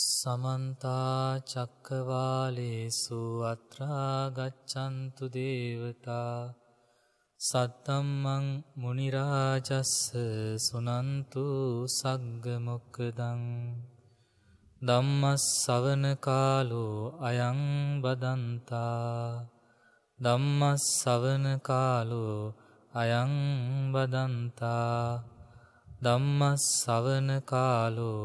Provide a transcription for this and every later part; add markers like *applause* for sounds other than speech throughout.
සමන්තා චක්කවාලේසු අත්‍රා ගච්ඡන්තු දේවතා සත්තම්මං මුනි රාජස්ස සුනන්තු සග්ග මොක්කදං ධම්මස් ශවන කාලෝ අයං බදන්තා ධම්මස් ශවන කාලෝ අයං බදන්තා ධම්මස් ශවන කාලෝ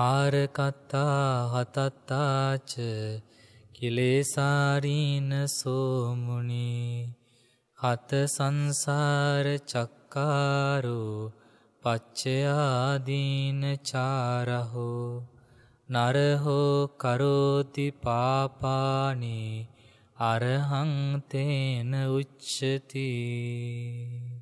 ආරකත්තා හතත්තාච කෙලේසාරීන සෝමුණි හත සංසාර චක්කාරු පච්චයාදීන චාරහෝ නරහෝ කරෝති පාපානි අරහංතේන උච්චතිී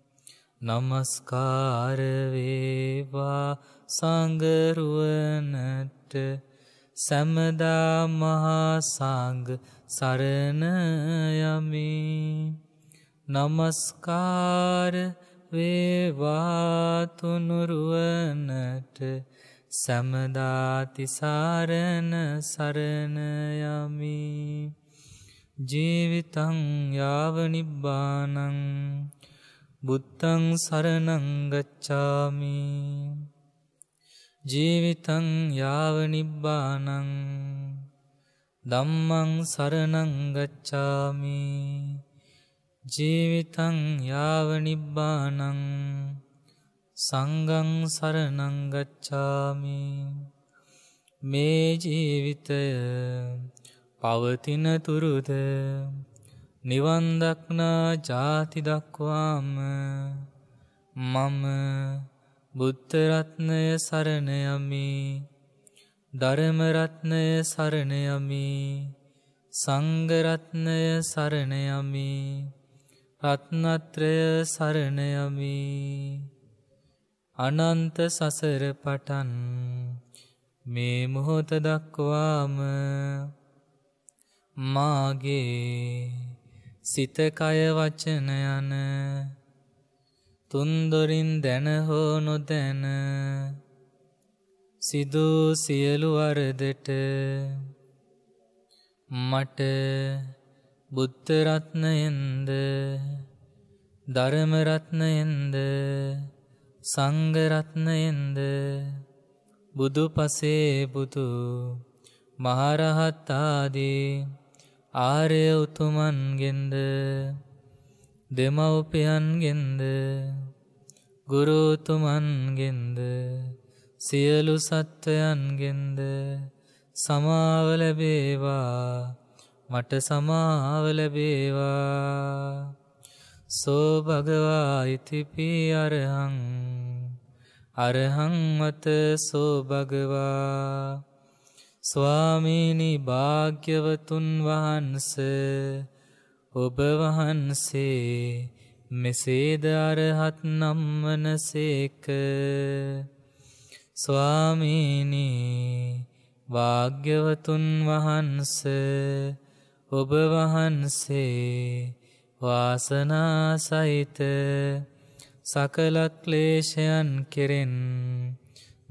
නමස්කාරවේවා සංගරුවනට සැමදා මහාසංග සරණයමි නමස්කාර වේවාතුනුරුවනට සැමදාතිසාරණ සරණයමි ජීවිතං යාවනිබ්බානං බුත්තං සරණංගච්ඡාමි ජීවිතං යාව නිබ්බානං ධම්මං සරණංගච්ඡාමි ජීවිතං යාව නිබ්බානං සංගං සරණංගච්ඡාමි මේ ජීවිතය පවතින තුරුද නිවන් දක්නා ජාති දක්වාම මම බුද්ධ රත්නය සරණ යමි ධර්ම රත්නය සරණ යමි සංඝ රත්නය සරණ යමි රත්නත්‍රය සරණ යමි අනන්ත සසර පටන් මේ මොහොත දක්වාම මාගේ සිත කය වචන යන තුන්දොරින් දැන හෝ නොදැන සිදු සියලු වරදට මට බුද්ධරත්නයෙන්ද ධර්මරත්නයෙන්ද සංගරත්නයෙන්ද බුදු පසේ බුදු මහරහත් ආදී ආරය උතුමන්ගෙන්ද දෙමව්පියන්ගෙන්ද ගුරුතුමන්ගෙන්ද සියලු සත්වයන්ගෙන්ද සමාව ලැබේවා මට සමාව ලැබේවා සෝ භගවා ඉතිපි අරහං අරහං මත සෝ භගවා ස්වාමීනි භාග්‍යවතුන් වහන්ස ඔබ වහන්සේ මෙසේද අරහත් නම් වනසේක ස්වාමීනි භාග්‍යවතුන් වහන්ස ඔබ වහන්සේ වාසනා සහිත සකලක්ලේශයන් කෙරෙන්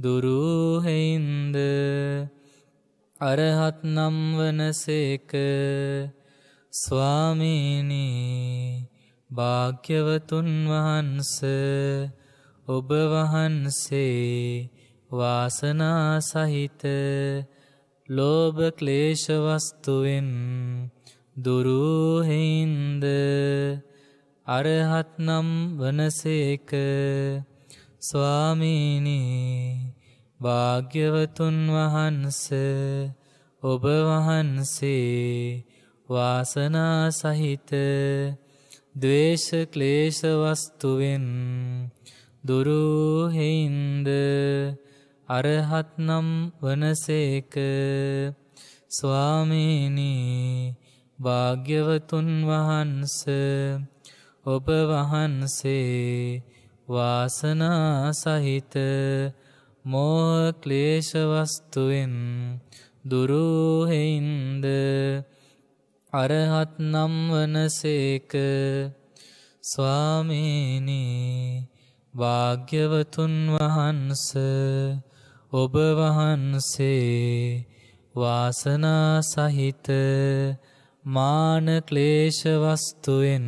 දුරූහෙයින්ද අරහත් නම් වනසේක ස්වාමීනී භාග්‍යවතුන් වහන්ස ඔබ වහන්සේ වාසනා සහිත ලෝභ ක්ලේශ වස්තුවෙන් දුරුහෙයින්ද අරහත් නම් වනසේක ස්වාමීනී භාග්‍යවතුන් වහන්ස ඔබ වහන්සේ වාසනා සහිත ද්වේෂ ක්ලේශ වස්තුවෙන් දුරුහෙයින්ද අරහත් නම් වනසේක ස්වාමීනි භාග්‍යවතුන් වහන්ස ඔබ වහන්සේ වාසනා සහිත මෝහ ක්ලේශ වස්තුවෙන් දුරුහෙයින්ද අරහත් නම් වනසේක ස්වාමීනි භාග්‍යවතුන් වහන්ස ඔබ වහන්සේ වාසනා සහිත මාන ක්ලේශ වස්තුවෙන්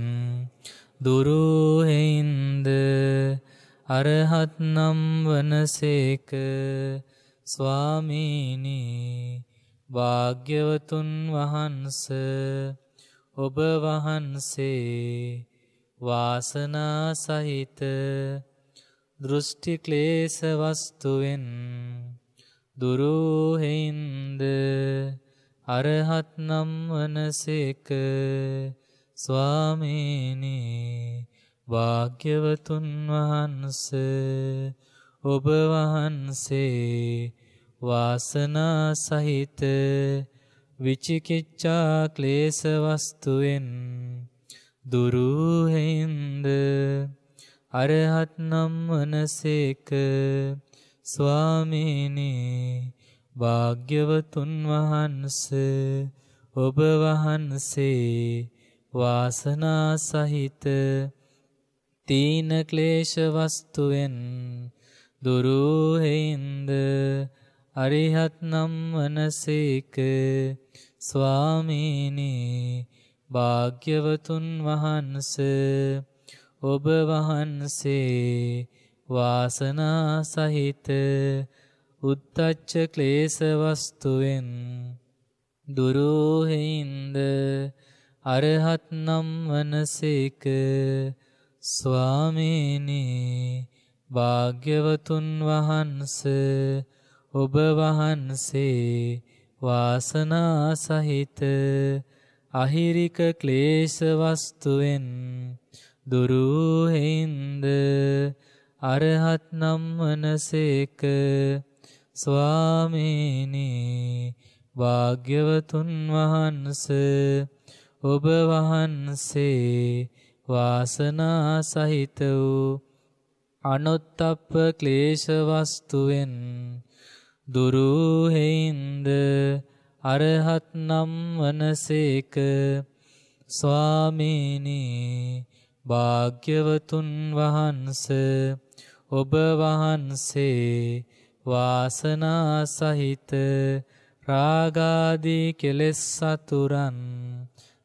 දුරුහෙයින්ද අරහත් නම් වනසේක ස්වාමීනී භාග්‍යවතුන් වහන්ස ඔබ වහන්සේ වාසනා සහිත දෘෂ්ටි ක්ලේශ වස්තුවෙන් දුරුහෙයින්ද අරහත් නම් වනසේක ස්වාමීනී භාග්‍යවතුන් වහන්ස ඔබ වහන්සේ වාසනා සහිත විචිකිච්ඡා ක්ලේශ වස්තුෙන් දුරුහෙන්ද අරහත් නම් වනසේක ස්වාමීනි භාග්‍යවතුන් වහන්ස ඔබ වහන්සේ වාසනා සහිත තීන ක්ලේශ වස්තුවෙන් දුරුහෙයින්ද අරිහත් නම් වනසේක ස්වාමීනි භාග්‍යවතුන් වහන්ස ඔබ වහන්සේ වාසනා සහිත උත්තච්ච ක්ලේශ වස්තුවෙන් දුරුහෙයින්ද අරහත් නම් වනසේක ස්වාමීනී භාග්‍යවතුන් වහන්ස ඔබ වහන්සේ වාසනා සහිත අහිරික ක්ලේශ වස්තුවෙන් දුරුහෙින්ද අරහත් නම් වනසේක ස්වාමීනී භාග්‍යවතුන් වහන්ස ඔබ වහන්සේ වාසනා සහිත වූ අනුත්තප්ප ක්ලේශ වස්තුවෙන් දුරුහෙයින්ද අරහත් නම් වනසේක ස්වාමීනි භාග්‍යවතුන් වහන්ස ඔබ වහන්සේ වාසනා සහිත රාගාදී කෙලෙස් සතුරන්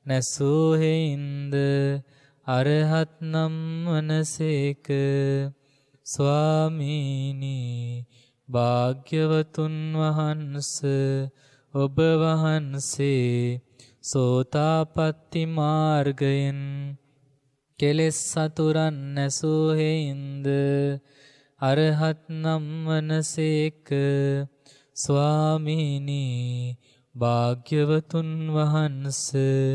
නැසූහෙයින්ද අරහත් නම් වනසේක ස්වාමීනී භාග්‍යවතුන් වහන්ස ඔබ වහන්සේ සෝතාපට්ටි මාර්ගයෙන් කෙලෙස් සතුරන් නැසූ හේින්ද අරහත් නම් වනසේක ස්වාමීනී භාග්‍යවතුන් වහන්සේ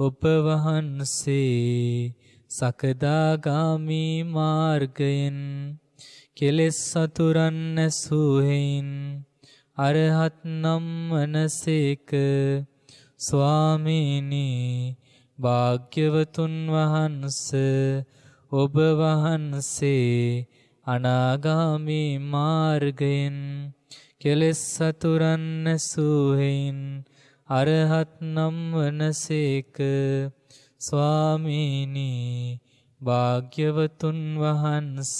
ඔබ වහන්සේ සකදාගාමී මාර්ගයෙන් කෙලෙස් සතුරන් නැසූහෙයින් අරහත් නම් වනසේක ස්වාමීනි භාග්‍යවතුන් වහන්ස ඔබ වහන්සේ අනාගාමී මාර්ගයෙන් කෙලෙස් සතුරන් නැසූහෙයින් අරහත් නම් වනසේක ස්වාමීනී භාග්‍යවතුන් වහන්ස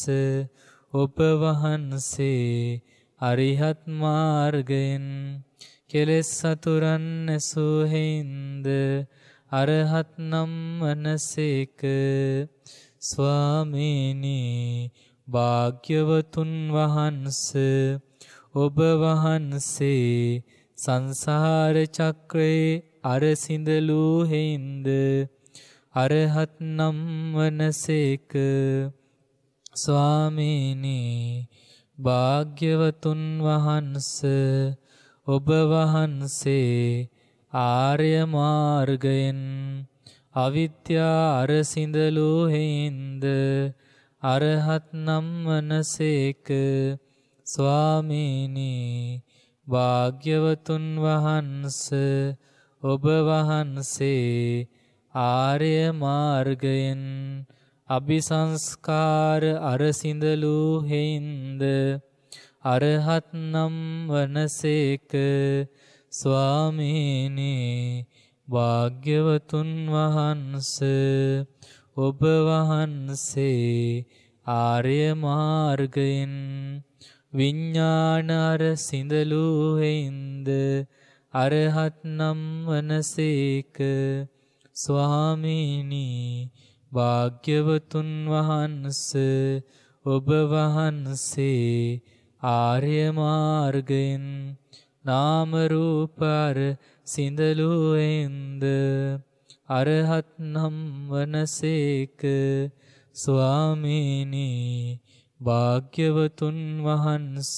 ඔබ වහන්සේ අරිහත් මාර්ගයෙන් කෙලෙස් සතුරන් ඇසූහෙයින්ද අරහත් නම් වනසේක ස්වාමීනී භාග්‍යවතුන් වහන්ස ඔබ වහන්සේ සංසාර චක්‍රයේ අරසිඳලු හේන්ද අරහත් නම් වනසේක ස්වාමීනි භාග්‍යවතුන් වහන්ස ඔබ වහන්සේ ආර්ය මාර්ගයෙන් අවිද්‍යා අරසිඳලු හේන්ද අරහත් නම් වනසේක ස්වාමීනි භාග්‍යවතුන් වහන්ස ඔබ වහන්සේ ආර්ය මාර්ගයෙන් අபிසංස්කාර අරසිඳලු හේින්ද අරහත් නම් වනසේක ස්වාමීනි භාග්‍යවතුන් වහන්ස ඔබ වහන්සේ ආර්ය මාර්ගයෙන් විඤ්ඥානර සිඳලූහෙයින්ද අරහත් නම් වනසේක ස්වාමීනී භාග්‍යවතුන් වහන්ස ඔබ වහන්සේ ආර්යමාර්ගයෙන් නාමරූපර සිඳලුවෙන්ද අරහත් නම් වනසේක ස්වාමීනී භාග්‍යවතුන් වහන්ස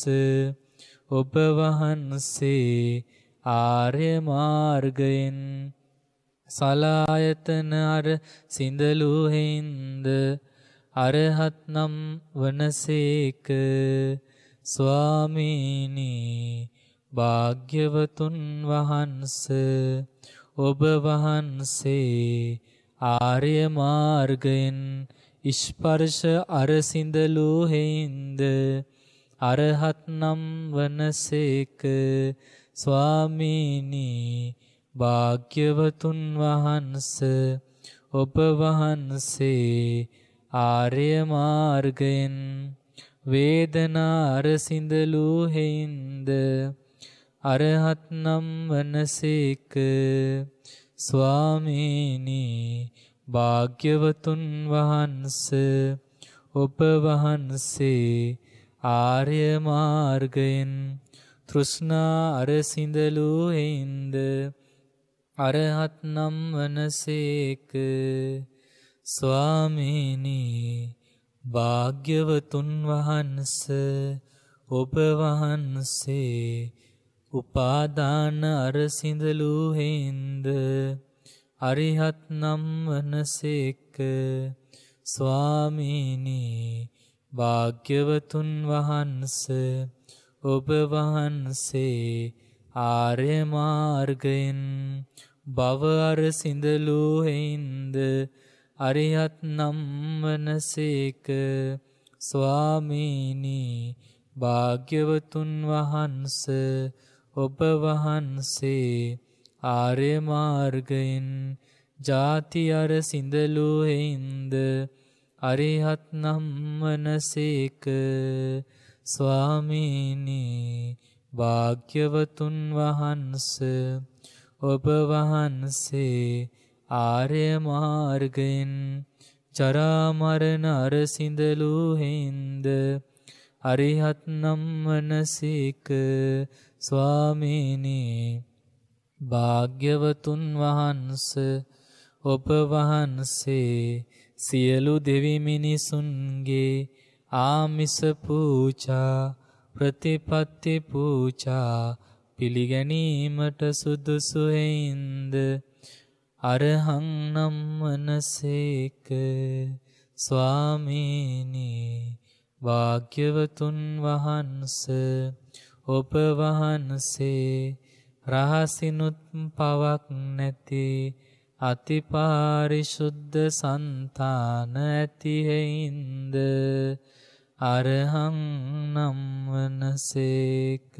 ඔබ වහන්සේ ආර්ය මාර්ගයෙන් සලායතන අර සිඳලුහෙන්ද අරහත් නම් වනසේක ස්වාමීනි භාග්‍යවතුන් වහන්ස ඔබ වහන්සේ ආර්ය මාර්ගයෙන් ස්පර්ශ අරසිඳලු හේින්ද අරහත් නම් වනසේක ස්වාමීනි භාග්‍යවතුන් වහන්ස ඔබ වහන්සේ ආර්ය මාර්ගයෙන් වේදනා අරසිඳලු හේින්ද අරහත් නම් වනසේක ස්වාමීනි භාග්‍යවතුන් වහන්ස ඔබ වහන්සේ ආර්ය මාර්ගයෙන් තෘෂ්ණා අරසිඳලු හේන්ද අරහත් නම් වනසේක ස්වාමීනි භාග්‍යවතුන් වහන්ස ඔබ වහන්සේ උපාදාන අරසිඳලු හේන්ද අරිහත් නම් වනසේක ස්වාමීනී භාග්‍යවතුන් වහන්ස ඔබ වහන්සේ ආර්ය මාර්ගයෙන් බව අර සිඳලූ හේින්ද අරිහත් නම් වනසේක ස්වාමීනී භාග්‍යවතුන් වහන්ස ඔබ වහන්සේ ආර්ය මාර්ගයෙන් ජාති අර සිඳලුහෙයින්ද අරිහත් නම් වනසේක ස්වාමීනි භාග්‍යවතුන් වහන්ස ඔබ වහන්සේ ආර්ය මාර්ගයෙන් ජරා මරණ අර සිඳලුහෙයින්ද අරිහත් නම් වනසේක ස්වාමීනි භාග්‍යවතුන් වහන්ස ඔබ වහන්සේ සියලු දෙවි මිනිසුන්ගේ ආමිස පූජා ප්‍රතිපත්ති පූජා පිළිගැනීමට සුදුසු හේින්ද අරහං නම්මනසේක ස්වාමීනි භාග්‍යවතුන් වහන්ස ඔබ වහන්සේ රහසිනුත් පවක් නැති අතිපාරිශුද්ධ සන්තාන ඇතිහෙයින්ද අරහං නම් වනසේක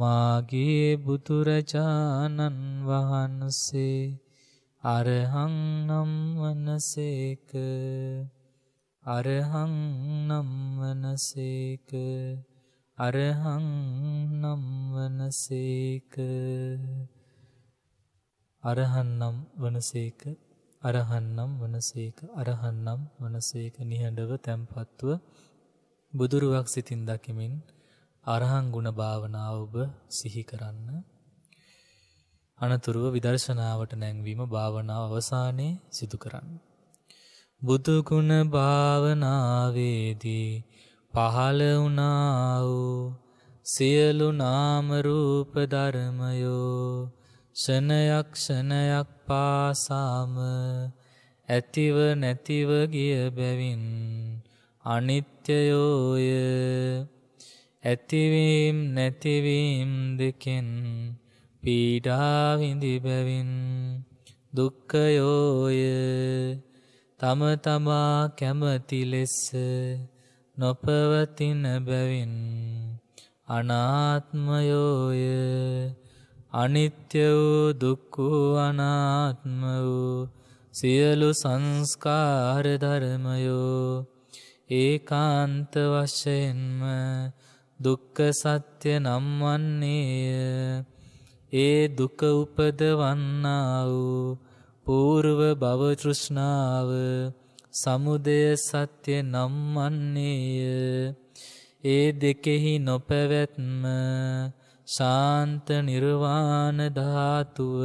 මාගේ බුදුරජාණන් වහන්සේ අරහං නම් වනසේක අරහං නම් වනසේක අරහං නම් වනසේක අරහන් නම් වනසේක අරහන් නම් වනසේක අරහන් නම් වනසේක නිහඬව තැම්පත්ව බුදුරුවක් සිතින් දකිමින් අරහං ගුණ භාවනාව ඔබ සිහි කරන්න අනතුරුව විදර්ශනාවට නැංවීම භාවනාව අවසානයේ සිදු කරන්න බුදුගුණ භාවනාවේදී පහළ වුණා වූ සියලු නාම රූප ධර්මයෝ ෂණයක් ෂණයක් පාසාම ඇතිව නැතිව ගිය බැවින් අනිත්‍යයෝය ඇතිවීම් නැතිවීම් දෙකෙන් පීඩා විඳි බැවින් දුක්ඛයෝය තම තමා කැමති ලෙස නොපවතින බැවින් අනාත්මයෝය අනිත්‍ය වූ දුක්ඛු අනාත්ම වූ සියලු සංස්කාර ධර්මයෝ ඒකාන්ත වශයෙන්ම දුක්ඛ සත්‍ය නම් වන්නේය ඒ දුක උපදවන්නා වූ పూర్ව භව තෘෂ්ණාව සමුදය සත්‍ය නම් වන්නේය ඒ දෙකෙහි නොපැවැත්ම ශාන්ත නිර්වාණ ධාතුව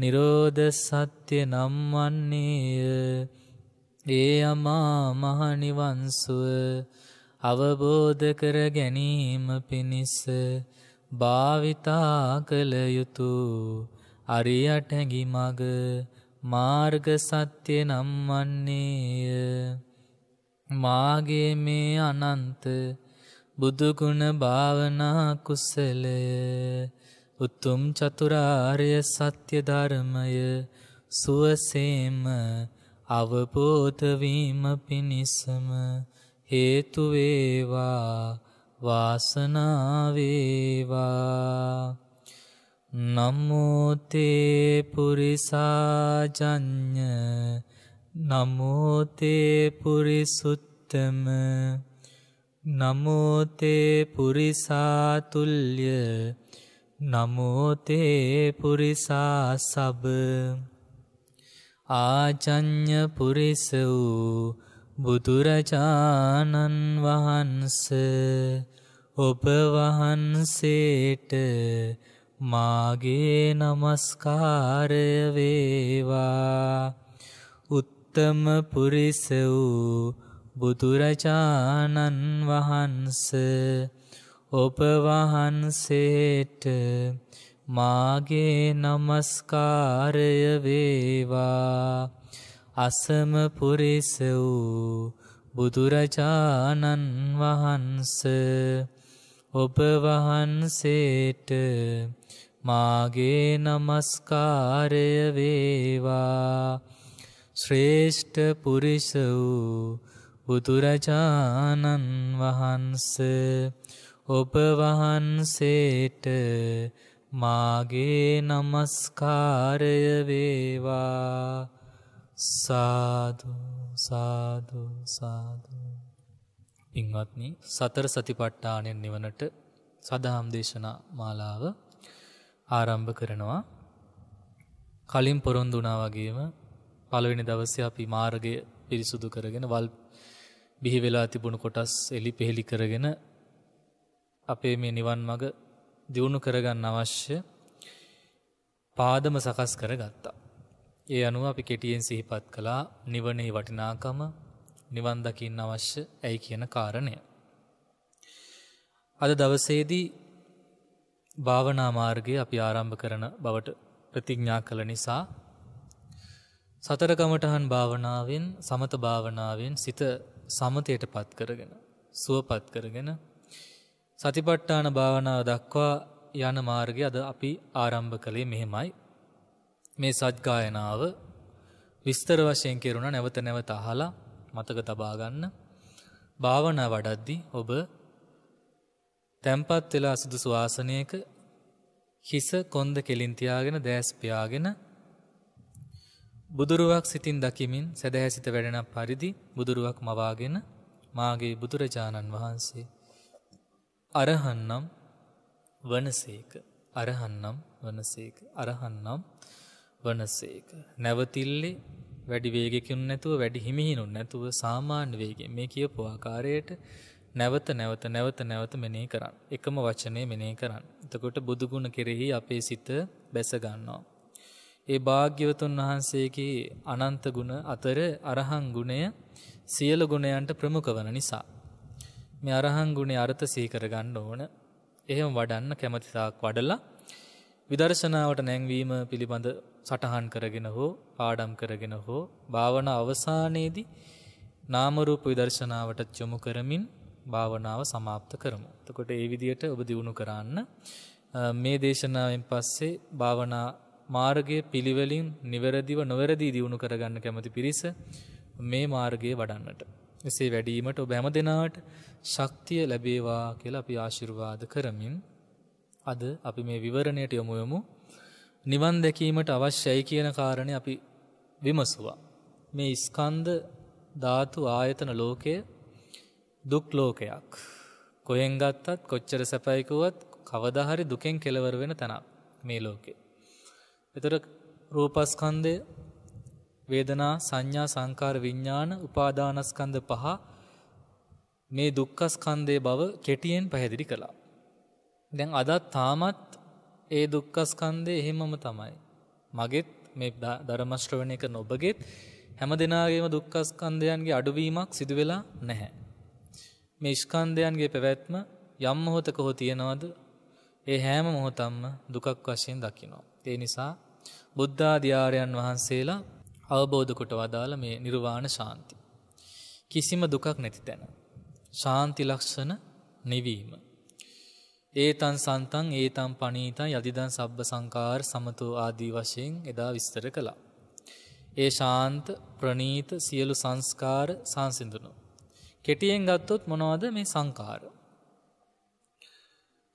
නිරෝධ සත්‍ය නම් වන්නේය ඒ අමා මහ නිවන්සුව අවබෝධ කර ගැනීම පිණිස භාවිතා කළ යුතු අරියට හැඟි මග මාර්ග සත්‍ය නම් වන්නේය මාගේ මේ අනන්ත බුදුගුණ භාවනා කුසලය උතුම් චතුරාර්ය සත්‍ය ධර්මය සුවසේම අවබෝධවීම පිණිසම හේතුවේවා වාසනාවේවා නමෝතේ පුරිසාජ්ඥ නමෝතේ පුරිසුත්තම නමෝතේ පුරිසාතුල්්‍ය නමෝතේ පුරිසා සබ ආචඥ පුරිස වූ බුදුරජාණන් වහන්ස ඔබ වහන්සේට මාගේ নমස්කාරය වේවා උත්තම පුරිස වූ බුදුරජාණන් වහන්ස ඔබ වහන්සේට මාගේ নমස්කාරය වේවා අසම පුරිස වූ බුදුරජාණන් වහන්ස ඔබ වහන්සේට මාගේ නමස්කාරය වේවා ශ්‍රේෂ්ඨ පුරිස වූ බුදුරජාණන් වහන්ස ඔබ වහන්සේට මාගේ නමස්කාරය වේවා සාදු සාදු සාදු පින්වත්නි සතර සතිපට්ඨානෙන් නිවනට සදාම් දේශනා මාලාව ආරම්භ කරනවා. කලින් පොරොන්දුනා වගේම පළවෙනි දවස්සේ අපි මාර්ගය පිරිසුදු කරගෙන වල් බිහි වෙලා තිබුණු කොටස් එලි පෙහෙලි කරගෙන අපේ මේ නිවන් මඟ දියුණු කරගන්න අවශ්‍ය පාදම සකස් කරගත්තා. ඒ අනුව අපි කෙටියෙන් සිහිපත් කළා නිවනේ වටිනාකම නිවන් දකින්න අවශ්‍ය ඇයි කියන කාරණය. අද දවසේදී භාවනාමාර්ගය අපි ආරම්භ කරන බවට ප්‍රතිඥ්ඥා කළ නිසා සතරකමටහන් භාවනාවෙන් සමත භාවනාවෙන් සිත සමතයට පත් කරගෙන සුවපත් කරගෙන සතිපට්ඨාන භාවනාව දක්වා යන මාර්ගය අද අපි ආරම්භ කළේ මෙහෙමයි මේ සද්ගායනාව විස්තර වශයෙන් කෙරුණ නැවත නැවත අහලා මතක තබාගන්න භාවනා වඩද්දි ඔබ තැම්පත් වෙලා සුදුසු ආසනයක හිස කොන්ද කෙලින් තියාගෙන දැස් පියාගෙන බුදුරුවක් සිතින් දකිමින් සදහැසිත වැඩෙන පරිදි බුදුරුවක් මවාගෙන මාගේ බුදුරජාණන් වහන්සේ අරහන්නම් වනසේක අරහන්නම් වනසේක අරහන්නම් වනසේක නැවතිල්ලේ වැඩි වේගකින් නැතුව වැඩි හිමිහිනුන් නැතුව සාමාන්‍ය වේගයෙන් මේ කියපු ආකාරයට නැවත නැවත නැවත නැවත මෙනෙහි කරන්න. එකම වචනය මෙනෙහි කරන්න. එතකොට බුදුගුණ කෙරෙහි අපේ සිත බැසගන්නවා. ඒ භාග්‍යවතුන් වහන්සේකි අනන්ත ගුණ අතර අරහං ගුණය සියල ගුණයන්ට ප්‍රමුඛ වන නිසා. මේ අරහං ගුණේ අර්ථ සීකරගන්න ඕන. එහෙම වඩන්න කැමතිසාක් වඩලා විදර්ශනාවට නැංවීම පිළිබඳ සටහන් කරගෙන හෝ පාඩම් කරගෙන හෝ භාවන අවසානයේදී නාමරූප විදර්ශනාවට යොමු කරමින් භාවනාව સમાપ્ત කරමු. එතකොට ඒ විදිහට ඔබ දිනු කරන්න මේ දේශනාවෙන් පස්සේ භාවනා මාර්ගයේ පිළිවෙලින් නිවැරදිව නොවැරදි දිනු කරගන්න කැමති පිරිස මේ මාර්ගයේ වඩන්නට. එසේ වැඩීමට ඔබ හැම දෙනාට ශක්තිය ලැබේවා කියලා අපි ආශිර්වාද කරමින් අද අපි මේ විවරණයට යොමු යමු. නිවන් දැකීමට අවශ්‍යයි කියන කාරණේ අපි විමසුවා. මේ ස්කන්ධ ධාතු ආයතන ලෝකය දුක් ලෝකයක්. කොහෙන් ගත්තත් කොච්චර සැපයිකුවත් කවදාහරි දුකෙන් කෙලවර වෙන තැනක් මේ ලෝකේ. එතර රූපස්කන්දය වේදනා සංඥා සංකාර විඤ්ඥාන උපාදානස්කන්ද පහ මේ දුක්කස්කන්දය බව කෙටියෙන් පැහැදිලි කළා. දැන් අදත් තාමත් ඒ දුක්කස්කන්දය එහෙමම තමයි. මගෙත් මේ ධර්මශ්‍රවණය එක නොබගෙත් හැම දෙනාගේම දුක්කස්කන්දයන්ගේ අඩුවීමක් සිදුවෙලා නැහැ. මේ ස්කන්ධයන්ගේ පැවැත්ම යම් මොහොතක හෝ තියනවද ඒ හැම මොහොතම්ම දුකක් වශයෙන් දකිනවා. ඒ නිසා බුද්ධාධ්‍යාරයන් වහන්සේලා අවබෝධ කොට වදාළ මේ නිර්වාණ ශාන්ති. කිසිම දුකක් නැති තැන. ශාන්ති ලක්ෂණ නිවීම. ඒතන් සන්තන් ඒතම් පනීතන් යදිදන් සබ්බ සංකාර සමතෝ ආදී වශයෙන් එදා විස්තර කළා. ඒ ශාන්ත ප්‍රනීත සියලු සංස්කාර සංසිඳුණු. කෙටියෙන් ගත්තොත් මොනවද මේ සංකාර.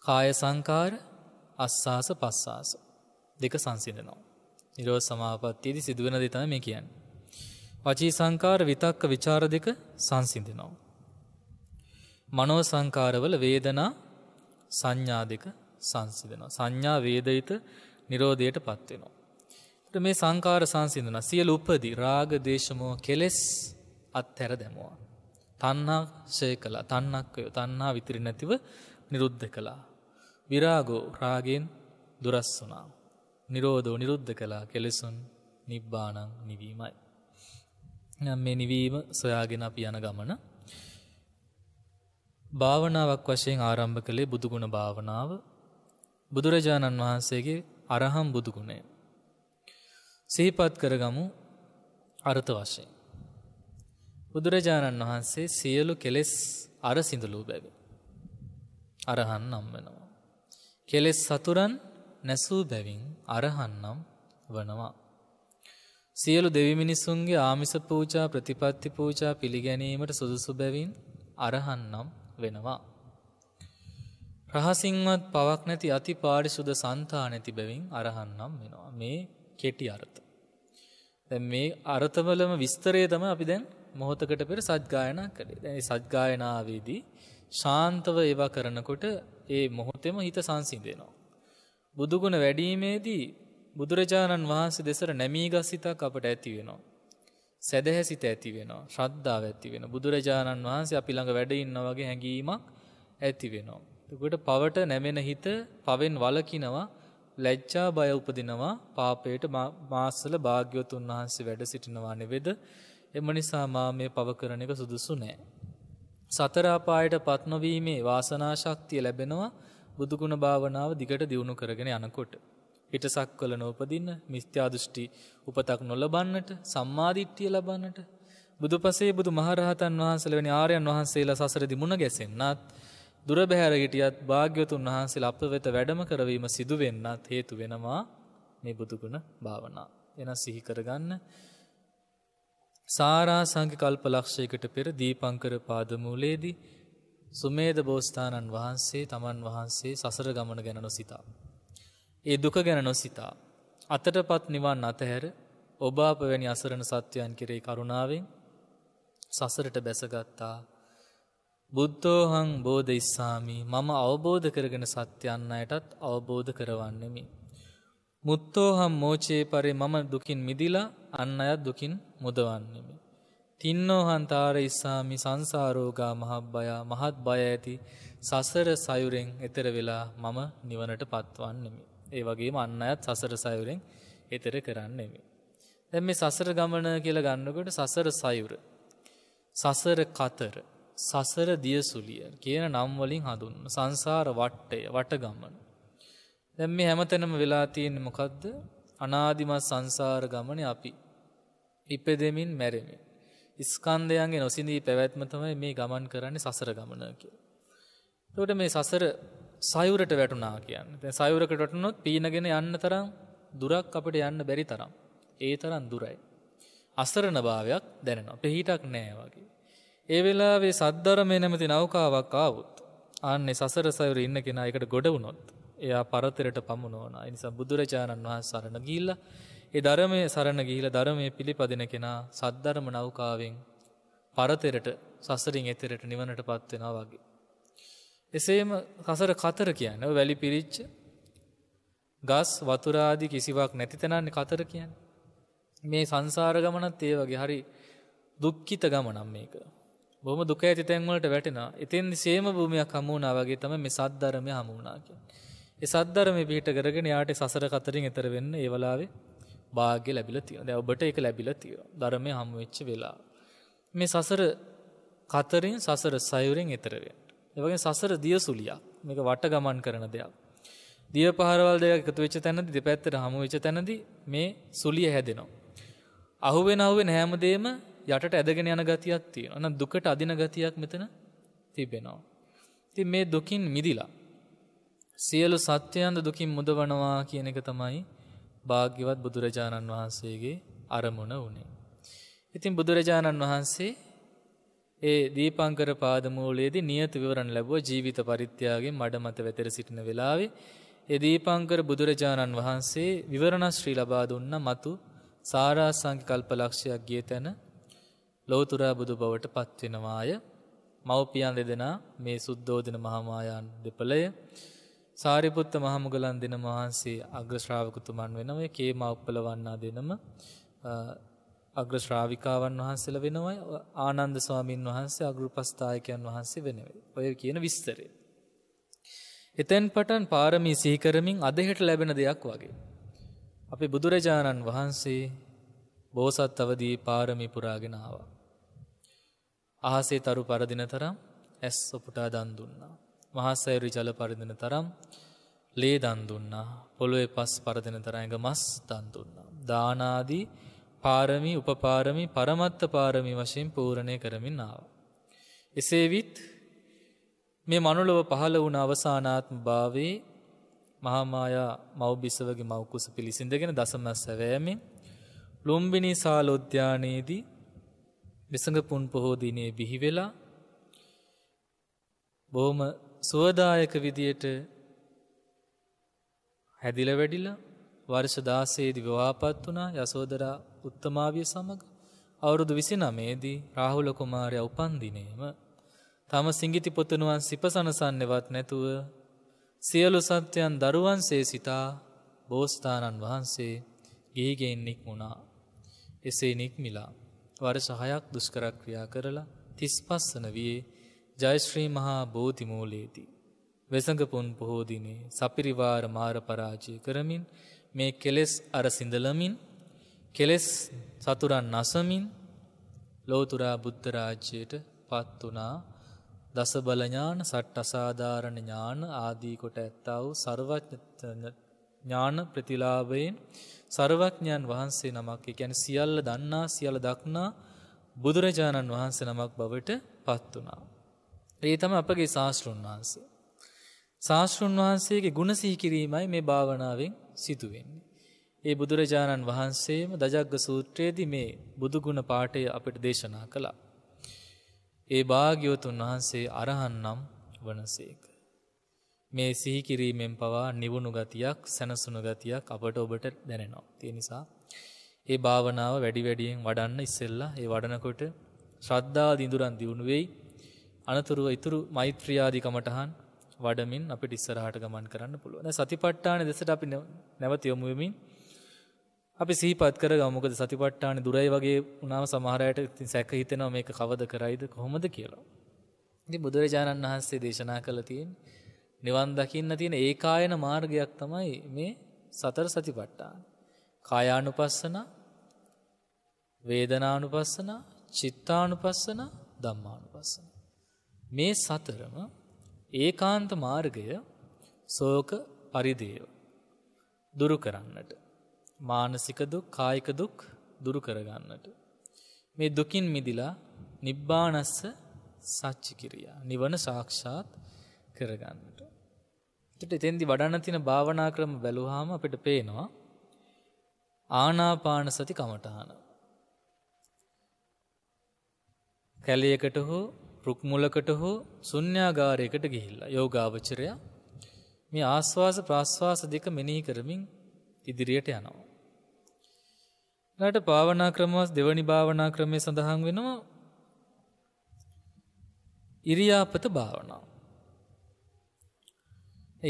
කාය සංකාර අස්සාස පස්සාස දෙක සංසිඳනවා. නිරෝධ සමාපත්තියේදී සිදුවන දේ තමයි මේ කියන්නේ. වචී සංකාර විතක්ක ਵਿਚාර දෙක සංසිඳනවා. මනෝ සංකාරවල වේදනා සංඥා දෙක සංසිඳනවා. සංඥා වේදිත නිරෝධයටපත් වෙනවා. එතකොට මේ සංකාර සංසිඳනවා. සියලු උපදී රාග, දේශ, කෙලෙස් අත්හැර දැමුවා. තන්නා ශය කලා තන්නක්කයෝ තන්නා විතිරි නැතිව නිරුද්ධ කළා. විරාගෝ රාගෙන් දුරස් වනා. නිරෝධෝ නිරුද්ධ කලා කෙලෙසුන් නිබ්බානං නිවීමයි. නම් මේ නිවීම සොයාගෙන අපි යන ගමන. භාවනාවක් වශයෙන් ආරම්භ කළේ බුදුගුණ භාවනාව බුදුරජාණන් වහන්සේගේ අරහම් බුදුගුණය. සහිපත් කරගමු අර්ථ වශයෙන්. බුදුරජාණන් වහන්සේ සියලු කෙලෙස් අරසිඳුලූ බැබ. අරහන් නම් වෙනවා. කෙලෙස් සතුරන් නැසූ බැවින් අරහන්නම් වනවා. සියලු දෙවි මිනිසුන්ගේ ආමිස පූජා ප්‍රතිපත්ති පූජා පිළිගැනීමට සුදුසු බැවින් අරහන්නම් වෙනවා. රහසිංවත් පවක් නැති අති පාරිසුද සන්තා නැති බැවින් අරහන්නම් වෙනවා. මේ කෙටි අරත. දැ මේ අරතවලම විස්තරය තම අපි දැන් මොහොතකට පෙර සද්ගායනා කළේ. දැන් සද්ගායනාවේදී ශාන්තව ඒවා කරනකොට ඒ මොහොතේම හිත සංසිඳෙනවා. බුදුගුණ වැඩිීමේදී බුදුරජාණන් වහන්සේ දෙසට නැමී ගස් හිතක් අපට ඇති වෙනවා. සැදැහැසිත ඇති වෙනවා. ශ්‍රද්ධාව ඇති වෙනවා. බුදුරජාණන් වහන්සේ අපි ළඟ වැඩ ඉන්නා වගේ හැඟීමක් ඇති වෙනවා. එතකොට පවට නැමෙන හිත පවෙන් වලකිනවා ලැජ්ජා බය උපදිනවා පාපයට මාසල භාග්‍යවතුන් වහන්සේ වැඩ සිටිනවා නෙවෙද එම නිසා මාමය පවකරන එක සුදුසු නෑ. සතරාපායට පත්නොවීමේ වාසනා ශක්තිය ලැබෙනවා බුදුගුණ භාවනාව දිගට දියුණු කරගෙන යනකොට. පිටසක් කළ නෝපදින්න මිස්්‍යාදෘෂ්ටි උපතක් නොලබන්නට සම්මාධිට්්‍යිය ලබන්නට බුදුපසේ බුදු මහරහතන් වහන්සල වෙන ආරයන් වහන්සේලා සසරදි මුණ ගැසෙන්න්නත් දුරබැහැරගිටියත් භාග්‍යතුන් වහන්සේ අප වෙත වැඩම කරවීම සිදුවෙන්නත් හේතු වෙනවා මේ බුදුගුණ භාවනා එන සිහිකරගන්න සාරාසංක කල්පලක්ෂයකට පෙර දීපංකර පාදමූලේදී සුමේද බෝස්ථානන් වහන්සේ තමන් වහන්සේ සසර ගමන ගැන නොසිතා. ඒ දුක ගැන නොසිතා. අතටපත් නිවන් අතහැර ඔබාප වැනි අසරණ සත්‍යයන් කෙරේ කරුණාවෙන් සසරට බැසගත්තා. බුද්ධෝහං බෝධ ඉස්සාමී මම අවබෝධ කරගෙන සත්‍යයන් අයටත් අවබෝධ කරවන්නෙමි. මුත්තෝහම් මෝචයේ පරි මම දුකින් මිදිලා අන්න අයත් දුකින් මුදවන්නෙමි. තින්නෝහන්තාර ඉස්සාමි සංසාරෝගා මහබ්බයා මහත් බය ඇති සසර සයුරෙන් එතර වෙලා මම නිවනට පත්වන්නෙමි. ඒ වගේ අන්න අයත් සසර සයුරෙන් එතර කරන්නෙමි. දැම් මේ සසර ගමන කියල ගන්නකොට සසර සයුර. සසර කතර සසර දියසුලිය කියන නම්වලින් හඳුන්ම සංසාර වට්ටය වටගමන. දැන් මේ හැමතැනම වෙලා තියෙන්නේ මොකද්ද? අනාදිමත් සංසාර ගමනේ අපි ඉපදෙමින් මැරෙමින් ස්කන්ධයන්ගේ නොසිඳී පැවැත්ම තමයි මේ ගමන් කරන්නේ සසර ගමන කියලා. එතකොට මේ සසර සයුරට වැටුණා කියන්නේ. දැන් සයුරකට වැටුණොත් පීනගෙන යන්න තරම් දුරක් අපිට යන්න බැරි තරම්. ඒ තරම් දුරයි. අසරණ භාවයක් දැනෙනවා. පිටක් නෑ වගේ. ඒ වෙලාවේ සද්දරමේ නැමැති නෞකාවක් ආවොත් ආන්නේ සසර සයුරේ ඉන්න කෙනා එකට ගොඩ වුණොත් එයා පරතරට පමුණුවන නිසා බුදුරජාණන් වහන් සරණ ගිල්ල ඒ ධරමය සරණ ගිහිල ධරමය පිළිපදින කෙනා සද්ධර්ම නෞකාවෙන් පරතරට සසරින් එතරට නිවනට පත්වෙනවා වගේ. එසේම කසර කතර කියන වැලි පිරිච්ච ගස් වතුරාදි කිසිවක් නැතිතනන්නේ කතර කියන්න. මේ සංසාර ගමනත් ඒ වගේ හරි දුක්කිත ගමනම් මේක. බොම දුක ඇති තැන්වලට වැටෙන එතින් සේම භූමයක් හමුණනා වගේ තම මේ සද්ධරමය හමුණනා කිය. ඒ සද්ධර්මය පිට කරගෙන යාට සසර කතරින් එතර වෙන්න ඒ වෙලාවේ වාග්ය ලැබිලා තියෙනවා. දැන් ඔබට ඒක ලැබිලා තියෙනවා. ධර්මය හම් වෙච්ච වෙලාව. මේ සසර කතරින් සසර සයුරෙන් එතර වෙන්න. ඒ වගේ සසර දියසුලියක්. මේක වට ගමන් කරන දෙයක්. දිය පහරවල් දෙක එකතු වෙච්ච තැනදී දෙපැත්තට හමු වෙච්ච තැනදී මේ සුලිය හැදෙනවා. අහුවෙන අහුවෙන හැමදේම යටට ඇදගෙන යන ගතියක් තියෙනවා. නැත්නම් දුකට අදින ගතියක් මෙතන තිබෙනවා. ඉතින් මේ දුකින් මිදිලා සියලු සත්‍යයන්ද දුකින් මුදවනවා කියන එක තමයි භාග්‍යවත් බුදුරජාණන් වහන්සේගේ අරමුණ වනේ. ඉතින් බුදුරජාණන් වහන්සේ ඒ දීපංකර පාදමූලයේදී නියත විවරණ ලැබුව ජීවිත පරිත්‍යාගයෙන් මඩ මත වැතර සිටින වෙලාවේ ඒ දීපංකර බුදුරජාණන් වහන්සේ විවරණ ශ්‍රී ලබා දුන්න මතු සාරාසංක කල්පලක්ෂයක් ගිය තැන ලෞතර බුදු බවට පත්වෙනවාය මව්පියන් දෙදෙනා මේ සුද්ධෝදන මහමායාන් දෙපළය සාරිපුත්ත මහමුගලන් දෙන මහන්සේ අග්‍රශ්‍රාවකතුමන් වෙනවය කේම උප්පල වන්නා දෙනම අග්‍රශ්‍රාවිකාවන් වහන්සේල වෙනවයි ආනන්ද ස්වාමීන් වහන්සේ අගෘපස්ථායකයන් වහන්සේ වෙනවයි. ඔය කියන විස්තරේ. එතැන් පටන් පාරමී සීකරමින් අදහෙට ලැබෙන දෙයක් වගේ. අපි බුදුරජාණන් වහන්සේ බෝසත් අවදී පාරමි පුරාගෙන ආවා. අහසේ තරු පරදින තරම් ඇස් සොපුටා දන් දුන්නා. මහාසෑරි ජල පරිදින තරම් ලේ දන් දුන්නා. පොළොවේ පස් පරදින තරඟ මස් දන් දුන්නා. දානාදී පාරමී උපපාරමී පරමත්ත පාරමී වශයෙන් පූරණය කරමින් ආව. එසේවිත් මේ මනුලොව පහළ වුණ අවසානාත්ම භාවේ මහාමායා මව්බිසවගේ මවකුස පිළිසිඳගෙන දසමස් සැවෑමෙන් ලුම්බිනි සාලෝද්‍යානයේදී විසඟ පුන් පොහෝදිනය බිහිවෙලා බොහොම සුවදායක විදියට හැදිල වැඩිලා වර්ෂ දාසේදි විවාපත් වනා යසෝදරා උත්තමාවිය සමඟ අවුරුදු විසි නමේදී රාහුල කුමාරය උපන්දිනේම තම සිංගිති පොතනුවන් සිපසනසන්නෙවත් නැතුව සියලු සත්‍යයන් දරුවන්සේ සිතා බෝස්ථානන් වහන්සේ ගේගෙන්නික් වුණා. එසේ නික්මිලා වර සහයක් දුෂ්කරක්‍රියා කරලා තිස්පස්සන වයේ ජයශ්‍රී මහා බෝධිමූලේදී. වෙසඟපුන් පොහෝදිනේ සපිරිවාර මාර පරාජය කරමින් මේ කෙලෙස් අර සිඳලමින් කෙලෙස් සතුරන් නසමින් ලෝතුරා බුද්ධරාජ්‍යයට පත් වනා දසබලඥාන සට්ට අසාධාරණ ඥාන ආදීකොට ඇත්තාව ඥාන ප්‍රතිලාභයෙන් සර්වඥන් වහන්සේ නමක් ගැන සියල්ල දන්නා සියල දක්නා බුදුරජාණන් වහන්සේ නමක් බවට පත් වනාා. ඒ තම අපගේ ශාස්තෘන් වහන්සේ. ශාස්තෘන් වහන්සේගේ ගුණසිහි කිරීමයි මේ භාවනාවෙන් සිදුවෙන්නේ. ඒ බුදුරජාණන් වහන්සේම දජග්ග සූත්‍රයේදී මේ බුදුගුණ පාඨය අපට දේශනා කළා. ඒ භාග්‍යවතුන් වහන්සේ අරහන් නම් වනසේක. මේ සිහි කිරීමෙන් පවා නිවුණු ගතියක් සැනසුණු ගතියක් අපට ඔබට දැනෙනවා. ඒ නිසා ඒ භාවනාව වැඩි වැඩියෙන් වඩන්න ඉස්සෙල්ලා ඒ වඩනකොට ශ්‍රද්ධා දිඳුරන් දියුණු වෙයි. අනතුරුව ඉතුරු මෛත්‍රියාදී කමටහන් වඩමින් අපිට ඉස්සරහට ගමන් කරන්න පුළුවන්. දැන් සතිපට්ඨාන දෙසට අපි නැවත යොමු වෙමින් අපි සිහිපත් කරගමු. මොකද සතිපට්ඨාන දුරයි වගේ වුණාම සමහර අයට ඉතින් සැක හිතෙනවා මේක කවද කරයිද කොහොමද කියලා. ඉතින් බුදුරජාණන් වහන්සේ දේශනා කළා තියෙන්නේ නිවන් දකින්න තියෙන ඒකායන මාර්ගයක් තමයි මේ සතර සතිපට්ඨාන. කායානුපස්සන, වේදනානුපස්සන, චිත්තානුපස්සන, ධම්මානුපස්සන. මේ සතරම ඒකාන්ත මාර්ගය සෝක පරිදේව දුරු කරන්නට මානසික දුක් කායික දුක් දුරු කරගන්නට මේ දුකින් මිදිලා නිබ්බානස්ස සච්චි කිරියා නිවන සාක්ෂාත් කරගන්නට එතට එතෙන්දි වඩන්න තියෙන භාවනා ක්‍රම බැලුවාම අපිට පේනවා ආනාපාන සති කමඨාන කැලයකට හෝ රුක්මුලකට හෝ සුන්්‍යාගාරයකට ගිහිල්ලා යෝගාවචරය මේ ආස්වාස ප්‍රශ්වාස දෙක මෙනෙහි කරමින් ඉදිරියට යනවා. ට පාවනා ක්‍රමස් දෙවනි භාවනා ක්‍රමය සඳහන් වෙනවා ඉරියාපත භාවනාව.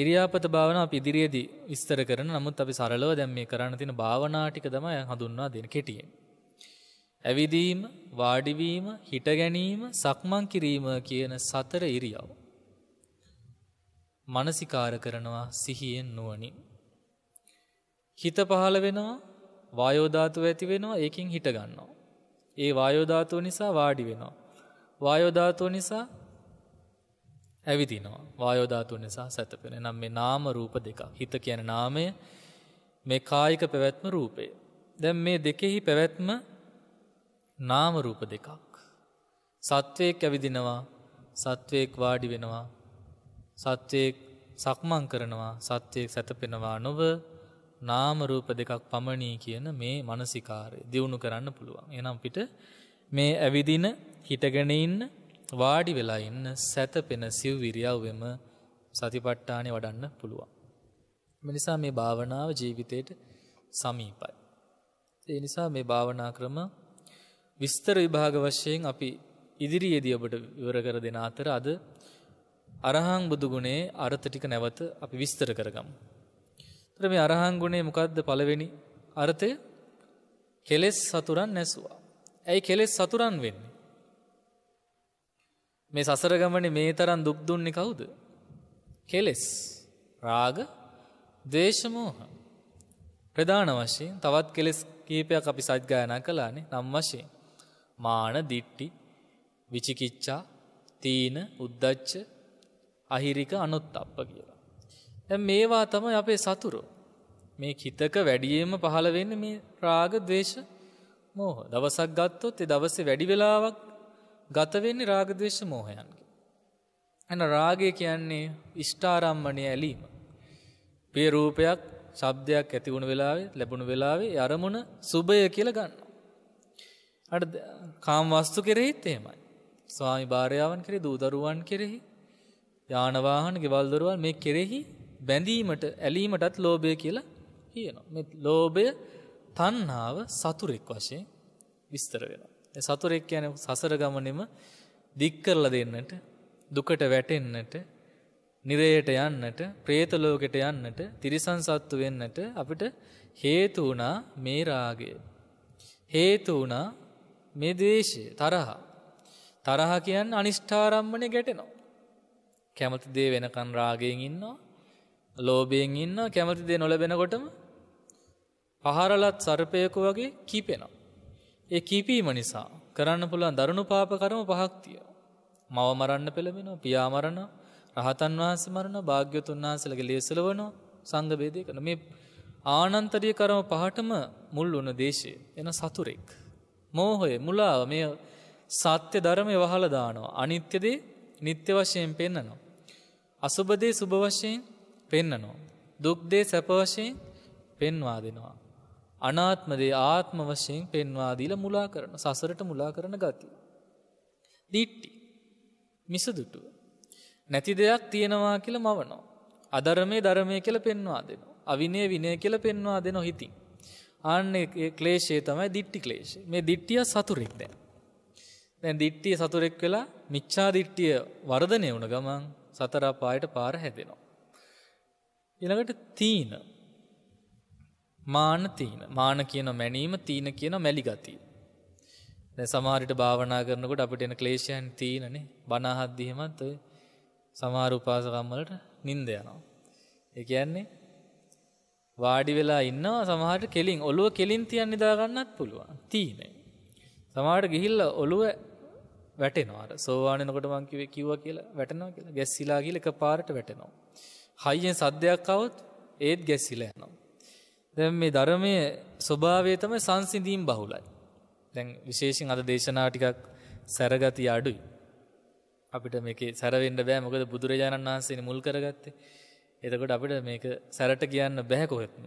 ඉරියාපත භාවන අප ඉදිරියේදී විස්තර කරන නමුත් අපි සරලව දැම් මේ කරන්න තින භාවනාටික දමය හඳුන්වා දෙන කෙටියෙන්. ඇවිදීම, වාඩිවීම, හිට ගැනීම, සක්මන් කිරීම කියන සතර ඉරියව්. මානසිකාර කරනවා සිහියෙන් නුවණින්. හිත පහළ වෙනවා, වායෝ ධාතුව ඇති වෙනවා, ඒකෙන් හිට ගන්නවා. ඒ වායෝ ධාතුව නිසා වාඩි වෙනවා. වායෝ ධාතුව නිසා ඇවිදිනවා. වායෝ ධාතුව නිසා සැතපෙන. නම් මේ නාම රූප දෙක. හිත කියන නාමය මේ කායික පැවැත්ම රූපය. දැන් මේ දෙකෙහි පැවැත්ම නාමරූප දෙකක්. සත්වයෙක් ඇවිදිනවා සත්වයෙක් වාඩි වෙනවා සත්වයෙක් සක්මං කරනවා සත්වයෙක් සැතපෙනවා නොව නාමරූප දෙකක් පමණී කියන මේ මනසිකාරය දියුණු කරන්න පුළුවන්. එනම් පිට මේ ඇවිදින හිටගෙන ඉන්න වාඩි වෙලා ඉන්න සැතපෙන සිව් විරියව්වෙම සතිපට්ඨානය වඩන්න පුළුවන්. මිනිසා මේ භාවනාව ජීවිතයට සමීපයි. ඒ නිසා මේ භාවනා ක්‍රම විස්තර විභාග වශයෙන් අපි ඉදිරියේදී ඔබට විවර කර දෙන අතර අද අරහං බුදු ගුණේ අර්ථ ටික නැවත අපි විස්තර කරගමු. ତර මේ අරහං ගුණේ මොකද්ද පළවෙනි අර්ථය? කෙලෙස් සතුරන් නැසුවා. ඇයි කෙලෙස් සතුරන් වෙන්නේ? මේ සසර ගමනේ මේ තරම් දුක් දුන්නේ කවුද? කෙලෙස්. රාග, ද්වේෂ, මෝහ. ප්‍රධාන වශයෙන් තවත් කෙලෙස් කීපයක් අපි සත්‍යයනා කළානේ නම් වශයෙන්. මාන දිට්ටි විචිකිච්ඡා තීන උද්දච්ච අහිරික අනුත්ප්ප කියලා. දැන් මේවා තමයි අපේ සතුරු. මේ හිතක වැඩියෙන්ම පහළ වෙන්නේ මේ රාග ద్వේෂ මෝහ. දවසක් ගත්තොත් ඒ දවසේ වැඩි වෙලාවක් ගත වෙන්නේ රාග ద్వේෂ මෝහයන්ගේ. එන රාගය කියන්නේ ඉෂ්ඨාරම්මණය ඇලීම. ප්‍රිය රූපයක්, ශබ්දයක් ඇති වුණු වෙලාවේ, ලැබුණු වෙලාවේ අරමුණ සුභය කියලා ගන්නවා. අට කාම්වස්තු කෙරෙහිත් එහෙමයි. ස්වාමි භාරයාවන් කෙරෙහි දූදරුවන් කෙරෙහි යානවාහන ගෙවල්දරුවන් මේ කෙරෙහි බැඳීමට ඇලීමටත් ලෝභය කියලා කියනවා. මෙ ලෝභය තන්නාව සතුරෙක් වශයෙන් විස්තර වෙනවා. සතුරෙක් යන සසර ගමනෙම දික්කරල දෙන්නට දුකට වැටෙන්නට නිරයට යන්නට ප්‍රේතලෝකෙට යන්නට තිරිසන් සත්තු වෙන්නට අපිට හේතු වුණා මේ රාගය. හේතු වුණා මේ ද්වේෂය තරහ. තරහ කියන්නේ අනිෂ්ඨාරම්මනේ ගැටෙනවා. කැමති දේ වෙනකන් රාගයෙන් ඉන්නවා. ලෝභයෙන් ඉන්නවා. කැමති දේ නොලැබෙනකොටම පහරලත් සර්පයෙකු වගේ කීපෙනවා. ඒ කීපීම නිසා කරන්න පුළුවන් දරුණු පාප කර්ම පහක් තියෙනවා. මව මරන්න පෙළඹෙනවා, පියා මරනවා, රහතන් වහන්සේ මරනවා, භාග්‍යතුන් වහන්සේලගේ ලියසලවනවා, සංඝ බේදය කරනවා. මේ ආනන්තරීය කර්ම පහටම මුල් වුණ දේශය එන සතුරෙක්. මෝහය මුලාව මේ සත්‍ය ධර්මය වහල දානවා. අනිත්‍යදේ නිත්‍ය වශයෙන් පෙන්නනවා. අසුබදේ සුභ වශයෙන් පෙන්නනවා. දුක්දේ සැප වශයෙන් පෙන්වා දෙනවා. අනාත්මදේ ආත්ම වශයෙන් පෙන්වා දීලා මුලා කරන සසරට මුලා කරන ගති. දිට්ටි මිසදුටුව. නැති දෙයක් තියෙනවා කියලා මවනෝ. අධර්මය ධර්මය කියල පෙන්වා දෙනවා. අවිනේ විනය කියල පෙන්වා දෙනවා හිතින්. අන්න ක්ලේශය තමයි දිට්ටි ක්ලේශය. මේ දිට්ටිය සතුරෙක් දැන්. දැන් දිට්ටිය සතුරෙක් වෙලා මිච්ඡා දිට්ටිය වර්ධනය වුණ ගමන් සතර පායට පාර හැදෙනවා. ඊළඟට තීන මාන තීන මාන කියන මැනීම තීන කියන මැලි ගතිය. දැන් සමහරට භාවනා කරනකොට අපිට එන ක්ලේශයන් තීනනේ බණ අහද්දි එහෙමත් ඔය සමහර උපාසකම් වලට නිින්ද යනවා. ඒ කියන්නේ වාඩි වෙලා ඉන්නවා සමහරට කෙලින් ඔළුව කෙලින් තියන් නිදා ගන්නත් පුළුවන්. තීනේ. සමහරට ගිහිල්ලා ඔළුව වැටෙනවා. අර සෝවාන් වෙනකොට මං කිව්වේ කිව්වා කියලා වැටෙනවා කියලා. ගැස්සිලා ගිහලා එකපාරට වැටෙනවා. හයියෙන් සද්දයක් આવොත් ඒත් ගැස්සිලා යනවා. දැන් මේ ධර්මයේ ස්වභාවය තමයි සංසිඳීම් බහුලයි. දැන් විශේෂයෙන් අද දේශනා ටිකක් සැරගති අඩුයි. අපිට මේකේ සැර වෙන්න බෑ මොකද බුදුරජාණන් වහන්සේනේ මුල් කරගත්තේ. එතකොට අපිට මේක සැරට කියන්න බැහැ කොහෙත්ම.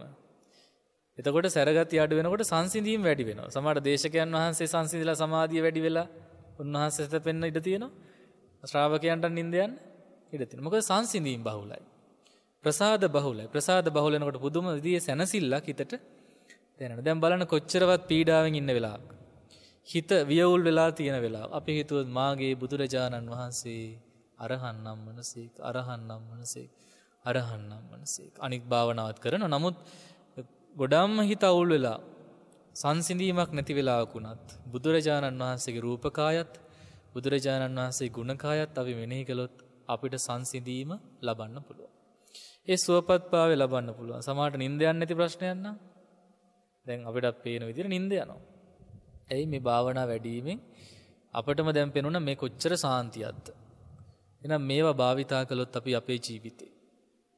එතකොට සැරගත් අඩු වෙනකොට සංසිඳීම් වැඩි වෙනවා. සමහර දේශකයන් වහන්සේ සංසිඳිලා සමාධිය වැඩි වෙලා උන්වහන්සේ සිත පෙන්න ඉඩ තියෙනවා. ශ්‍රාවකයන්ට නිින්ද යන්න ඉඩ තියෙනවා. මොකද සංසිඳීම් බහුලයි. ප්‍රසාද බහුලයි. ප්‍රසාද බහුල වෙනකොට පුදුම විදිහේ සැනසෙල්ලක් හිතට දැනෙනවා. දැන් බලන්න කොච්චරවත් පීඩාවෙන් ඉන්න වෙලාවක. හිත වියවුල් වෙලා තියෙන වෙලාව. අපි හිතුවොත් මාගේ බුදුරජාණන් වහන්සේ අරහන් නම් වනසේක අරහන් නම් වනසේක අරහන්නම් වනසේක අනික් භාවනාවත් කරන නමුත් ගොඩම්ම හිත අවුල් වෙලා සංසිඳීමක් නැති වෙලාකුණත් බුදුරජාණන් වහන්සේගේ රූපකායත් බුදුරජාණන් වහන්සේ ගුණකායත් අපි මෙනෙහි කළොත් අපිට සංසිඳීම ලබන්න පුළුවන්. ඒ සුවපත්භාවය ලබන්න පුළුවන් සමහට නින්දයන් නැති ප්‍රශ්නයන්න දැන් අපිට පේන විදිර නින්ද යනවා. ඇයි මේ භාවනා වැඩීමෙන් අපටම දැම්පෙනුන මේ කොච්චර සාන්තියත්ත. එනම් මේවා භාවිතා කළොත් අපි අපේ ජීවිතේ.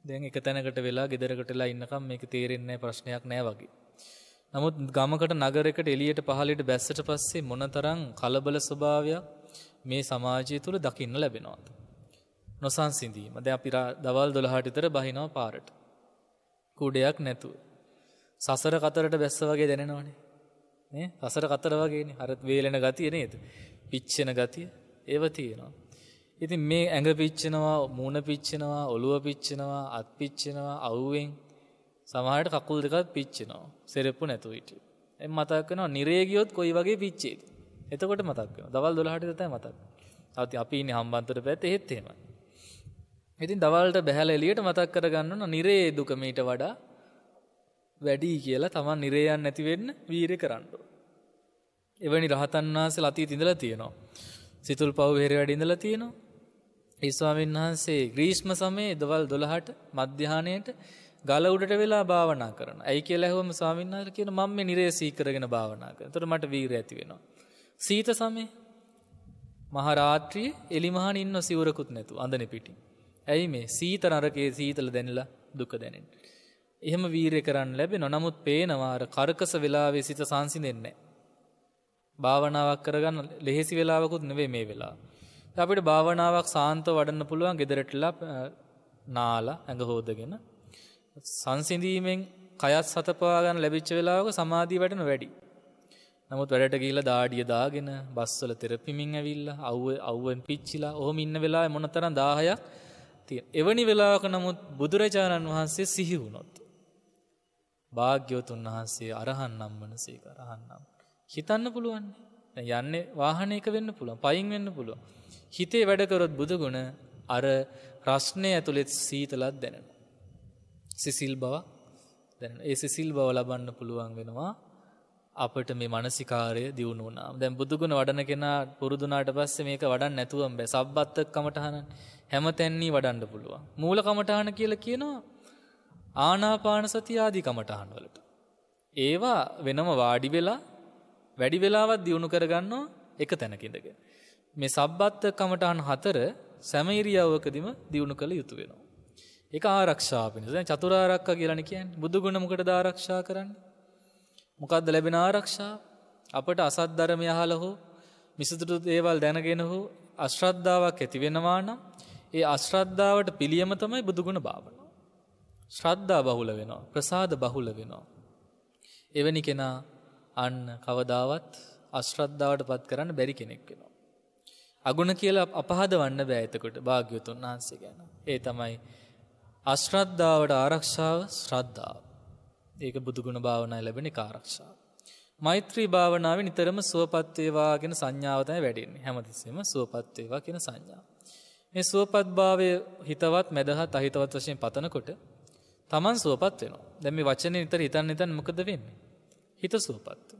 දැන් එක තැනකට වෙලා ගෙදරකටලා ඉන්නකම් මේක තේරෙන්නේ ප්‍රශ්නයක් නෑ වගේ. නමුත් ගමකට නගරයකට එළියට පහළට බැස්සට පස්සේ මොනතරම් කලබල ස්වභාවයක් මේ සමාජය තුළ දකින්න ලැබෙනවද? නොසන්සිඳීම. දැන් අපි දවල් 12ට විතර බහිනවා පාරට. කුඩයක් නැතුව. සසර කතරට බැස්ස වගේ දැනෙනවනේ. නේ? සසර කතර වගේනේ. අර වේලෙන ගතිය නේද? පිච්චෙන ගතිය ඒව තියෙනවා. ඉතින් මේ ඇඟ පිච්චෙනවා, මූණ පිච්චෙනවා, ඔළුව පිච්චෙනවා, අත් පිච්චෙනවා, අවුවෙන් සමහරට කකුල් දෙකත් පිච්චෙනවා. සෙරෙප්පු නැතුව හිටිය. එම් මතක් වෙනවා නිරේ ගියොත් කොයි වගේ පිච්චේද? එතකොට මතක් වෙනවා. දවල් 12ට තමයි මතක්. තාත් අපි ඉන්නේ හම්බන්තොට පැත්තේ එහෙත් එහෙමයි. ඉතින් දවල්ට බැහැලා එළියට මතක් කරගන්න ඕන නිරේ දුක මීට වඩා වැඩි කියලා තමන් නිරේ යන්නේ නැති වෙන්න වීරිය කරන්න ඕන. එවැනි රහතන් වහන්සේලා අතීත ඉඳලා තියෙනවා. සිතුල් පව් වෙහෙර වැඩි ඉඳලා තියෙනවා. ඉස්වාමීන් වහන්සේ ග්‍රීෂ්ම සමයේ දවල් දොළහට මධ්‍යානයට ගල උඩට වෙලා භාවනා කරන. ඇයි කියලා ඇහුවම ස්වාමීන් වහන්සේ කියන මම මේ නිරේසී කරගෙන භාවනා කරනවා. එතකොට මට වීරිය ඇති වෙනවා. සීත සමයේ මහා රාත්‍රියේ එලිමහන් ඉන්න සිවුරකුත් නැතුව අඳනේ පිටින්. ඇයි මේ සීත නරකයේ සීතල දැනෙලා දුක දැනෙන. එහෙම වීරය කරන්න ලැබෙනවා. නමුත් පේනවා අර කර්කස වෙලාවේ සිත සංසිඳෙන්නේ නැහැ. භාවනාවක් කරගන්න ලෙහෙසි වෙලාවකුත් නෙවෙයි මේ වෙලාව. අපිට භාවනාවක් සාන්ත වඩන්න පුළුවන් ගෙදරටලා නාලා ඇඟ හෝදගෙන. සංසිඳීමෙන් කයත් සතපාගන්න ලැබිච්ච වෙලාවක සමාධී වැටන වැඩි. නමුත් වැඩට ගිහිල දාඩිය දාගෙන බස්සල තෙරපිමින් ඇවිල්ල අව්ව අව්ුවෙන් පිච්චිලා ඕහම ඉන්න වෙලා මොනතරම් දාහයක් තිය. එවැනි වෙලාවක නමුත් බුදුරජාණන් වහන්සේ සිහි වුණොත්. භාග්‍යවතුන් වහන්සේ අරහන්නම් වනසේ කරහන්නම්. හිතන්න පුළුවන් යන්නේ වාහනයක වෙන්න පුළුවන් පයින් වෙන්න පුළුවන්. හිතේ වැඩකරොත් බුදුගුණ අර රශ්නය ඇතුළෙත් සීතලත් දැනෙන. සිසිල් බව දැන ඒ සිසිල් බව ලබන්න පුළුවන් වෙනවා අපට මේ මනසිකාරය දියුණුනා දැන් බුදුගුණ වඩන කෙනා පුරුදුනාට පස්සේ මේක වඩන්න නැතුවම් බෑ සබ්බත්ත කමටහන හැම තැන්නේ වඩන්න පුළුවන් මූල කමටහන කියලා කියනවා ආනාපාන සති ආදී කමටහන් වලට ඒවා වෙනම වාඩි වෙලා වැඩි වෙලාවත් දියුණු කරගන්නවා එක තැනක ඉඳගෙන මේ සබ්බත්ත කමඨාන් හතර සෑම ඉරියව්වකදීම දියුණු කළ යුතු වෙනවා. ඒක ආරක්ෂාව පිණිස. දැන් චතුරාර්යක්ක කියලානේ කියන්නේ. බුදු ගුණ මොකටද ආරක්ෂා කරන්නේ? මොකද්ද ලැබෙන ආරක්ෂාව? අපට අසත් ධර්මය අහලා හෝ මිසතුරු දේවල් දැනගෙන හෝ අශ්‍රද්ධාවක් ඇති වෙනවා නම් ඒ අශ්‍රද්ධාවට පිළියම තමයි බුදු ගුණ භාවනාව. ශ්‍රද්ධා බහුල වෙනවා. ප්‍රසාද බහුල වෙනවා. එවැනි කෙනා අන්න කවදාවත් අශ්‍රද්ධාවට පත් කරන්න බැරි කෙනෙක් වෙනවා. අගුණ කියලා අපහද වන්න බෑතකොට භාග්‍යතුන් වහන්සේ ගැන. ඒ තමයි අශ්‍රද්ධාවට ආරක්ෂාව ශ්‍රද්ධාව. ඒක බුදුගුණ භාවනයි ලැබෙන කාරක්ෂාව. මෛත්‍රී භාවනාව නිතරම සුවපත්වේවාගෙන සංඥාවතය වැඩින්නේ හැමතිස්සෙම සුවපත්වේවා කියෙන සංඥාව. මේ සුවපත්භාවය හිතවත් මැදහත් අහිතවත් වශයෙන් පතනකොට තමන් සුවපත් වෙනවා දැම වචන නිතර හිතන් නිතන් මොකද වෙන්නේ. හිත සුවපත්ව.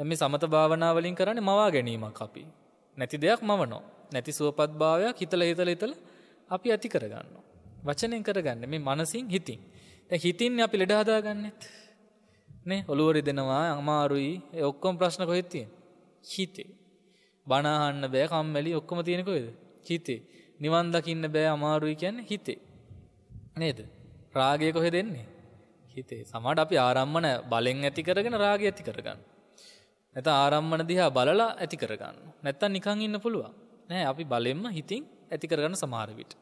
ඇම සමත භාවනාවලින් කරන්න මවා ගැනීමක් අපි නැති දෙයක් මවනෝ. නැති සුවපත් භාවයක් හිතල හිතල හිතල අපි ඇති කරගන්නවා. වචනයෙන් කරගන්න මේ මනසින් හිතින්. දැන් හිතින් අපි ලෙඩ හදාගන්නෙත්. නේ ඔලුවරි දෙනවා අමාරුයි. ඒ ඔක්කොම ප්‍රශ්න කොහෙද තියෙන්නේ? හිතේ. බණ අහන්න බෑ කම්මැලි ඔක්කොම තියෙන කොහෙද? හිතේ. නිවන් දකින්න බෑ අමාරුයි කියන්නේ හිතේ. නේද? රාගය කොහෙද එන්නේ? හිතේ. සමහරවිට අපි ආරම්මන බලෙන් ඇති කරගෙන රාගය ඇති කරගන්නවා. නැත්නම් ආරම්මන දිහා බලලා ඇති කරගන්න. නැත්නම් නිකන් ඉන්න පුළුවන්. නෑ අපි බලෙන්ම හිතින් ඇති කරගන්න සමහර විට.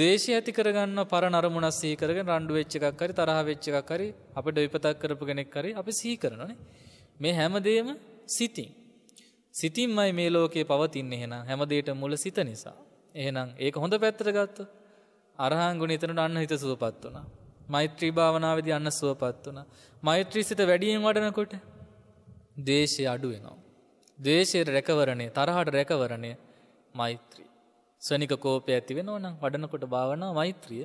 දේශය ඇති කරගන්න පරණ අරමුණක් සිහි කරගෙන රණ්ඩු වෙච්ච එකක් හරි තරහ වෙච්ච එකක් හරි අපිට විපතක් කරපු කෙනෙක් හරි අපි සිහි කරනනේ. මේ හැමදේම සිතින්. සිතින්මයි මේ ලෝකේ පවතින්නේ එහෙනම් හැමදේට මුල සිත නිසා. එහෙනම් ඒක හොඳ පැත්තට ගත්තොත් අරහන් ගුණ එතනට අන්න හිත සුවපත් වුණා. මෛත්‍රී භාවනාවේදී අන්න සුවපත් වුණා. මෛත්‍රී සිත වැඩියෙන් වඩනකොට දේශය අඩුවෙනවා. දේශයට රැකවරණය තරහට රැකවරණය මෛත්‍රී. ස්වනික කෝපය ඇති වෙනවා නම් වඩනකොට භාවනා මෛත්‍රිය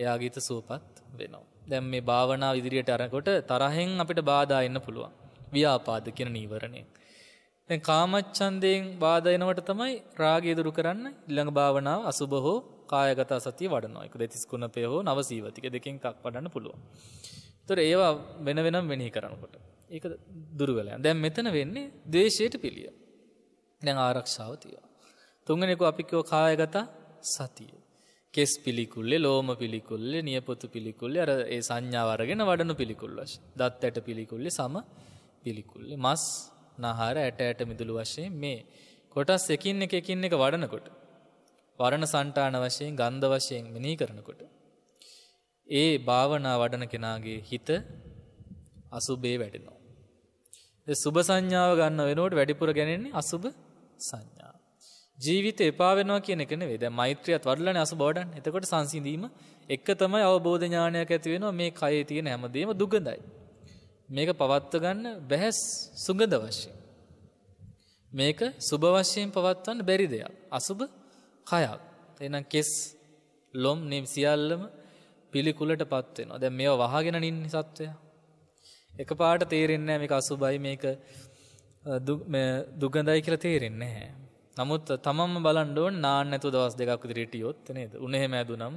එයාගීත සුවපත් වෙනවා. දැම් මේ භාවනා ඉදිරියට අරකොට තරහෙන් අපිට බාධා එන්න පුළුවන්. ව්‍යාපාද කියෙන නීවරණය. දැන් කාමච්චන්දයෙන් බාධයනවට තමයි රාගය දුරු කරන්න ඉල්ළඟ භාවනාව අසුබ හෝ කායගත සති වඩනවා එක දෙතිස්කුණ පයහෝ නවසීවතික දෙකින් එකක් වඩන්න පුළුවන්. තොර ඒවා වෙන වෙනම් වෙනහි කරනකොට. ඒක දුරවල දැන් මෙතන වෙන්නේ දේශයට පිළිය දැන් ආරක්ෂාව තියවා. තුන්ගෙනෙකු අපිකෝ කායගතා සතිය. කෙස් පිළිකුල්ලේ ලෝම පිළිකුල්ලේ නියපොතු පිළිකුල්ලේ අර ඒ සංඥාවරගෙන වඩනු පිළිකුල් වශ. දත් ඇට පිළිකුල්ලේ සම පිළිකුල්ලේ මස් නහාර ඇට ඇට මිදුළු වශයෙන් මේ කොටස් එකින් එක එකින් එක වඩනකොට. වරණ සන්ටාන වශයෙන් ගන්ධ වශයෙන් මෙනී කරනකොට. ඒ භාවනා වඩන කෙනාගේ හිත අසුබේ වැඩෙනවා. සුබ සංඥාව ගන්න වෙනුවට වැඩිපුර ගැනෙන්නේ අසුබ සංඥා. ජීවිත එපා වෙනවා කියන එක නෙවෙයි. දැන් මෛත්‍රියත් වඩලානේ අසුබ වඩන්න. එතකොට සංසිඳීම එක තමයි අවබෝධ ඥානයක් ඇති වෙනවා මේ කයේ තියෙන හැමදේම දුගඳයි. මේක පවත්ව ගන්න බැහැස් සුගඳ වශයෙන්. මේක සුබ වශයෙන් පවත්වන්න බැරි දෙයක්. අසුබ කයක්. එහෙනම් කෙස් ලොම් නිම් සියල්ලම පිළිකුලටපත් වෙනවා. දැන් මේව වහගෙන ඉන්නේ සත්වයා. එක පාට තේරෙන්නේ මේක අසුබයි මේක දුගඳයි කියලා තේරෙන්නේ නැහැ. නමුත් තමන්ම බලන්න ඕන නාන්න නැතුව දවස් දෙකක් විතර හිටියොත් නේද? උණ එහෙම ඇදුනම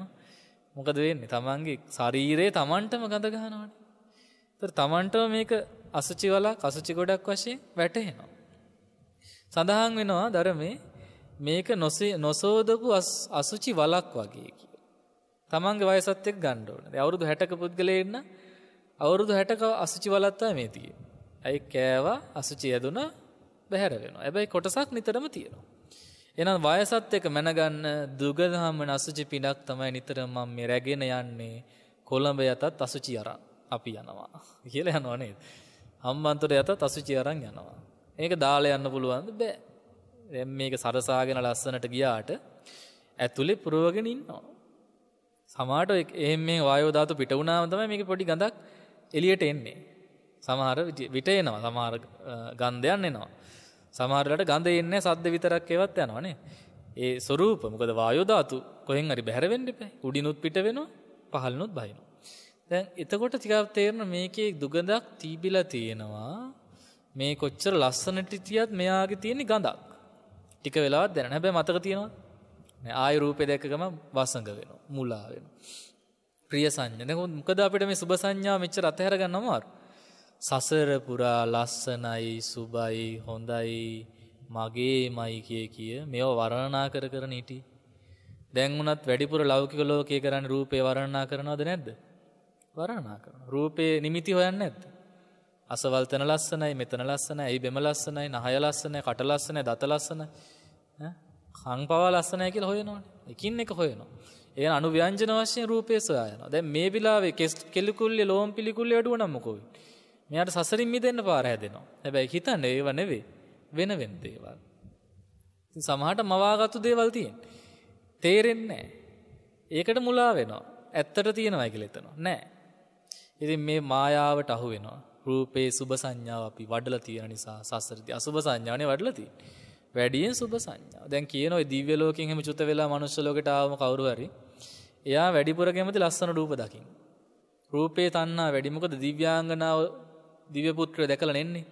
මොකද වෙන්නේ? තමන්ගේ ශරීරයේ තමන්ටම ගඳ ගන්නවනේ. ඒතර තමන්ටම මේක අසුචි වලක් අසුචි ගොඩක් වශයෙන් වැටෙනවා. සඳහන් වෙනවා ධර්මයේ මේක නොසෝදපු අසුචි වලක් වගේ කියලා. තමන්ගේ වයසත් එක්ක ගන්න ඕනේ. අවුරුදු 60ක පුද්ගලයෙක් ඉන්න අවුරුදු 60ක අසුචි වලත්තා මේ තියෙන්නේ. අය කෑවා අසුචි ඇදුනා බහැර වෙනවා. හැබැයි කොටසක් නිතරම තියෙනවා. එහෙනම් වයසත් එක්ක මැනගන්න දුගදහමන අසුචි පිටක් තමයි නිතරම මම මේ රැගෙන යන්නේ. කොළඹ යතත් අසුචි අරන් අපි යනවා *laughs* කියලා යනවා නේද? හම්බන්තොට යතත් අසුචි අරන් යනවා. ඒක දාලා යන්න පුළුවන්ද? බෑ. දැන් මේක සරසාගෙන ලස්සනට ගියාට ඇතුලේ පුරවගෙන ඉන්නවා. සමහරට එහෙම මේ වායෝ ධාතු පිට වුණාම තමයි මේක පොඩි ගඳක් එලියට එන්නේ. සමහර විට එනවා. සමහර ගන්ධයන් එනවා. සමහර වෙලට ගඳ එන්නේ සද්ද විතරක් ඒවත් යනවනේ. ඒ ස්වરૂප මොකද වායෝ ධාතු කොහෙන් හරි බැහැර වෙන්න ඉපයි. උඩිනුත් පිට වෙනවා, පහළිනුත් බහිනවා. දැන් එතකොට ටිකක් තේරෙන මේකේ දුගඳක් තීබිලා තියෙනවා. මේ කොච්චර ලස්සනට තියත් මෙයාගේ තියෙන ගඳක්. ටික වෙලාවක් දැනෙන හැබැයි මතක තියෙනවද? ආය රූපේ දැක්ක ගම වසඟ වෙනවා, මුලා වෙනවා. ප්‍රිය සංඥා. දැන් මොකද අපිට මේ සුබ සංඥා මෙච්චර අතහැර ගන්න අමාරු. සසර පුරා ලස්සනයි, සුබයි, හොඳයි, මගේමයි කිය කිය මේව වර්ණනා කර කර නීටි. දැන් උනත් වැඩිපුර ලෞකික ලෝකයේ කරන් රූපේ වර්ණනා කරනවද නැද්ද? වර්ණනා කරනවා. රූපේ නිමිති හොයන්නේ නැද්ද? අසවල් තන ලස්සනයි, මෙතන ලස්සනයි, ඇයි බෙම ලස්සනයි, නහය ලස්සනයි, කට ලස්සනයි, දත ලස්සනයි. ඈ? කන් පවා ලස්සනයි කියලා හොයනවනේ. එකින් එක හොයනවා. ඒ අනුව්‍යංජන වශයෙන් රූපේ සොයා යනවා. දැන් මේ වෙලාවේ කෙලිකුල්ලේ ලෝම් පිළිකුල්ලේ අඩුව නම් මොකෝයි? මෙයාට සසරින් මිදෙන්න පාර හැදෙනවා. හැබැයි හිතන්නේ ඒව නෙවෙයි. වෙන වෙන දේවල්. ඉතින් සමහරට මවාගත්තු දේවල් තියෙන. තේරෙන්නේ නැහැ. ඒකට මුලා වෙනවා. ඇත්තට තියෙනවා කියලා හිතනවා. නැහැ. ඉතින් මේ මායාවට අහු වෙනවා. රූපේ සුබ සංඥාව අපි වඩලා තියෙන නිසා සසරදී අසුබ සංඥානේ වඩලා තියෙන්නේ. වැඩියෙන් සුභ සංඥාව. දැන් කියන ඔය දිව්‍ය ලෝකයෙන් හැම චුත වෙලා මනුෂ්‍ය ලෝකයට ආවම කවුරු හරි එයා වැඩිපුර කැමති ලස්සන රූප දකින්න. රූපේ තණ්හා වැඩි මොකද දිව්‍යාංගනාව දිව්‍ය පුත්‍රය දැකලා නෙන්නේ.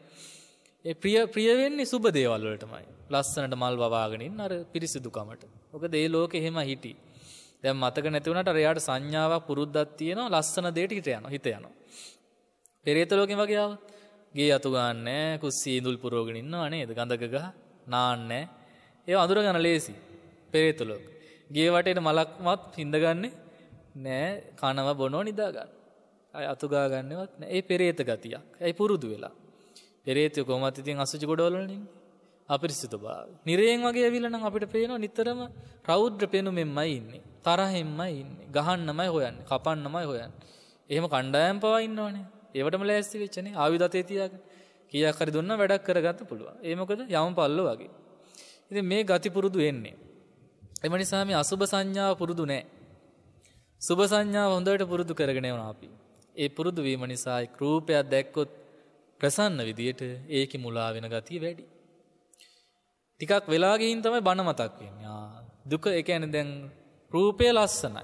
ඒ ප්‍රිය ප්‍රිය වෙන්නේ සුබ දේවල් වලටමයි. ලස්සනට මල් වවාගෙන ඉන්න අර පිරිසිදුකමට. මොකද ඒ ලෝකේ එහෙම හිටි. දැන් මතක නැති වුණාට අර එයාට සංඥාවක් පුරුද්දක් තියෙනවා ලස්සන දෙයට හිත යනවා හිත යනවා. පෙරේත ලෝකෙම වගේ ආව. ගේ අතු ගන්නෑ කුස්සියේ ඉඳුල් පුරවගෙන ඉන්නවා නේද ගඳක ගහ. නාන්නෑ ඒ අඳුර ගන ලේසි පෙරේතුලොක්. ගේවටට මලක්මත් හිඳගන්නේ නෑ කනව බොනෝ නිදාගන්න. අය අතුගා ගන්නවත් ඒ පෙරේත ගතියක් ඇයි පුරුදු වෙලා. පෙරේතය කොමත් ඉතින් අසුචි ගොඩවලනින් අපිරිසිතු බාව. නිරයෙන් වගේ ඇවිලනම් අපිට පේනවා නිතරම රෞද්‍ර පෙනුමෙන්මයි ඉන්නේ. තරහෙම්මයි ඉන්නේ ගහන්නමයි හොයන්න කපන්නමයි හොයන්න. එහෙම කණ්ඩායම් පවා ඉන්නවනේ ඒවටම ලෑස්ති වෙච්චනේ ආවිධතේ තියාගෙන. කියකරි දුන්න වැඩක් කරගත පුළුවන් ඒමකද යම පල්ල වගේ. ඉති මේ ගති පුරුදු එන්නේ. එම නිසාම අසුභ සංඥාව පුරුදු නෑ. සුභ සංඥාව හොඳට පුරුදු කරගෙනවන අපි. ඒ පුරුදු වීම නිසායි රූපයක් දැක්කොත් ප්‍රසන්න විදියට ඒක මුලා වෙන ගතිය වැඩි. ටිකක් වෙලාගින් තමයි බණ මතක් වෙන්නේ. දුක ඒ කියන්නේ දැන් රූපය ලස්සනයි.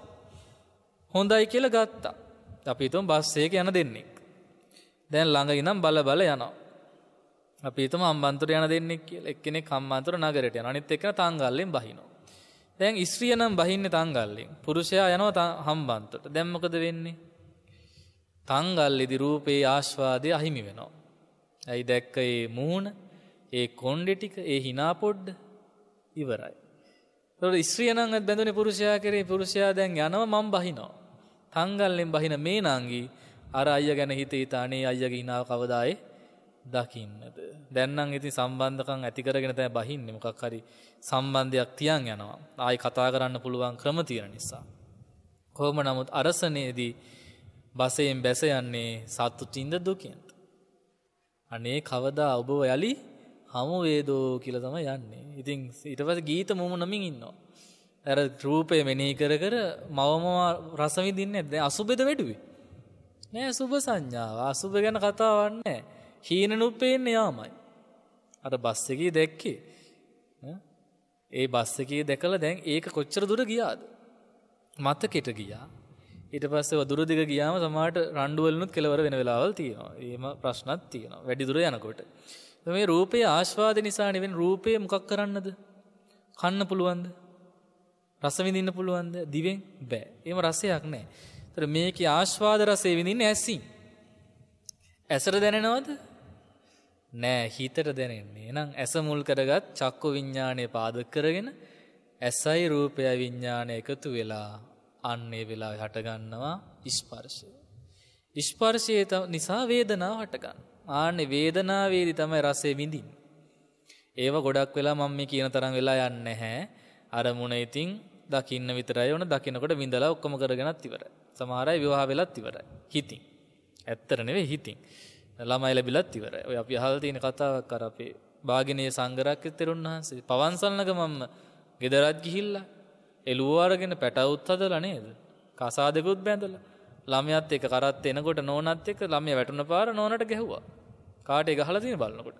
හොඳයි කියලා ගත්තා. අපි හිතමු බස් එක යන දෙන්නේ. දැන් ළඟ ඉඳන් බල බල යනවා. අපිතම අම්බන්තර යන දෙන්නෙක් කියලා එක්කෙනෙ කම්බන්තර නගරට යන අනිත් එක්කන තංගල්ලෙන් බහිනවා. දැන් ස්ත්‍රිය නම් බහින්නේ තංගල්ලෙන්. පුරුෂයා යනවා හම්බන්තොට. දැන් මොකද වෙන්නේ? තංගල්ලේදී රූපේ ආස්වාදය අහිමි වෙනවා. ඇයි දැක්ක ඒ මූණ, ඒ කොණ්ඩෙ ටික, ඒ hina පොඩ්ඩ ඉවරයි. ඒතකොට ස්ත්‍රිය නම් බැඳුනේ පුරුෂයා කරේ පුරුෂයා දැන් යනවා මම බහිනවා. තංගල්ලෙන් බහින මේ නංගී අර අයියා ගැන හිත හිතානේ අයියාගේ hinaව කවදායේ දකින්නද. දැන්නම් ඉතින් සම්බන්ධකම් ඇති කරගෙන තමයි බහින්නේ මොකක් හරි සම්බන්ධයක් තියන් යනවා. ආයි කතා කරන්න පුළුවන් ක්‍රම තියෙන නිසා. කොහොම නමුත් අරසනේදී බසයෙන් බැස යන්නේ සතුටින්ද දුකින්ද. අනේ කවදා ඔබ යලි හමු වේදෝ කියලා තමයි යන්නේ. ඉතින් ඊට පස්සේ ගීත මොමුණමින් ඉන්නවා. අර රූපය මෙනෙහි කර කර මවම රස විඳින්නේ නැහැ. අසුබෙද වැඩුවේ. නෑ සුබ සංඥාව. අසුබ ගැන කතාවක් නැහැ. හීනනුත් පේන්න යාමයි. අර බස් එකේ දැක්කේ. ඒ බස් එකේ දැකලා දැන් ඒක කොච්චර දුර ගියාද? මතකෙට ගියා. ඊට පස්සේ වදුර දිග ගියාම සමහරට රණ්ඩු වලිනුත් කෙලවර වෙන වෙලාවල් තියෙනවා. එහෙම ප්‍රශ්නක් තියෙනවා. වැඩි දුර යනකොට. මේ රූපයේ ආස්වාද නිසා නෙවෙයි රූපේ මොකක් කරන්නද? කන්න පුළුවන්ද? රස විඳින්න පුළුවන්ද? දිවෙන් බෑ. එහෙම රසයක් නැහැ. ඒතර මේකේ ආස්වාද රසය විඳින්නේ ඇසින්. ඇසර දැනෙනවද? නෑ හිතට දැනෙන්නේ. එහෙනම් ඇස මුල් කරගත් චක්කු විඥාණය පාදක කරගෙන ඇසයි රූපය විඥාණය එකතු වෙලා අන්නේ වෙලාවේ හටගන්නවා ස්පර්ශය. ස්පර්ශය නිසා වේදනාව හටගන්න. ආන්නේ වේදනාවේදී තමයි රසය විඳින්නේ. ඒව ගොඩක් වෙලා මම මේ කියන තරම් වෙලා යන්නේ නැහැ. අරමුණ ඉතින් දකින්න විතරයි ඕන දකින්නකොට විඳලා ඔක්කොම කරගෙනත් ඉවරයි. සමහර අය විවාහ වෙලත් ඉවරයි. හිතින්. ඇත්තට නෙවෙයි හිතින්. ළමයි ලැබිලත් ඉවර ඔය අපි අහල් තියෙන කතාවක් කර අපේ භාගනය සංගරක් තෙරුන් වහන්සේ පවන්සල්ලක මම ගෙදරත් ගිහිල්ලා එලුවාරගෙන පැටවුත් හදල නේද කසාදකුත් බැඳල ළමයත් එක කරත් එනකොට නෝනත් එක ළමය වැටුන පාර නොනට ගැහ්වා කාට ගහල තියෙන බලන්නකොට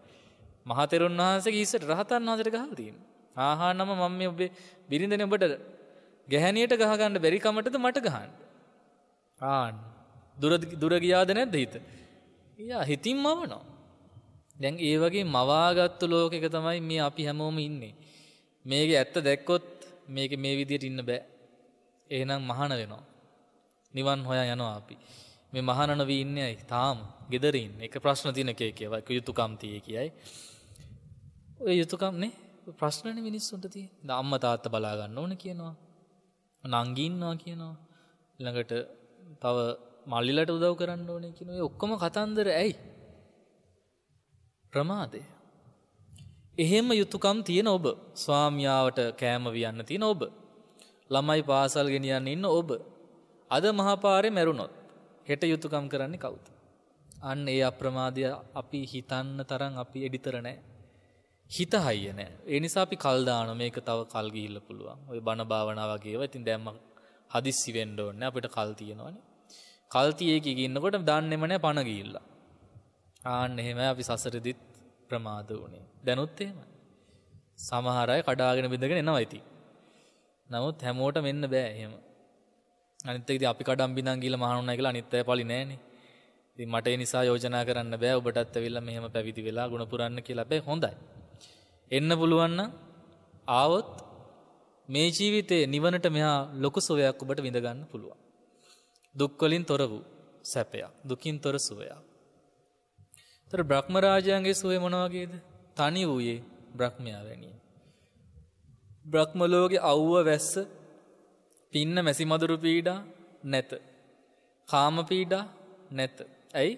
මහතෙරුන් වහන්සේ ඉස්සට රහතන් වහසට ගහල් තියෙන ආහා නම මම ඔබේ බිරිඳන ඔබට ගැහැනියට ගහගන්න බැරිකමටද මට ගහන්න ආන් දුරගියාද නැද්ද හිත යා හිතින් මවනවා. දැන් ඒ වගේ මවාගත්තු ලෝකෙක තමයි මේ අපි හැමෝම ඉන්නේ. මේක ඇත්ත දැක්කොත් මේක මේ විදිහට ඉන්න බෑ. එහෙනම් මහාන වෙනවා. නිවන් හොයා යනවා අපි. මේ මහාන නොවී ඉන්නේ අයි තාම. gedare ඉන්නේ. එක ප්‍රශ්න තියෙන කේ කියවයි. යුතුයකම් තියේ කියයි. ඔය යුතුයකම් නේ ප්‍රශ්නනේ මිනිස්සුන්ට තියෙන්නේ. අම්මා තාත්තා බලා ගන්න ඕන කියනවා. නංගි ඉන්නවා කියනවා. ළඟට තව මල්ලිලට උදව් කරන්න ඕනේ කියන ඔක්කොම කතන්දර ඇයි ප්‍රමාදය එහෙම යුතුකම් තියෙන ඔබ ස්වාමියාවට කෑම වියන්න තියෙන ඔබ ළමයි පාසල් ගෙනියන්න ඉන්න ඔබ අද මහපාරය මැරුණොත් හෙට යුතුකම් කරන්නේ කවුද අන්න ඒ අප්‍රමාදය අපි හිතන්න තරම් අපි එඩිතර නෑ හිත හයිය නෑ ඒ නිසා අපි කල්දාන මේක තව කල් ගිහිල්ල පුළුවන් ඔය බණ භාවනා වගේව ඉතින් දැම්ම හදිස්සි වෙන්න ඕනේ අපිට කල් තියෙනවනේ කල්තියේකේ ඉන්නකොට දන්නේම නැහැ පණ ගිහිල්ලා. ආන්න එහෙමයි අපි සසරෙදිත් ප්‍රමාද වුනේ. දැනුත් එහෙමයි. සමහර අය කඩාගෙන බිඳගෙන එනවා ඉතින්. නමුත් හැමෝටම එන්න බෑ එහෙම. අනිත් එක ඉතින් අපි කඩම් බිඳන් ගිහිල්ලා මහණුනා කියලා අනිත් අය පලි නෑනේ. ඉතින් මට ඒ නිසා යෝජනා කරන්න බෑ ඔබටත් ඇවිල්ලා මෙහෙම පැවිදි වෙලා ගුණ පුරන්න කියලා. හැබැයි හොඳයි. එන්න පුළුවන් නම් ආවොත් මේ ජීවිතේ නිවනට මෙහා ලොකු සොයක් ඔබට විඳ ගන්න පුළුවන්. දුක්වලින් තොර වූ සැපයක් දුකින් තොර සුවයක්. තර බ්‍රහ්මරාජයන්ගේ සුවේ මොනවාගේද තනි වූයේ බ්‍රහ්මයාවැනි. බ්‍රහ්මලෝගේ අව්ව වැස්ස පින්න මැසි මදුරු පීඩා නැත. කාම පීඩා නැත. ඇයි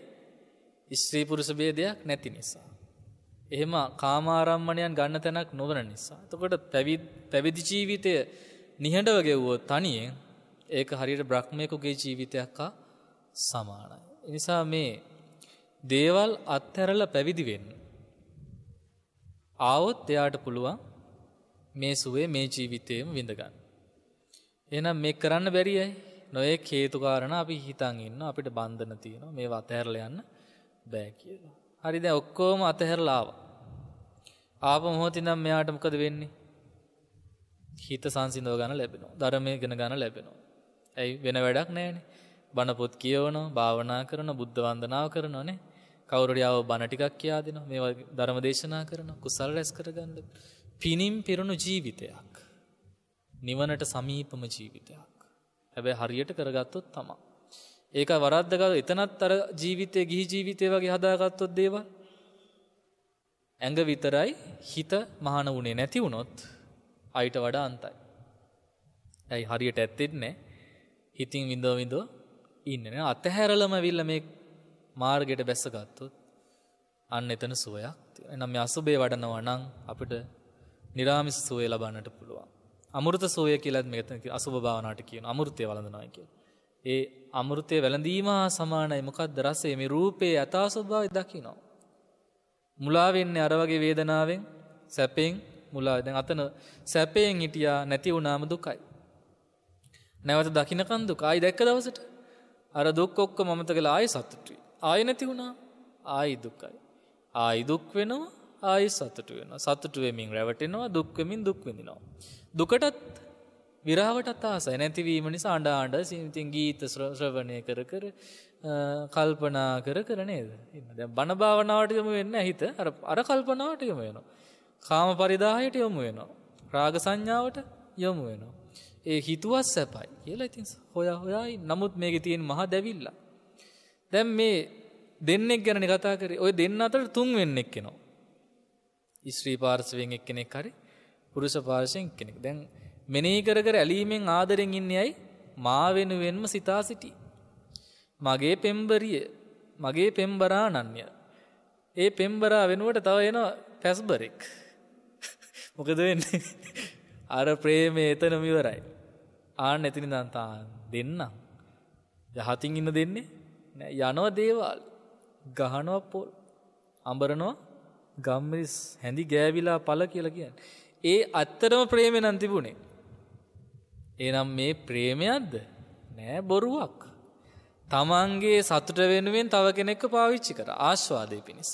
ස්ත්‍රීපුරුෂ බේදයක් නැති නිසා. එහෙම කාමාරම්මණයන් ගන්න තැනක් නොවන නිසා. තකොට පැවිදි ජීවිතය නිහඬව ගෙව්වෝ තනියෙන් ඒක හරියට බ්‍රහ්මයෙකුගේ ජීවිතයක් හා සමානයි. නිසා මේ දේවල් අත්හැරලා පැවිදි වෙන්න. ආවොත් එයාට පුළුවන් මේ සුවේ මේ ජීවිතේම විඳ ගන්න. එහෙනම් මේ කරන්න බැරි ඇයි? නොයේ හේතු කාරණා අපි හිතන් ඉන්න අපිට බන්ධන තියෙනවා. මේව අතහැරලා යන්න බෑ කියලා. හරි දැන් ඔක්කොම අතහැරලා ආවා. ආප මොහොතින් නම් මෙයාට මොකද වෙන්නේ? හිත සංසිඳව ගන්න ලැබෙනවා. ධර්මයේ ඉගෙන ගන්න ලැබෙනවා. ඇයි වෙන වැඩක් නෑනේ බණපොත් කියවන භාවනා කරන බුද්ධ වන්දනාව කරනවානේ කවුරුඩියාව බණටිකක් කියා දෙනවා මේ ධර්ම දේශනා කරන කුසල් රැස් කරගන්න පිනිම් පිරුණු ජීවිතයක් නිවනට සමීපම ජීවිතයක් හැබැයි හරියට කරගත්තොත් තමා ඒක වරද්දගත එතනත් අර ජීවිතය ගිහි ජීවිතය වගේ හදාගත්තොත් දේවල් ඇඟ විතරයි හිත මහන වුණේ නැති වුණොත් අයිට වඩා අන්තයි ඇයි හරියට ඇත්තෙත් නෑ හිතින් විඳෝ විඳෝ ඉන්න නෑ අතහැරලම ඇවිල්ලා මේ මාර්ගයට බැසගත්තොත් අන්න එතන සුවයක් එනම් මේ අසුබේ වඩනවා නම් අපිට නිරාමිස සුවය ලබන්නට පුළුවන් අමෘත සුවය කියලා මෙතන අසුබ භාවනාවට කියන අමෘතය වළඳනවා කියලා ඒ අමෘතය වැළඳීම සමානයි මොකක්ද රසය මේ රූපේ යථා ස්වභාවය දකිනවා මුලා වෙන්නේ අර වගේ වේදනාවෙන් සැපෙන් මුලා දැන් අතන සැපයෙන් හිටියා නැති වුණාම දුකයි නැවත දකිනකන් දුක ආයි දැක්ක දවසට අර දුක් ඔක්ක මමත කළ ආයි සතුටුයි. ආය නැති වුණා ආයි දුක්කයි. ආයි දුක් වෙනවා ආයි සතුට වෙන සතුට වෙමින් රැවටෙනවා දුක්වමින් දුක්වෙඳනවා. දුකටත් විරාවටත් ආසයි නැතිවීම නිසා අඩ ආඩ සිතින් ගීත ශ්‍රවණය කර කර කල්පනා කර කරනේද ඉන්න බණභාවනාවට යොමු වෙන්න හිත අර කල්පනාවට යොමු වෙනවා. කාම පරිදාහයට යොමු වෙනවා. රාග සංඥාවට යොමු වෙනවා. ඒ හිතුවත් සැපයි කියලා ඉතින් හොයා හොයායි නමුත් මේකේ තියෙන මහා දැවිල්ල. දැන් මේ දෙන්නෙක් ගැන කතා කරේ. ওই දෙන්න අතර තුන් වෙන්නෙක් කෙනා. ස්ත්‍රී පාර්ශවයෙන් එක්කෙනෙක් හරි පුරුෂ පාර්ශවයෙන් කෙනෙක්. දැන් මෙනෙහි කර කර ඇලීමෙන් ආදරෙන් ඉන්නේ ඇයි? මා වෙනුවෙන්ම සිතා සිටි. මගේ පෙම්බරිය, මගේ පෙම්බරාණන්ය. ඒ පෙම්බරා වෙනුවට තව එනවා පැස්බරෙක්. *laughs* මොකද වෙන්නේ? *laughs* අර ප්‍රේමය එතනම ඉවරයි. ආන නැතිනි දන්තා දෙන්නම්. යහතින් ඉන්න දෙන්නේ යනව දේවල් ගහනව පොල් අඹරනවා ගම්මිස් හැඳි ගෑවිලා පල කියලා කියන්න. ඒ අත්තරම ප්‍රේමය නම් තිබුණේ. එනම් මේ ප්‍රේමයක්ද නෑ බොරුවක්. තමන්ගේ සතුට වෙනුවෙන් තව කෙනෙක්ක පාවිච්චි කර ආශ්වාදය පිණිස.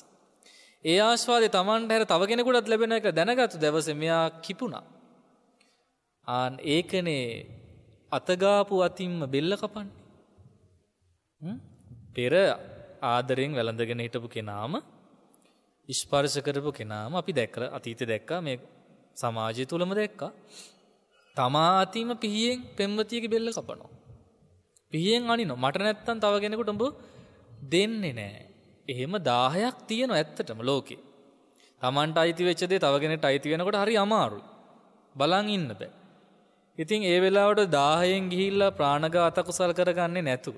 ඒ ආශ්වාදය තමන්ට හැර තව කෙනෙකුටත් ලැබෙන එක දැනගත්තු දවස මෙයා කිපුණා. ආන් ඒකනේ අතගාපු අතින්ම බෙල්ල කපන්නේ. පෙර ආදරෙන් වැළඳගෙන හිටපු කෙනාම ඉස්්පර්ශ කරපු කෙනාම අපි දැක්කල අතීත දැක්කා මේ සමාජය තුළම දැක්කා. තමා අතීම පිහියෙන් පෙම්වතියක බෙල්ල කපනවා. පිහියෙන් අනි නො මට නැත්තන් තව කෙනෙකුටඹ දෙන්නේ නෑ. එහෙම දාහයක් තියන ඇත්තටම ලෝකේ. තමන්ට අයිති වෙච්චදේ තවගෙනට අයිති වෙනකොට හරි අමාරු. බලන් ඉන්න බෑ. ඉතින් ඒ වෙලාවට දාහයෙන් ගිහිල්ලා ප්‍රාණඝාත කුසල් කරගන්නේ නැතුව.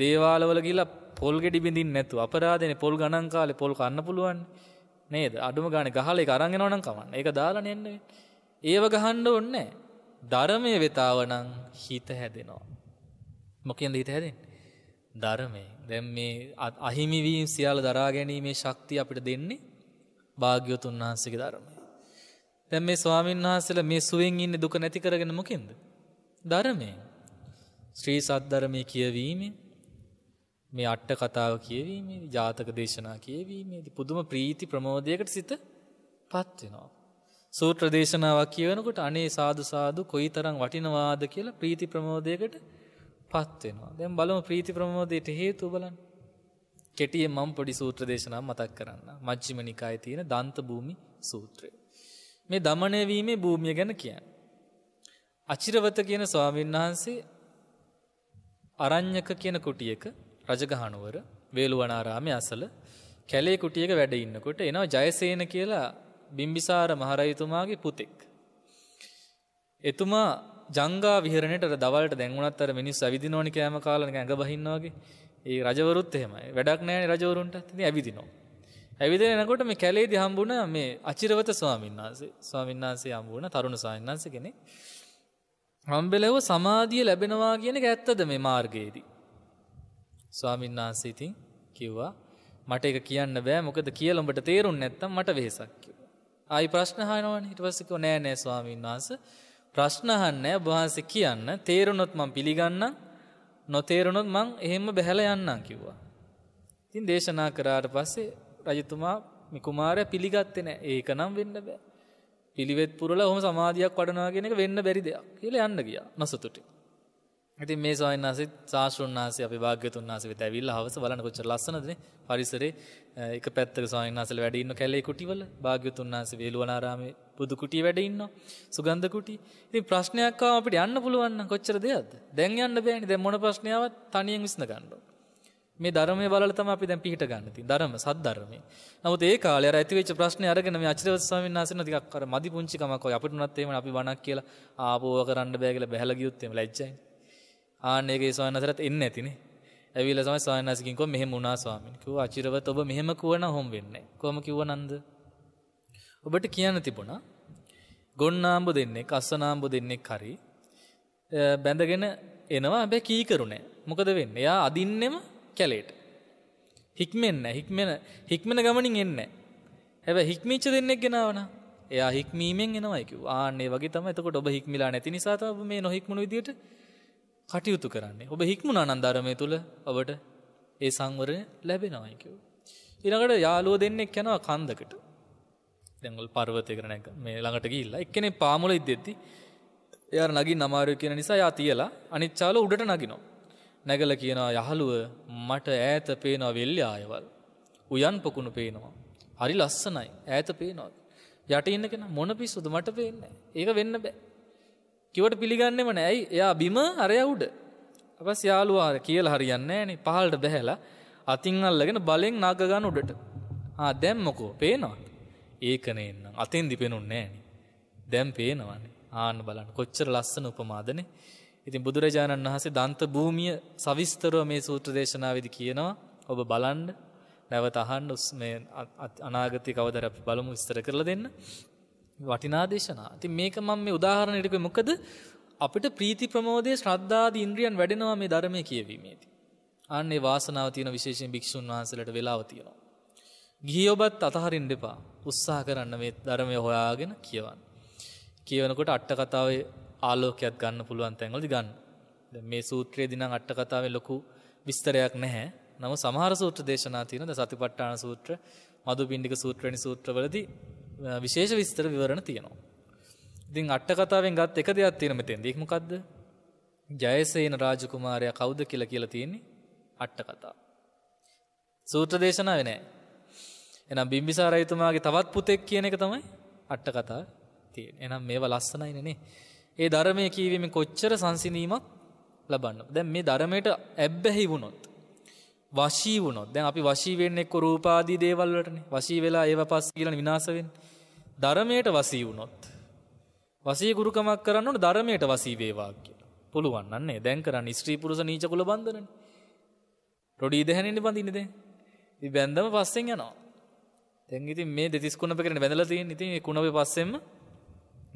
දේවාලවල ගිහිල්ලා පොල් ගෙඩි බින්දින් නැතුව අපරාධනේ පොල් ගණන් කාලේ පොල් කන්න පුළුවන් නේද? අඩුම ගානේ ගහලා ඒක අරන් එනවනම් කමන්න. ඒක දාලා නෙන්නේ. ඒව ගහන්න ඕනේ ධර්මයේ වෙතාවනම් හිත හැදෙනවා. මොකෙන්ද හිත හැදෙන්නේ? ධර්මයෙන්. දැන් මේ අහිමි වීම සියල්ල දරා ගැනීමේ ශක්තිය අපිට දෙන්නේ භාග්‍යවතුන් වහන්සේගේ ධර්මය. දැන් මේ ස්වාමීන් වහන්සේලා මේ සුවෙන් ඉන්නේ දුක නැති කරගෙන මොකෙන්ද? ධර්මයෙන්. ශ්‍රී සද්ධර්මයේ කියවීමේ මේ අට කතාව කියවීමේ ජාතක දේශනා කියවීමේදී පුදුම ප්‍රීති ප්‍රමෝදයකට සිතපත් වෙනවා. සූත්‍ර දේශනාවක් කියවනකොට අනේ සාදු සාදු කොයිතරම් වටිනවාද කියලා ප්‍රීති ප්‍රමෝදයකට පත් වෙනවා. දැන් බලමු ප්‍රීති ප්‍රමෝදයට හේතුව බලන්න. කෙටියෙන් මම පොඩි සූත්‍ර දේශනාවක් මතක් කරන්න. මජ්ක්‍ධිම නිකායේ තියෙන දන්ත භූමි සූත්‍රය. මේ දමණය වීමේ භූමිය ගැන කියන්නේ. අචිරවත කියන ස්වාමීන් වහන්සේ අරඤ්‍යක කියන කුටියක රජගහනුවර වේළුවනාරාමයේ අසල කැලේ කුටියක වැඩ ඉන්නකොට එනවා ජයසේන කියලා බිම්බිසාර මහරජතුමාගේ පුතෙක්. එතුමා ජංගා විහරණයට අර දවල්ට දැන් වුණත් අර මිනිස්සු ඇවිදිනෝනේ කෑම කාලා නිකන් ඇඟ බහින්නවා වගේ. ඒ රජවරුත් එහෙමයි. වැඩක් නැහැ රජවරුන්ට. ඉතින් ඇවිදිනවා. ඇවිදෙන එනකොට මේ කැලේදී හම්බුණ මේ අචිරවත ස්වාමීන් වහන්සේ ස්වාමීන් වහන්සේ හම්බුණ තරුණ ස්වාමීන් වහන්සේ කෙනෙක්. හම්බෙලව සමාධිය ලැබෙනවා කියන එක ඇත්තද මේ මාර්ගයේදී. ස්වාමීන් වහන්සේ ඉතින් කිව්වා මට ඒක කියන්න බෑ මොකද කියලා උඹට තේරුන්නේ නැත්තම් මට වෙහසක් කිව්වා. ආයි ප්‍රශ්න අහනවනේ ඊට පස්සේ කිව්වා නෑ නෑ ස්වාමීන් වහන්සේ ප්‍රශ්න අහන්නේ ඔබ වහන්සේ කියන්න තේරුනොත් මම පිළිගන්නම් නොතේරුනොත් මං එහෙම බැහැලා යන්නම් කිව්වා. ඉතින් දේශනා කරාට පස්සේ රජතුමා මිකුමාරය පිළිගත්තෙන ඒක නම් වෙන්න බෑ. පිළිවෙත් පුරල හොම සමාධයක් වඩනාගෙන එක වෙන්න බැරි දෙයක් කියල යන්න ගිය නොසතුටි. ඇති මේ සවන්සේ සාශෘන්හස අප භාග්‍යතුන් වහස වෙත ඇවිල් හවස බලන කොච්ච ලස්සනද පරිසරේ එක පැත්තක සවන්හසල වැඩඉන්න කැලේ කුටිවල භාග්‍යතුන් වහස වේලුවනාරාමේ බුදු කුටි වැඩඉන්න සුගන්ධ කුටි ඉති ප්‍රශ්නයක්කා අපට යන්න පුළුවන්න කොච්චර දෙයක්ද දැන් යන්න බෑනි දැ මොන ප්‍රශ්නාවත් තනියෙන් විස්න ගණ්ඩෝ මේ ධර්මයේ බලලා තමයි අපි දැන් පිහිට ගන්න තියෙන්නේ. ධර්ම සද්ධර්මයේ. නමුත් ඒ කාලේ අර ඇතිවෙච්ච ප්‍රශ්නේ අරගෙන මේ අචිරවත ස්වාමීන් වහන්සේන ටිකක් අර මදි පුංචි කමක් ඔය අපිට උනත් එහෙම අපි වණක් කියලා ආපෝව කරන්න බෑ කියලා බහැලා ගියොත් එහෙම ලැජ්ජයි. ආන්න ඒකේ ස්වාමීන් වහන්සේට එන්නේ නැතිනේ. ඇවිල්ලා තමයි ස්වාමීන් වහන්සේ කිව්වා මෙහෙම වුණා ස්වාමීන්. කිව්වා අචිරවත ඔබ මෙහෙම කවන හොම් වෙන්නේ. කොහොම කිව්වනන්ද? ඔබට කියන්න තිබුණා ගොන්නාම්බු දෙන්නෙක් අස්සනාම්බු දෙන්නෙක් හරි බැඳගෙන එනවා හැබැයි කීකරු නෑ. මොකද වෙන්නේ? එයා අදින්නෙම කැලේට. හික්මෙන්න හික්මෙන හික්මෙන ගමනින් එන්න. හැබැයි හික්මිච්ච දෙන්නෙක් ගෙනාවන. එයා හික්මීමෙන් එනවයි කිව්වා. ආන්නේ වගේ තමයි එතකොට ඔබ හික්මිලා නැති නිසා තමයි මේ නොහික්මුණු විදියට කටයුතු කරන්නේ. ඔබ හික්මුණා නම් ධර්මයේ තුල ඔබට ඒ සංවරය ලැබෙනවයි කිව්වා. ඊළඟට යාළුවෝ දෙන්නෙක් යනවා කන්දකට. දැන් ඔල් පර්වතයකට නැග මේ ළඟට ගිහිල්ලා එක්කෙනෙක් පාමුල ඉද්දෙද්දි එයා නගින්න අමාරුයි කියන නිසා යා තියලා අනිත් චාලෝ උඩට නගිනවා. නැගල කියනා යහළුව මට ඈත පේනවා වෙල්්‍යායවල්. උයන් පොකුණු පේනවා. හරි ලස්සනයි ඈත පේනවා. යට ඉන්න කෙන මොන පිස්සුද මට පේන්න ඒක වෙන්න බෑ. කිවට පිළිගන්නෙම නෑයි එයා බිම අරය උඩ. අප ස්යාලුවාර කියල හරියන්න න පහල්ට බැහැලා අතින් අල්ලගෙන බලෙන් නාගගන්න උඩට. ආ දැම්මකෝ පේනවා. ඒකන එන්න අතින් දිපෙනුන් නෑන. දැම් පේනවන්නේ ආන බලන්න කොච්චර ලස්සන උපමාදනේ ඉතින් බුදුරජාණන් වහන්සේ දන්ත භූමිය සවිස්තරව මේ සූත්‍ර දේශනාවේදී කියනවා ඔබ බලන්න නැවත අහන්න මේ අනාගතේ කවදාද අපි බලමු විස්තර කරලා දෙන්න වටිනා දේශනා. ඉතින් මේක මම මේ උදාහරණයට කිව්වේ මොකද අපිට ප්‍රීති ප්‍රමෝදයේ ශ්‍රද්ධාදී ඉන්ද්‍රියන් වැඩෙනවා මේ ධර්මයේ කියවීමේදී. අන්න ඒ වාසනාව තියෙන විශේෂයෙන් භික්ෂුන් වහන්සේලට වෙලාව තියෙනවා. ගිහි ඔබත් අතහරින්න එපා. උත්සාහ කරන්න මේ ධර්මය හොයාගෙන කියවන්න. කියවනකොට අට කතාවේ ආලෝකයක් ගන්න පුළුවන් තැන්වලදී ගන්න. මේ සූත්‍රයේ දිනම් අට කතාවේ ලොකු විස්තරයක් නැහැ. නම සමහර සූත්‍ර දේශනා තියෙනවා. සතිපට්ඨාන සූත්‍ර, මදුපිණ්ඩික සූත්‍ර වැනි සූත්‍රවලදී විශේෂ විස්තර විවරණ තියෙනවා. ඉතින් අට කතාවෙන් ගත් එක දෙයක් තියෙන මෙතෙන්දී. ඒක මොකද්ද? ජයසේන රාජකුමාරයා කවුද කියලා කියලා තියෙන්නේ අට කතාව. සූත්‍ර දේශනාවේ නෑ. එහෙනම් බිම්බිසාර රජතුමාගේ තවත් පුතෙක් කියන එක තමයි අට කතාව තියෙන්නේ. එහෙනම් මේවා ලස්සනයිනේ නේ. ඒ ධර්මය කියවීමෙන් කොච්චර සංසිඳීමක් ලබන්න. දැන් මේ ධර්මයට ඇබ්බැහි වුණොත් වශී වුණොත් දැන් අපි වශී වෙන්නේ කො රූපාදී දේවල් වලටනේ. වශී වෙලා ඒව පස් කියලා විනාශ වෙන්නේ. ධර්මයට වශී වුණොත් වශී ගුරුකමක් කරන්න ඕන ධර්මයට වශී වේවා කියලා. පුළුවන් නන්නේ. දැන් කරන්නේ ස්ත්‍රී පුරුෂ නීච කුල බන්ධනනේ. රොඩි දෙහැනෙන්නේ බඳින්නේ දැන්. ඉතින් බැන්දම පස්සෙන් යනවා. දැන් ඉතින් මේ දෙතිස් කුණප කරන බැඳලා තියෙන ඉතින් ඒ කුණපේ පස්සෙන්ම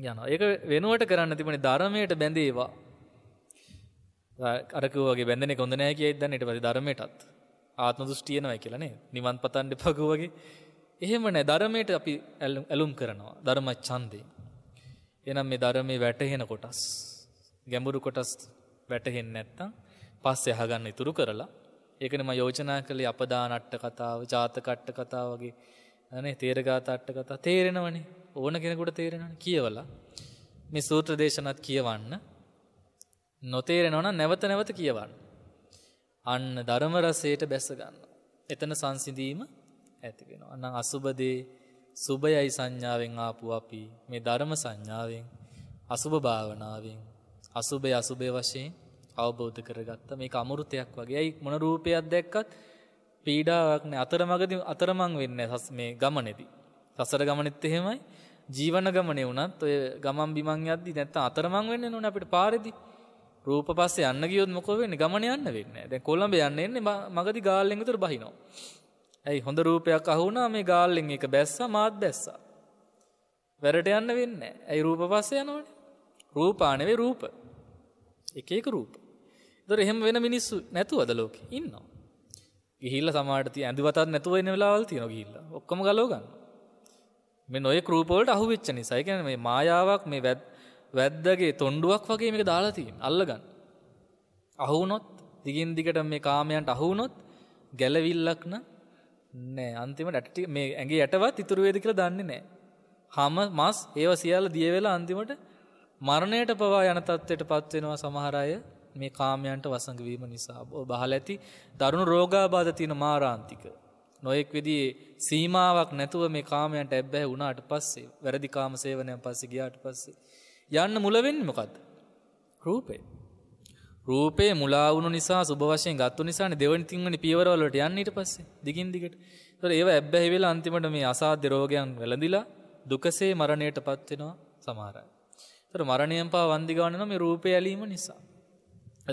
යන ඒක වෙනුවට කරන්න තිබුණේ ධර්මයට බැඳේවා අරකවගේ බැඳෙන කොඳ නෑ කිය දන්නට පරි ධර්මයටත් ආත්ම දුෂ්ටියනවයි කියලනේ නිවන් පතන්ඩ පගු වගේ එහෙම නෑ ධර්මයට අපි ඇලුම් කරනවා ධර්ම චන්දය එනම් මේ ධර්මේ වැටහෙන කොටස් ගැඹුරු කොටස් වැටහෙන් නැත්තං පස්සේ හගන්න ඉතුරු කරලා ඒකනම යෝජනා කළේ අපදානට්ට කතාව ජාතකට්ට කතාවගේ අනේ තේරගාත අට්ටකතා තේරෙනවනේ ඕන කෙනෙකුට තේරෙනවනේ කියවලා මේ සූත්‍ර දේශනත් කියවන්න නොතේරෙනවා නම් නැවත නැවත කියවන්න අන්න ධර්ම රසයට බැස ගන්න එතන සංසිඳීම ඇති වෙනවා අන්න අසුබ දේ සුබයයි සංඥාවෙන් ආපු අපි මේ ධර්ම සංඥාවෙන් අසුබ භාවනාවෙන් අසුබේ අසුබේ වශයෙන් අවබෝධ කරගත්ත මේ අමෘතයක් වගේ. ඇයි මොන රූපයක් දැක්කත් පීඩාවක් නෑ අතරමඟදී අතරමං වෙන්නේ මේ ගමනේදී. සසර ගමනෙත් එහෙමයි ජීවන ගමනේ වුණත් ඔය ගමන් බිමන් යද්දී නැත්තම් අතරමං වෙන්න ඕනේ අපිට පාරේදී. රූප පස්සේ යන්න ගියොත් මොකද වෙන්නේ? ගමන යන්න වෙන්නේ. දැන් කොළඹ යන්න එන්නේ මගදී ගාල්ලෙන් විතර බහිනවා. ඇයි හොඳ රූපයක් අහු වුණා මේ ගාල්ලෙන් එක බැස්සා මාත් බැස්සා. වැරට යන්න වෙන්නේ. ඇයි රූප පස්සේ යනවනේ. රූපා නෙවෙයි රූප. එක එක රූප. ඒතර එහෙම වෙන මිනිස්සු නැතුවද ලෝකේ? ඉන්නවා. ගිහිල්ලා සමහරට තිය ඇඳවතත් නැතුව එන වෙලාවල් තියෙනවා ගිහිල්ලා. ඔක්කොම ගලව ගන්න. මේ නොයේ ගෲප් වලට අහු වෙච්ච නිසා. ඒ කියන්නේ මේ මායාවක් මේ වැද්දගේ තොණ්ඩුවක් වගේ මේක දාලා තියෙන. අල්ල ගන්න. අහු වුණොත් දිගින් දිගට මේ කාමයන්ට අහු වුණොත් ගැලවිල්ලක් නෑ. අන්තිමට මේ ඇඟේ යටවත් ඉතුරු වේද කියලා දන්නේ නෑ. හැම මාස් ඒව සියල්ල දිය වෙලා අන්තිමට මරණයට පවා යන තත්ත්වයටපත් වෙනවා සමහර අය. මේ කාමයන්ට වසඟවීම නිසා බහල ඇති දරුණු රෝගාබාධ තියෙන මාරාන්තික. නොයෙක් විදිේ සීමාවක් නැතුව මේ කාමයන්ට ඇබ්බැහ වුණාට පස්සේ වැරදි කාම සේවනයන් පස්සේ ගියාට පස්සේ. යන්න මුලවෙන්න මොකක්ද. රූපේ. රූපේ මුලාවුණු නිසා සුභවශයෙන් ගත්තු නිසා දෙවනි තිංවනි පියවරවලට යන්න ඊට පස්සේ දිගින් දිගට. ඒතර ඒව ඇබ්බැහි වෙලා අන්තිමට මේ අසාධ්‍ය රෝගයන් වැළඳිලා දුකසේ මරණයට පත් වෙනවා සමහර අය. ඒතර මරණයෙන් පවා වන්දි ගන්න මේ රූපේ ඇලීම නිසා.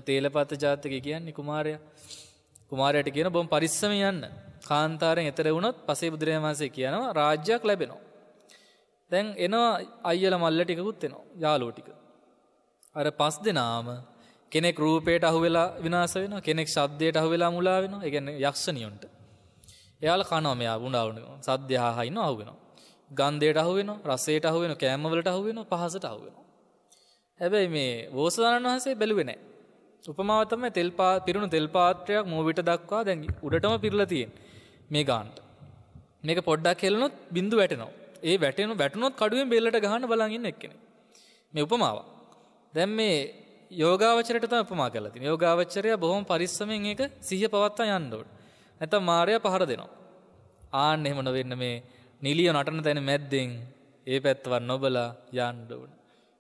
තේලපත ජාතක කියන්නේ කුමාරය කුමාරයට කියන බොම් පරිස්සම යන්න කාන්තාරෙන් එතර වුණොත් පසේ බුදුරජාමාන්සේ කියනවා රාජ්‍යයක් ලැබෙනවා. දැන් එනවා අයියල මල්ල ටිකකුත් එනවා යාලෝ ටික. අර පස් දෙනාම කෙනෙක් රූපයට අහුවෙලා විනාශ වෙනවා කෙනෙක් ශබ්දයට අහුවෙලා මුලා වෙනවා. ඒ කියන්නේ යක්ෂණියොන්ට. එයාලා කනවා මෙයා වුණා වුණා. සද්දය අහා ඉන්නවා අහුවෙනවා. ගන්ධයට අහුවෙනවා රසයට අහුවෙනවා කෑම වලට අහුවෙනවා පහසට අහුවෙනවා. හැබැයි මේ බෝසතාණන් වහන්සේ බැලුවේ නැහැ. උපමාව තමයි තෙල් පා පිරුණු තෙල් පාත්‍රයක් මෝවිට දක්වා දැන් උඩටම පිරලා තියෙන මේ ගානට. මේක පොඩ්ඩක් හෙලනොත් බින්දු වැටෙනවා. ඒ වැටෙන වැටුනොත් කඩුවෙන් බෙල්ලට ගහන්න බලන් ඉන්න එක්කෙනෙක්. මේ උපමාව. දැන් මේ යෝගාවචරයට තමයි උපමා කරලා තියෙන්නේ. යෝගාවචරය බොහොම පරිස්සමෙන් ඒක සිහිය පවත්වා යන්න ඕනේ. නැත්නම් මායя පහර දෙනවා. ආන්න එහෙම නොවෙන්න මේ නිලිය නටන තැන මැද්දෙන් ඒ පැත්තවත් නොබලා යන්න ඕන.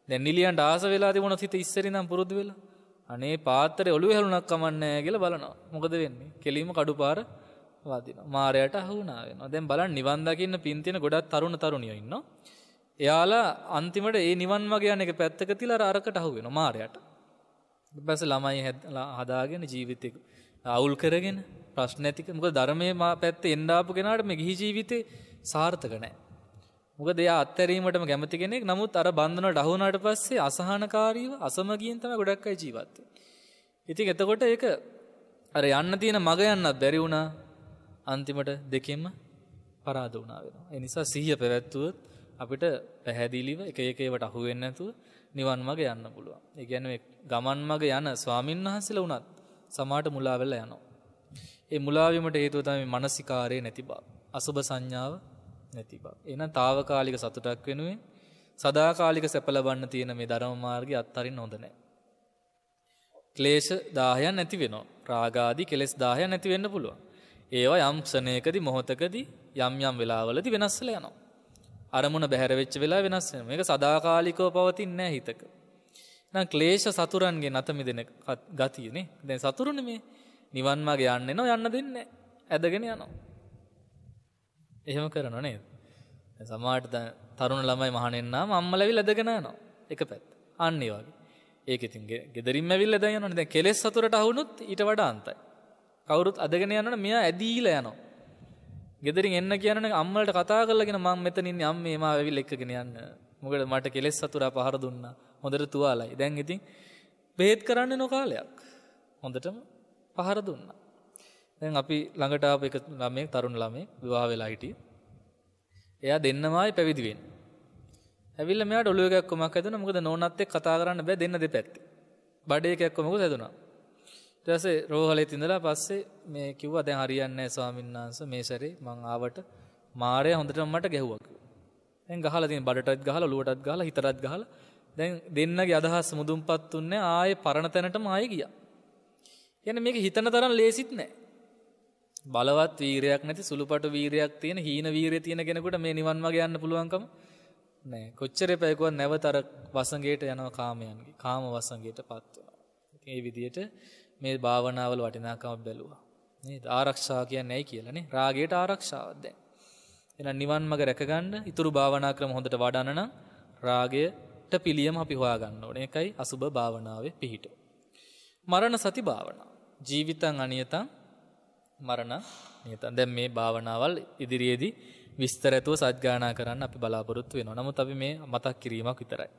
දැන් නිලියන්ට ආස වෙලා තිබුණොත් හිත ඉස්සරින් නම් පුරුදු වෙලා අනේ පාත්‍රය ඔළු හැරුණක් කමන්නෑ කියලා බලනවා මොකද වෙන්නේ කෙලීම කඩුපාර වදින මාරයට අහුනාවෙන දැන් බලන්න නිවන් දකින්න පින්තින ගොඩක් තරුණ තරුණියෝ ඉන්නවා එයාලා අන්තිමට ඒ නිවන් මග යන එක පැත්තක තියලා අර අරකට අහු වෙනවා මාරයට ඊපස්ස ළමයි හදාගෙන ජීවිතේ අවුල් කරගෙන ප්‍රශ්න ඇතික මොකද ධර්මයේ මා පැත්තේ එන්න ආපු කෙනාට මේ ගිහි ජීවිතේ සාර්ථක නැහැ මොකද එයා අත්හැරීමටම කැමති කෙනෙක්. නමුත් අර බන්ධනවලට අහු වුණාට පස්සේ අසහනකාරීව අසමගියෙන් තමයි ගොඩක් අය ජීවත් වෙන්නේ. ඉතින් එතකොට ඒක අර යන්න තියෙන මග යන්නත් බැරි වුණා. අන්තිමට දෙකෙන්ම පරාද වුණා වෙනවා. ඒ නිසා සිහිය පැවැත්වුවොත් අපිට පැහැදිලිව එක එක ඒවට අහු වෙන්නේ නැතුව නිවන් මඟ යන්න පුළුවන්. ඒ කියන්නේ ගමන් මඟ යන ස්වාමීන් වහන්සේලා වුණත් සමාට මුලා වෙලා යනවා. ඒ මුලාවීමට හේතුව තමයි මානසිකාරේ නැති බව. අසුබ සංඥාව නැති බක්. එහෙනම් తాවකාලික සතුටක් වෙනුවෙන් සදාකාලික සැප ලබන්න තියෙන මේ ධර්ම මාර්ගය අත්හරින්න හොඳ නැහැ. ක්ලේශ 10ක් නැති වෙනවා. රාග ආදී කෙලෙස් 10ක් නැති වෙන්න පුළුවන්. ඒවා යම් ක්ෂණයකදී මොහොතකදී යම් යම් වෙලාවලදී වෙනස් වෙලා යනවා. අරමුණ බැහැර වෙච්ච වෙලාව වෙනස් වෙනවා. මේක සදාකාලිකව පවතින්නේ නැහැ හිතක. නම් ක්ලේශ සතුරන්ගෙන් අත මිදෙන ගතියනේ. දැන් සතුරුනේ මේ නිවන් මාර්ගය යන්නේ නෝ යන්න දෙන්නේ නැහැ. ඇදගෙන යනවා. එහෙම කරනවා නේද? සමහරට තරුණ ළමයි මහණෙන්නාම අම්මලා ඇවිල්ලා ඇදගෙන යනවා. එක පැත්ත. අන්න ඒ වගේ. ඒක ඉතින් ගෙදරින්ම ඇවිල්ලා ඇදගෙන යනවනේ. දැන් කෙලෙස් සතුරට අහුනොත් ඊට වඩා අන්තයි. කවුරුත් ඇදගෙන යනවනේ මෙයා ඇදීලා යනවා. ගෙදරින් එන්න කියනවනේ අම්මලට කතා කරලාගෙන මම මෙතන ඉන්නේ අම්මේ මාව ඇවිල්ලා එක්කගෙන යන්න. මොකද මට කෙලෙස් සතුරා පහර දුන්නා. හොඳට තුවාලයි. දැන් ඉතින් බෙහෙත් කරන්නේ නොකාලයක්. හොඳටම පහර දුන්නා. දැන් අපි ළඟට ආපු එක ළමෙක් තරුණ ළමෙක් විවාහ වෙලා හිටියේ. එයා දෙන්නමයි පැවිදි වෙන්නේ. ඇවිල්ලා මෙයාට ඔළුව එකක් කොමක් ඇදුණා. මොකද නෝනත් එක්ක කතා කරන්න බෑ දෙන්න දෙපැත්තේ. බඩේ එකක් කොමකුත් ඇදුණා. ඊට පස්සේ රෝහලේ තිඳලා පස්සේ මේ කිව්වා දැන් හරියන්නේ නැහැ ස්වාමීන් වහන්සේ මේ සැරේ මං ආවට මාරයා හොඳටම මට ගැහුවා කිව්වා. දැන් ගහලා තියෙන බඩටත් ගහලා ඔළුවටත් ගහලා හිතටත් ගහලා දැන් දෙන්නගේ අදහස් මුදුන්පත් උන්නේ ආයේ පරණ තැනටම ආයේ ගියා. කියන්නේ මේක හිතන තරම් ලේසිත් නැහැ. බලවත් වීරයක් නැති සුළුපට වීරයක් තියෙන හීන වීරය තියෙන කෙනෙකුට මේ නිවන් මාර්ගය යන්න පුළුවන්කම නැහැ. කොච්චර පැයකුවත් නැවතර වසඟයට යනවා කාමයන්ගේ. කාම වසඟයටපත් වෙනවා. ඒ විදිහට මේ භාවනාවල වටිනාකම බැලුවා. නේද? ආරක්ෂා කියන්නේ ඇයි කියලානේ. රාගයට ආරක්ෂාවක් දැන්. එහෙනම් නිවන් මාර්ග රැකගන්න ඊතුරු භාවනා ක්‍රම හොඳට වඩන නම් රාගයට පිළියම අපි හොයාගන්න ඕනේ. ඒකයි අසුබ භාවනාවේ පිහිට. මරණ සති භාවනාව. ජීවිතං අනියතං මරණ නියත දැන් මේ භාවනාවල් ඉදිරියේදී විස්තර ඇතුව සත්‍ගානා කරන්න අපි බලාපොරොත්තු වෙනවා. නමුත් අපි මේ මතක් කිරීමක් විතරයි.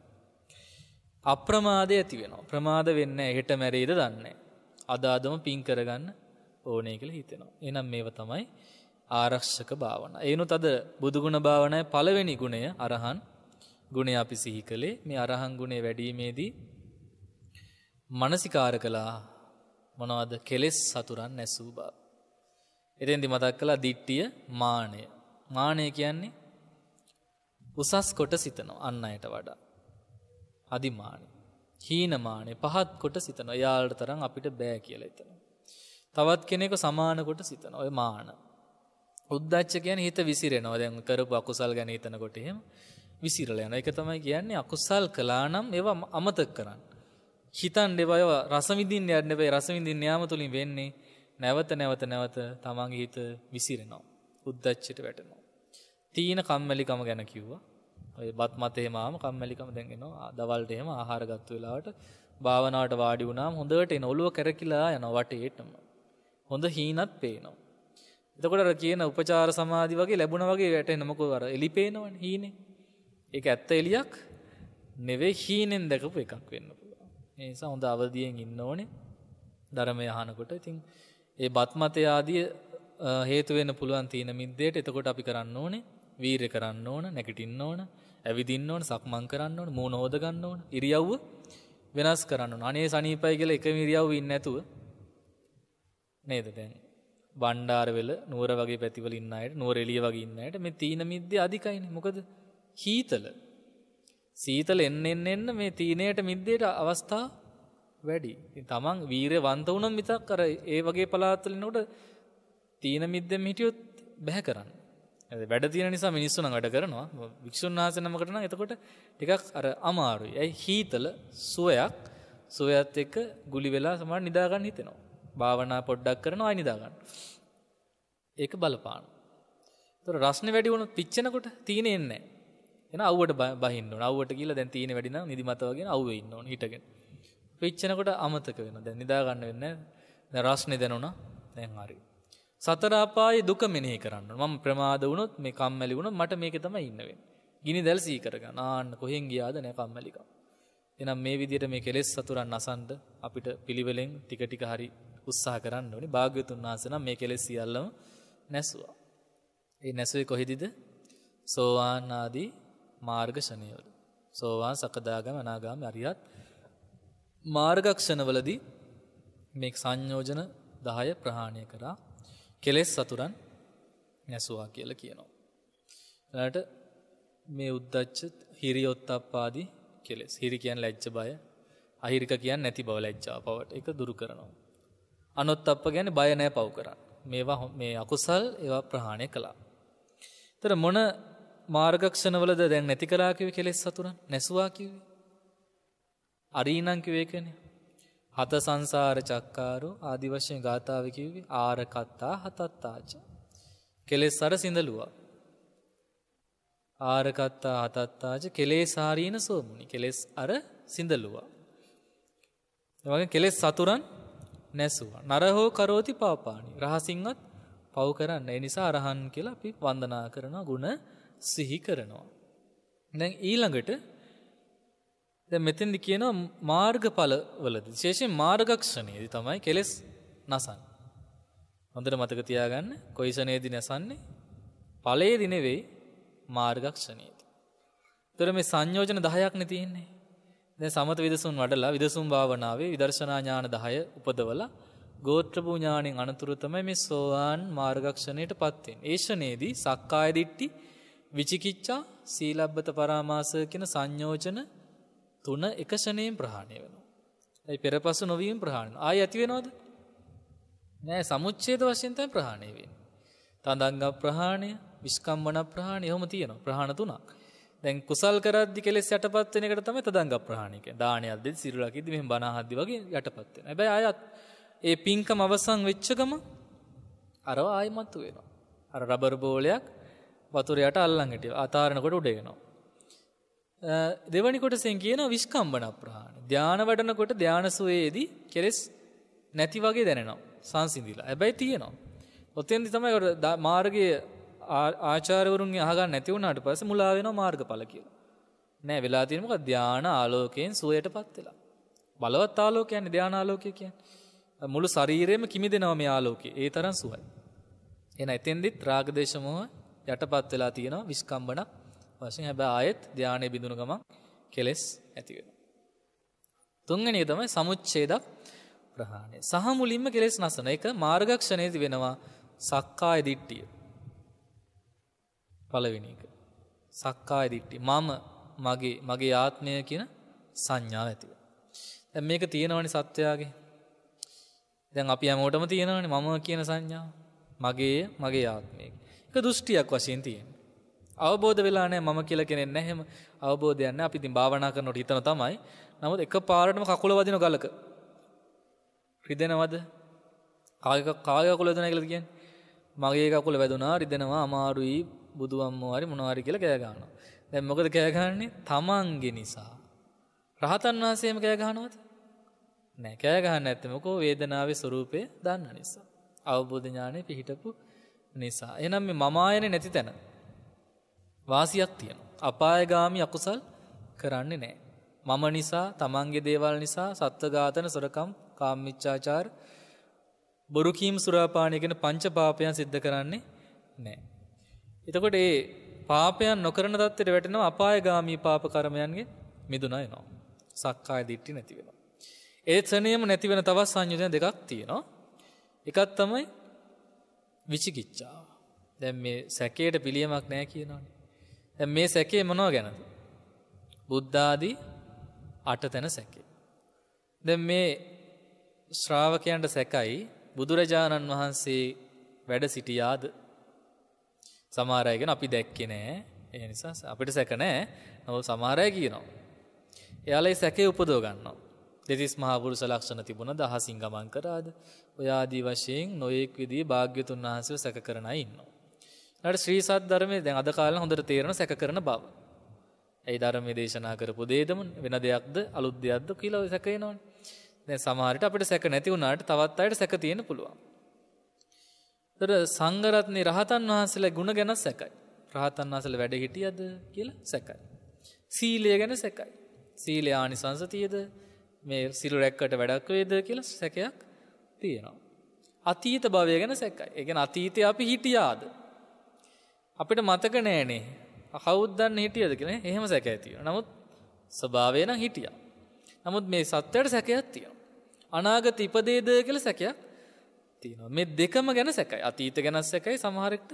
අප්‍රමාදය ඇති වෙනවා. ප්‍රමාද වෙන්නේ හෙට මැරෙයිද දන්නේ අදාදම පින් කරගන්න ඕනේ කියලා හිතෙනවා. එහෙනම් මේව තමයි ආරක්ෂක භාවනා. ඒනොත් අද බුදුගුණ භාවනාවේ පළවෙනි ගුණය අරහන් ගුණය අපි සිහි කළේ. මේ අරහන් ගුණය වැඩිීමේදී මානසිකාර කළා මොනවද කෙලෙස් සතුරන් නැසූ බව. එතෙන්දි මතක් කළා දිට්ඨිය මාණය. මාණය කියන්නේ උසස් කොට සිතනවා අන් අයට වඩා. අදිමාණය. හීනමාණය පහත් කොට සිතනවා. එයාලට තරම් අපිට බෑ කියලා හිතනවා. තවත් කෙනෙකු සමාන කොට සිතනවා. ඔය මාන. උද්දච්ච කියන්නේ හිත විසිරෙනවා. දැන් කරපු අකුසල් ගැන හිතනකොට එහෙම විසිරලා යනවා. ඒක තමයි කියන්නේ අකුසල් කළා නම් ඒවා අමතක කරන්න. හිතන් දෙවයව රසවිඳින්න යන්න එපා රසවිඳින්න යාම තුලින් වෙන්නේ නැවත නැවත නැවත තමන්ගේ හිත විසිරෙනවා. උද්දච්චයට වැටෙනවා. තීන කම්මැලිකම ගැන කිව්වා. ඔය බත් මතේ මාම කම්මැලිකම දැන් එනවා. දවල්ට එහෙම ආහාර ගත්ත වෙලාවට භාවනාවට වාඩි වුණාම හොඳට එන ඔළුව කරකිලා යනවා වටේටම. හොඳ හීනත් පේනවා. එතකොට අර කියන උපචාර සමාධි වගේ ලැබුණා වගේ වැටෙන මොකද අර එලි පේනවනේ හීනේ. ඒක ඇත්ත එලියක් නෙවෙයි හීනෙන් දැකපු එකක් වෙන්න පුළුවන්. ඒ නිසා හොඳ අවදියෙන් ඉන්න ඕනේ. ධර්මය අහනකොට ඉතින් ඒ බත්මතය ආදිය හේතු වෙන්න පුළුවන් තීන මිද්දේට එතකොට අපි කරන්න ඕනේ වීරය කරන්න ඕන නැගිටින්න ඕන ඇවිදින්න ඕන සක්මන් කරන්න ඕන මූණ හොද ගන්න ඕන ඉරියව්ව වෙනස් කරන්න ඕන අනේ සනීපයි කියලා එකම ඉරියව්ව ඉන්නේ නැතුව නේද දැන් බණ්ඩාරවෙල නුවර වගේ පැතිවල ඉන්න අයට නුවර එළිය වගේ ඉන්න අයට මේ තීන මිද්දේ අධිකයිනේ මොකද හීතල සීතල එන්න එන්න එන්න මේ තීනයට මිද්දේට අවස්ථා වැඩි. තමන් වීරවන්ත වුණොත් මිසක් අර ඒ වගේ පළාත්වලිනකොට තීන මිද්දෙන් හිටියොත් බෑ කරන්න. වැඩ තියෙන නිසා මිනිස්සු නම් වැඩ කරනවා. වික්ෂුන් වහන්සේ නමකට නම් එතකොට ටිකක් අර අමාරුයි. ඇයි හීතල සුවයක් සුවයත් එක්ක ගුලි වෙලා සමහර නිදා ගන්න හිතෙනවා. භාවනා පොඩ්ඩක් කරනවා අය නිදා ගන්න. ඒක බලපාන. ඒතර රස්නේ වැඩි වුණොත් පිච්චෙනකොට තීනේ එන්නේ නැහැ. එන අවුවට බහින්න ඕන. අවුවට ගිහලා දැන් තීනේ වැඩි නම් නිදිමත වගේ අවුවේ ඉන්න ඕන හිටගෙන. වෙච්චනකොට අමතක වෙන දැන් නිදාගන්න වෙන්න දැන් රස්නේ දැනුණා දැන් හරි සතර අපායේ දුක මෙනෙහි කරන්න මම ප්‍රමාද වුණොත් මේ කම්මැලි වුණොත් මට මේකේ තමයි ඉන්න වෙන්නේ ගිනි දැල් සී කරගන්න ආන්න කොහෙන් ගියාද නෑ කම්මැලිකම් එහෙනම් මේ විදිහට මේ කෙලෙස් සතුරන් නසන්න අපිට පිළිවෙලෙන් ටික ටික හරි උත්සාහ කරන්න ඕනේ භාග්‍යතුන් වහන්සේ නම් මේ කෙලෙස් සියල්ලම නැසුවා ඒ නැසුවේ කොහෙදද සෝවාන් ආදී මාර්ග ශනියවල සෝවාන් සකදාගාම අනාගාම අරියත් මාර්ගක්ෂණවලදී මේ සංයෝජන 10 ප්‍රහාණය කරා කෙලෙස් සතුරන් නැසුවා කියලා කියනවා. ඊළාට මේ උද්දච්ච හිරියොත්ප්පාදී කෙලෙස්. හිරි කියන්නේ ලැජ්ජ බය. අහිරික කියන්නේ නැති බව ලැජ්ජාව පවට ඒක දුරු කරනවා. අනොත්ප්ප කියන්නේ බය නැහැ පව කරන්න. මේවා මේ අකුසල් ඒවා ප්‍රහාණය කළා. ඊතර මොන මාර්ගක්ෂණවලද දැන් නැති කළා කිව්වේ කෙලෙස් සතුරන් නැසුවා කිව්වේ? අරීනං කිව්වේ ඒකනේ. හත සංසාර චක්කාරෝ ආදි වශයෙන් ගාථාව කිව්වේ ආරකත්තා හතත්තාච. කෙලෙස් අර සිඳලුවා. ආරකත්තා හතත්තාච කෙලෙස් ආරීන සෝමුනි. කෙලෙස් අර සිඳලුවා. එවගේ කෙලෙස් සතුරන් නැසුවා. නරහෝ කරෝති පාපානි. රහසින්වත් පව් කරන්න. ඒ නිසා අරහන් කියලා අපි වන්දනා කරනවා, ಗುಣ සිහි කරනවා. දැන් ඊළඟට දැන් මෙතෙන්දි කියනවා මාර්ගඵලවලදී විශේෂයෙන් මාර්ගක්ෂණයේදී තමයි කෙලෙස් නසන්නේ. හොඳට මතක තියාගන්න කොයිසනේදී නසන්නේ? ඵලයේදී නෙවෙයි මාර්ගක්ෂණයේදී. ඒතර මේ සංයෝජන 10ක්නේ තියෙන්නේ. දැන් සමත විදසුන් වඩලා විදසුන් භාවනාවේ විදර්ශනා ඥාන 10 උපදවලා ගෝත්‍ර භූ ඥාණයෙන් අනතුරු තමයි මේ සෝවාන් මාර්ගක්ෂණයටපත් වෙන්නේ. ඒෂණයේදී සක්කාය දිට්ඨි විචිකිච්ඡා සීලබ්බත පරාමාස කියන සංයෝජන තුන එක ෂණයෙන් ප්‍රහාණය වෙනවා. ඒ පෙරපස නොවීම ප්‍රහාණය. ආය ඇති වෙනවද? නෑ සමුච්ඡේද වශයෙන් තමයි ප්‍රහාණය වෙන්නේ. තදංග ප්‍රහාණය, විස්කම්මන ප්‍රහාණය එහෙම තියෙනවා. ප්‍රහාණ තුනක්. දැන් කුසල් කරද්දි කෙලෙස් යටපත් වෙන එකට තමයි තදංග ප්‍රහාණය කියන්නේ. දානයක් දෙද්දි සිරුරකින්දි මෙහෙම බණ අහද්දි වගේ යටපත් වෙනවා. හැබැයි ආයත් ඒ පිංකම අවසන් වෙච්ච ගම අරව ආයමත් වෙනවා. අර රබර් බෝලයක් වතුර යට අල්ලන් හිටියා. අතාරනකොට උඩ එනවා. දෙවනි කොටසෙන් කියන විස්කම්බන ප්‍රහාණ. ධාන වඩනකොට ධානසුවේදී කෙලෙස් නැති වගේ දැනෙනවා. සංසිඳිලා. හැබැයි තියෙනවා. ඔතෙන්දි තමයි මාර්ගයේ ආචාර්යවරුන්ගේ අහගන්න නැති වුණාට පස්සේ මුලා වෙනවා මාර්ගඵල කියලා. නෑ වෙලා තියෙන මොකක්ද ධාන ආලෝකයෙන් සුවයටපත් වෙලා. බලවත් ආලෝකයන්නේ ධාන ආලෝකය කියන්නේ. මුළු ශරීරෙම කිමිදෙනවා මේ ආලෝකය. ඒ තරම් සුවයි. එන එතෙන්දිත් රාගදේශ මොහ යටපත් වෙලා තියෙනවා විස්කම්බණක් වශයෙන් හැබැයි ආයෙත් ධානයේ බිඳුන ගමන් කෙලෙස් ඇති වෙනවා. තුන්වෙනි එක තමයි සමුච්ඡේදක් ප්‍රහාණය. සහ මුලින්ම කෙලෙස් නැසන එක මාර්ගක්ෂණයේදී වෙනවා සක්කාය දිට්ඨිය. පළවෙනි එක. සක්කාය දිට්ඨිය. මම මගේ මගේ ආත්මය කියන සංඥාව ඇතිව. දැන් මේක තියෙනවනේ සත්‍යයගේ. දැන් අපි හැමෝටම තියෙනවනේ මම කියන සංඥාව. මගේ මගේ ආත්මය. ඒක දෘෂ්ටියක් වශයෙන් තියෙනවා. අවබෝධ වෙලා නැහැ මම කියලා කෙනෙක් නැහැ එහෙම අවබෝධයක් නැහැ. අපි ඉතින් භාවනා කරනකොට හිතන තමයි. නමුත් එක පාරටම කකුල වදින ගලක රිදෙනවද? කාගේ කාගේ කකුල වැදුනා කියලා කියන්නේ? මගේ කකුල වැදුනා රිදෙනවා අමාරුයි බුදු අම්මෝ හරි මොනවා හරි කියලා කෑ ගන්නවා. දැන් මොකද කෑ ගහන්නේ? තමන්ගේ නිසා. රහතන් වහන්සේම කෑ ගහනවද? නෑ කෑ ගහන්න නැත්තේ මොකෝ වේදනාවේ ස්වરૂපය දන්න නිසා. අවබෝධ ඥානෙ පිහිටපු නිසා. එහෙනම් මේ මම ආයනේ නැති තැන වාසියක් තියෙනවා. අපායගාමි අකුසල් කරන්නේ නෑ. මම නිසා තමන්ගේ දේවල් නිසා සත්වඝාතන සොරකම් කාම්මිච්චාචාර බොරුකීම් සුරාපානයගෙන පංච පාපයන් සිද්ධ කරන්නේ නෑ. එතකොට ඒ පාපයන් නොකරන தත්තෙට වැටෙනවා අපායගාමී පාප කර්මයන්ගේ මිදුණා එනවා. සක්කාය දිට්ඨි නැති වෙනවා. ඒ ත්‍රණියම නැති වෙන තවත් සංයෝජන දෙකක් තියෙනවා. එකක් තමයි විචිකිච්ඡාව. දැන් මේ සැකයට පිළියමක් නැහැ කියනවානේ. දැන් මේ සැකේ මොනව ගැනද? බුද්ධාදී අටතන සැකේ. දැන් මේ ශ්‍රාවකයන්ට සැකයි බුදුරජාණන් වහන්සේ වැඩ සිටියාද? සමහර අය අපි දැක්කේ නෑ. ඒ නිසා අපිට සැක නෑ. නමුත් සමහර අය කියනවා. එයාලයි සැකේ උපදව ගන්නවා. දෙතිස් මහා පුරුෂ ලක්ෂණ තිබුණ දහසින් ගමන් කරාද? ඔය ආදී වශයෙන් නොයෙක් විදිහේ භාග්‍යතුන් වහන්සේව සැක කරන අය ඉන්නවා. ඊට ශ්‍රී සද්ධර්මයේ දැන් අද කාලේ හොඳට තේරෙන සැක කරන බව. ඒ ධර්මයේ දේශනා කරපු දෙයදම වෙන දෙයක්ද අලුත් දෙයක්ද කියලා ඔය සැක එනවනේ. දැන් සමහර විට අපිට සැක නැති වුණාට තවත් අයට සැක තියෙන්න පුළුවන්. ඒතර සංඝරත්නේ රහතන් වහන්සේලා ගුණ ගැන සැකයි. රහතන් වහන්සේලා වැඩ හිටියද කියලා සැකයි. සීලය ගැන සැකයි. සීලය ආනිසංස තියද මේ සිල් රැක්කට වැඩක් වේද කියලා සැකයක් තියෙනවා. අතීත භවය ගැන සැකයි. ඒ කියන්නේ අතීතේ අපි හිටියාද? අපිට මතක නෑනේ කවුද දන්නේ හිටියද කියලා එහෙම සැකයක් තියෙනවා. නමුත් ස්වභාවය නම් හිටියා. නමුත් මේ සත්‍යයට සැකයක් තියෙනවා. අනාගත ඉපදේද කියලා සැකයක් තියෙනවා. මේ දෙකම ගැන සැකයි. අතීත ගැන සැකයි සමහරෙක්ට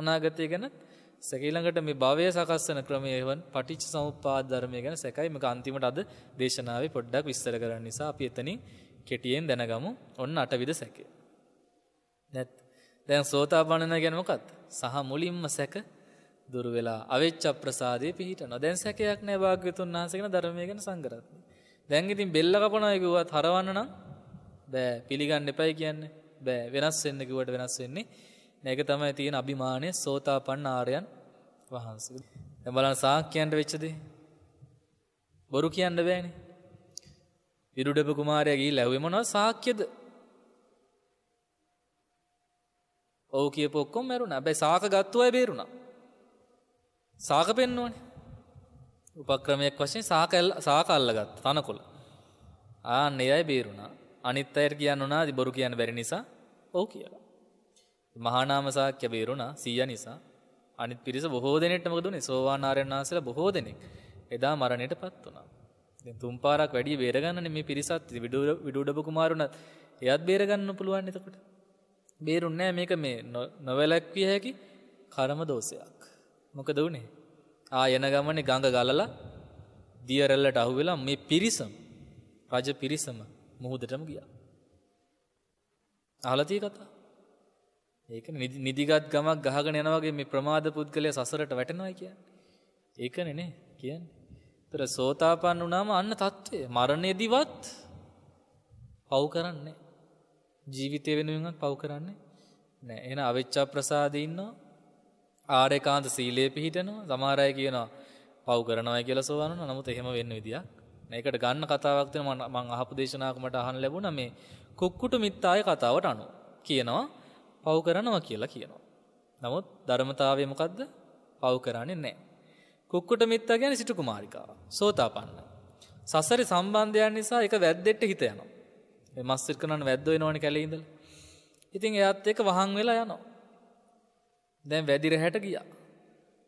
අනාගතය ගැන සැකයි. ඊළඟට මේ භවය සකස් වෙන ක්‍රමය එවන් පටිච්ච සමුප්පාද ධර්මය ගැන සැකයි. මේක අන්තිමට අද දේශනාවේ පොඩ්ඩක් විස්තර කරන්න නිසා අපි එතනින් කෙටියෙන් දැනගමු. ඔන්න අටවිද සැකය. නැත් දැන් සෝතාපන්නන ගැන මොකක්ද? සහ මුලින්ම සැක දුර වෙලා අවිච්ච ප්‍රසාදේ පිහිටනවා. දැන් සැකයක් නෑ භාග්‍යතුන් වහන්සේ ගැන ධර්මය ගැන සංගරත්. දැන් ඉතින් බෙල්ල කපනවා කිව්වත් හරවන්න නම් බෑ පිළිගන්න එපයි කියන්නේ. බෑ වෙනස් වෙන්න කිව්වට වෙනස් වෙන්නේ නෑ. ඒක තමයි තියෙන අභිමානය සෝතාපන්න ආර්යයන් වහන්සේ. දැන් බලන්න සාක්‍යයන්ට වෙච්ච දේ. බොරු කියන්න බෑනේ. විරුඩප කුමාරයා ගිහිල්ලා ඇහුවේ මොනවා සාක්‍යද ඔහු කියපු ඔක්කොම මැරුණා. හැබැයි සාක ගත්තු අය බේරුණා. සාක පෙන්වන්නේ. උපක්‍රමයක් වශයෙන් සාක සාක අල්ලගත්ත තනකොළ. ආන්න ඒ අය බේරුණා. අනිත් අයට කියන්න උනාදි බොරු කියන්න බැරි නිසා ඔව් කියලා. මහානාම සාක්‍ය බේරුණා 100 නිසා. අනිත් පිරිස බොහෝ දෙනෙක්ට මොකද උනේ? සෝවාන් ආර්යයන් වහන්සේලා බොහෝ දෙනෙක් එදා මරණයටපත් වුණා. දැන් තුන් පාරක් වැඩි බේරගන්නනේ මේ පිරිසත් විදුඩ විදුඩබ කුමාරුණත් එයත් බේරගන්න පුළුවන් එතකොට. බේරුන්නේ මේක මේ නොවැළැක්විය හැකි කර්ම දෝෂයක්. මොකද උනේ? ආ යන ගමනේ ගඟ ගලලා දියරැල්ලට අහු වෙලා මේ පිරිසම රජ පිරිසම මුහුදටම ගියා. අහලා තියෙ කතා. ඒක නිදිගත් ගමක් ගහගෙන යනවා වගේ මේ ප්‍රමාද පුද්ගලයා සසරට වැටෙනවා කියන්නේ. ඒකනේ නේ කියන්නේ. ඒතර සෝතාපන්න වුණාම අන්න தત્ත්වය මරණයේදීවත් පව් කරන්නේ ජීවිතය වෙනුවෙන්ත් පව් කරන්නේ නෑ එන අවිච්චා ප්‍රසාදඉන්නවා ආරයකාන්ත සීලය පිහිටනවා සමාරය කියනවා පව් කරනවයි කියල සෝවන නමුත් එහෙම වෙන්න විදිියක් ඒකට ගන්න කතාවක්තන මං අහපු දේශනාකමට අහන් ලැබුණ මේ කොක්කුට මිත්තාය කතාවට අනු කියනවා පව් කරනවා කියලා කියනවා. නමුත් ධර්මතාවය මොකක්ද පව් කරන්නේ නෑ. කුක්කුට මිත්තා ගැන සිටු කුමාරිකාව සෝතා පන්න. සසරි සම්බන්ධයන් නිසා එක වැද්දෙට්ට හිත යනවා. මස්සර් කරන්න වැද්දෝ නොන කැලෙඉදල. ඉතින් එයත් එක වහන් වෙලා යනවා. දැන් වැදිර හැට ගිය.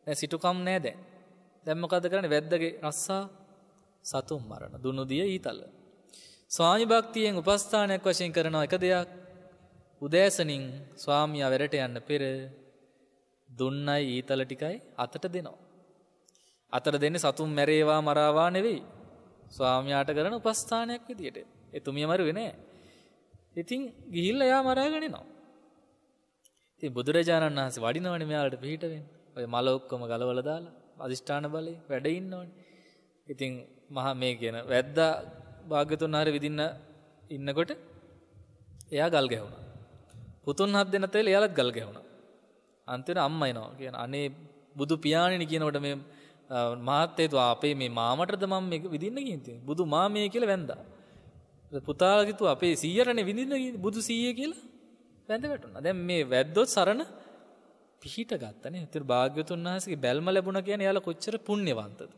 දැ සිටුකම් නෑ දැන්. දැම්මකද කරන වැද්දගේ රස්සා සතුම් මරණ දුනුදිය ඊතල්ල. ස්වාමි භක්තියෙන් උපස්ථානයක් වශයෙන් කරනවා එක දෙයක් උදෑසනින් ස්වාමිය වැරට යන්න පෙර දුන්නයි ඊතල ටිකයි අතට දෙනවා. අතර දෙන්න සතුම් මැරේවා මරාවා නෙවෙයි ස්වාමියාට කරන උපස්ථානයක් විදියට. එතුමිය මරුවේ නෑ. ඉතින් ගිහිල්ලා එයා මරාගෙන එනවා. ඉතින් බුදුරජාණන් වහන්සේ වඩිනවනේ මෙයාලට පිට වෙන්න. ඔය මල ඔක්කොම ගලවලා දාලා අදිෂ්ඨාන බලේ වැඩ ඉන්නවනේ. ඉතින් මහා මේ කියන වැද්දා භාග්‍යතුන් හරි විදින්න ඉන්නකොට එයා ගල් ගැහුණා. පුතුන් හත් දෙන තෙල් එයාලත් ගල් ගැහුණා. අන්තිමට අම්මා එනවා කියන අනේ බුදු පියාණෙනි කියනකොට මේ මහත්තයතු අපේ මේ මාමටද මම මේක විදින්න කියන්නේ. බුදු මාමේ කියලා වැන්දා. පුතාලගිතු අපේ සීයරන විඳින්න බුදු සීය කියලා වැඳ වැටුණා. දැන් මේ වැද්දොත් සරණ පිහිට ගත්තනේ. ඒතර භාග්‍යතුන් වහන්සේගේ බැල්ම ලැබුණ කියන්නේ යාළ කොච්චර පුණ්‍යවන්තද.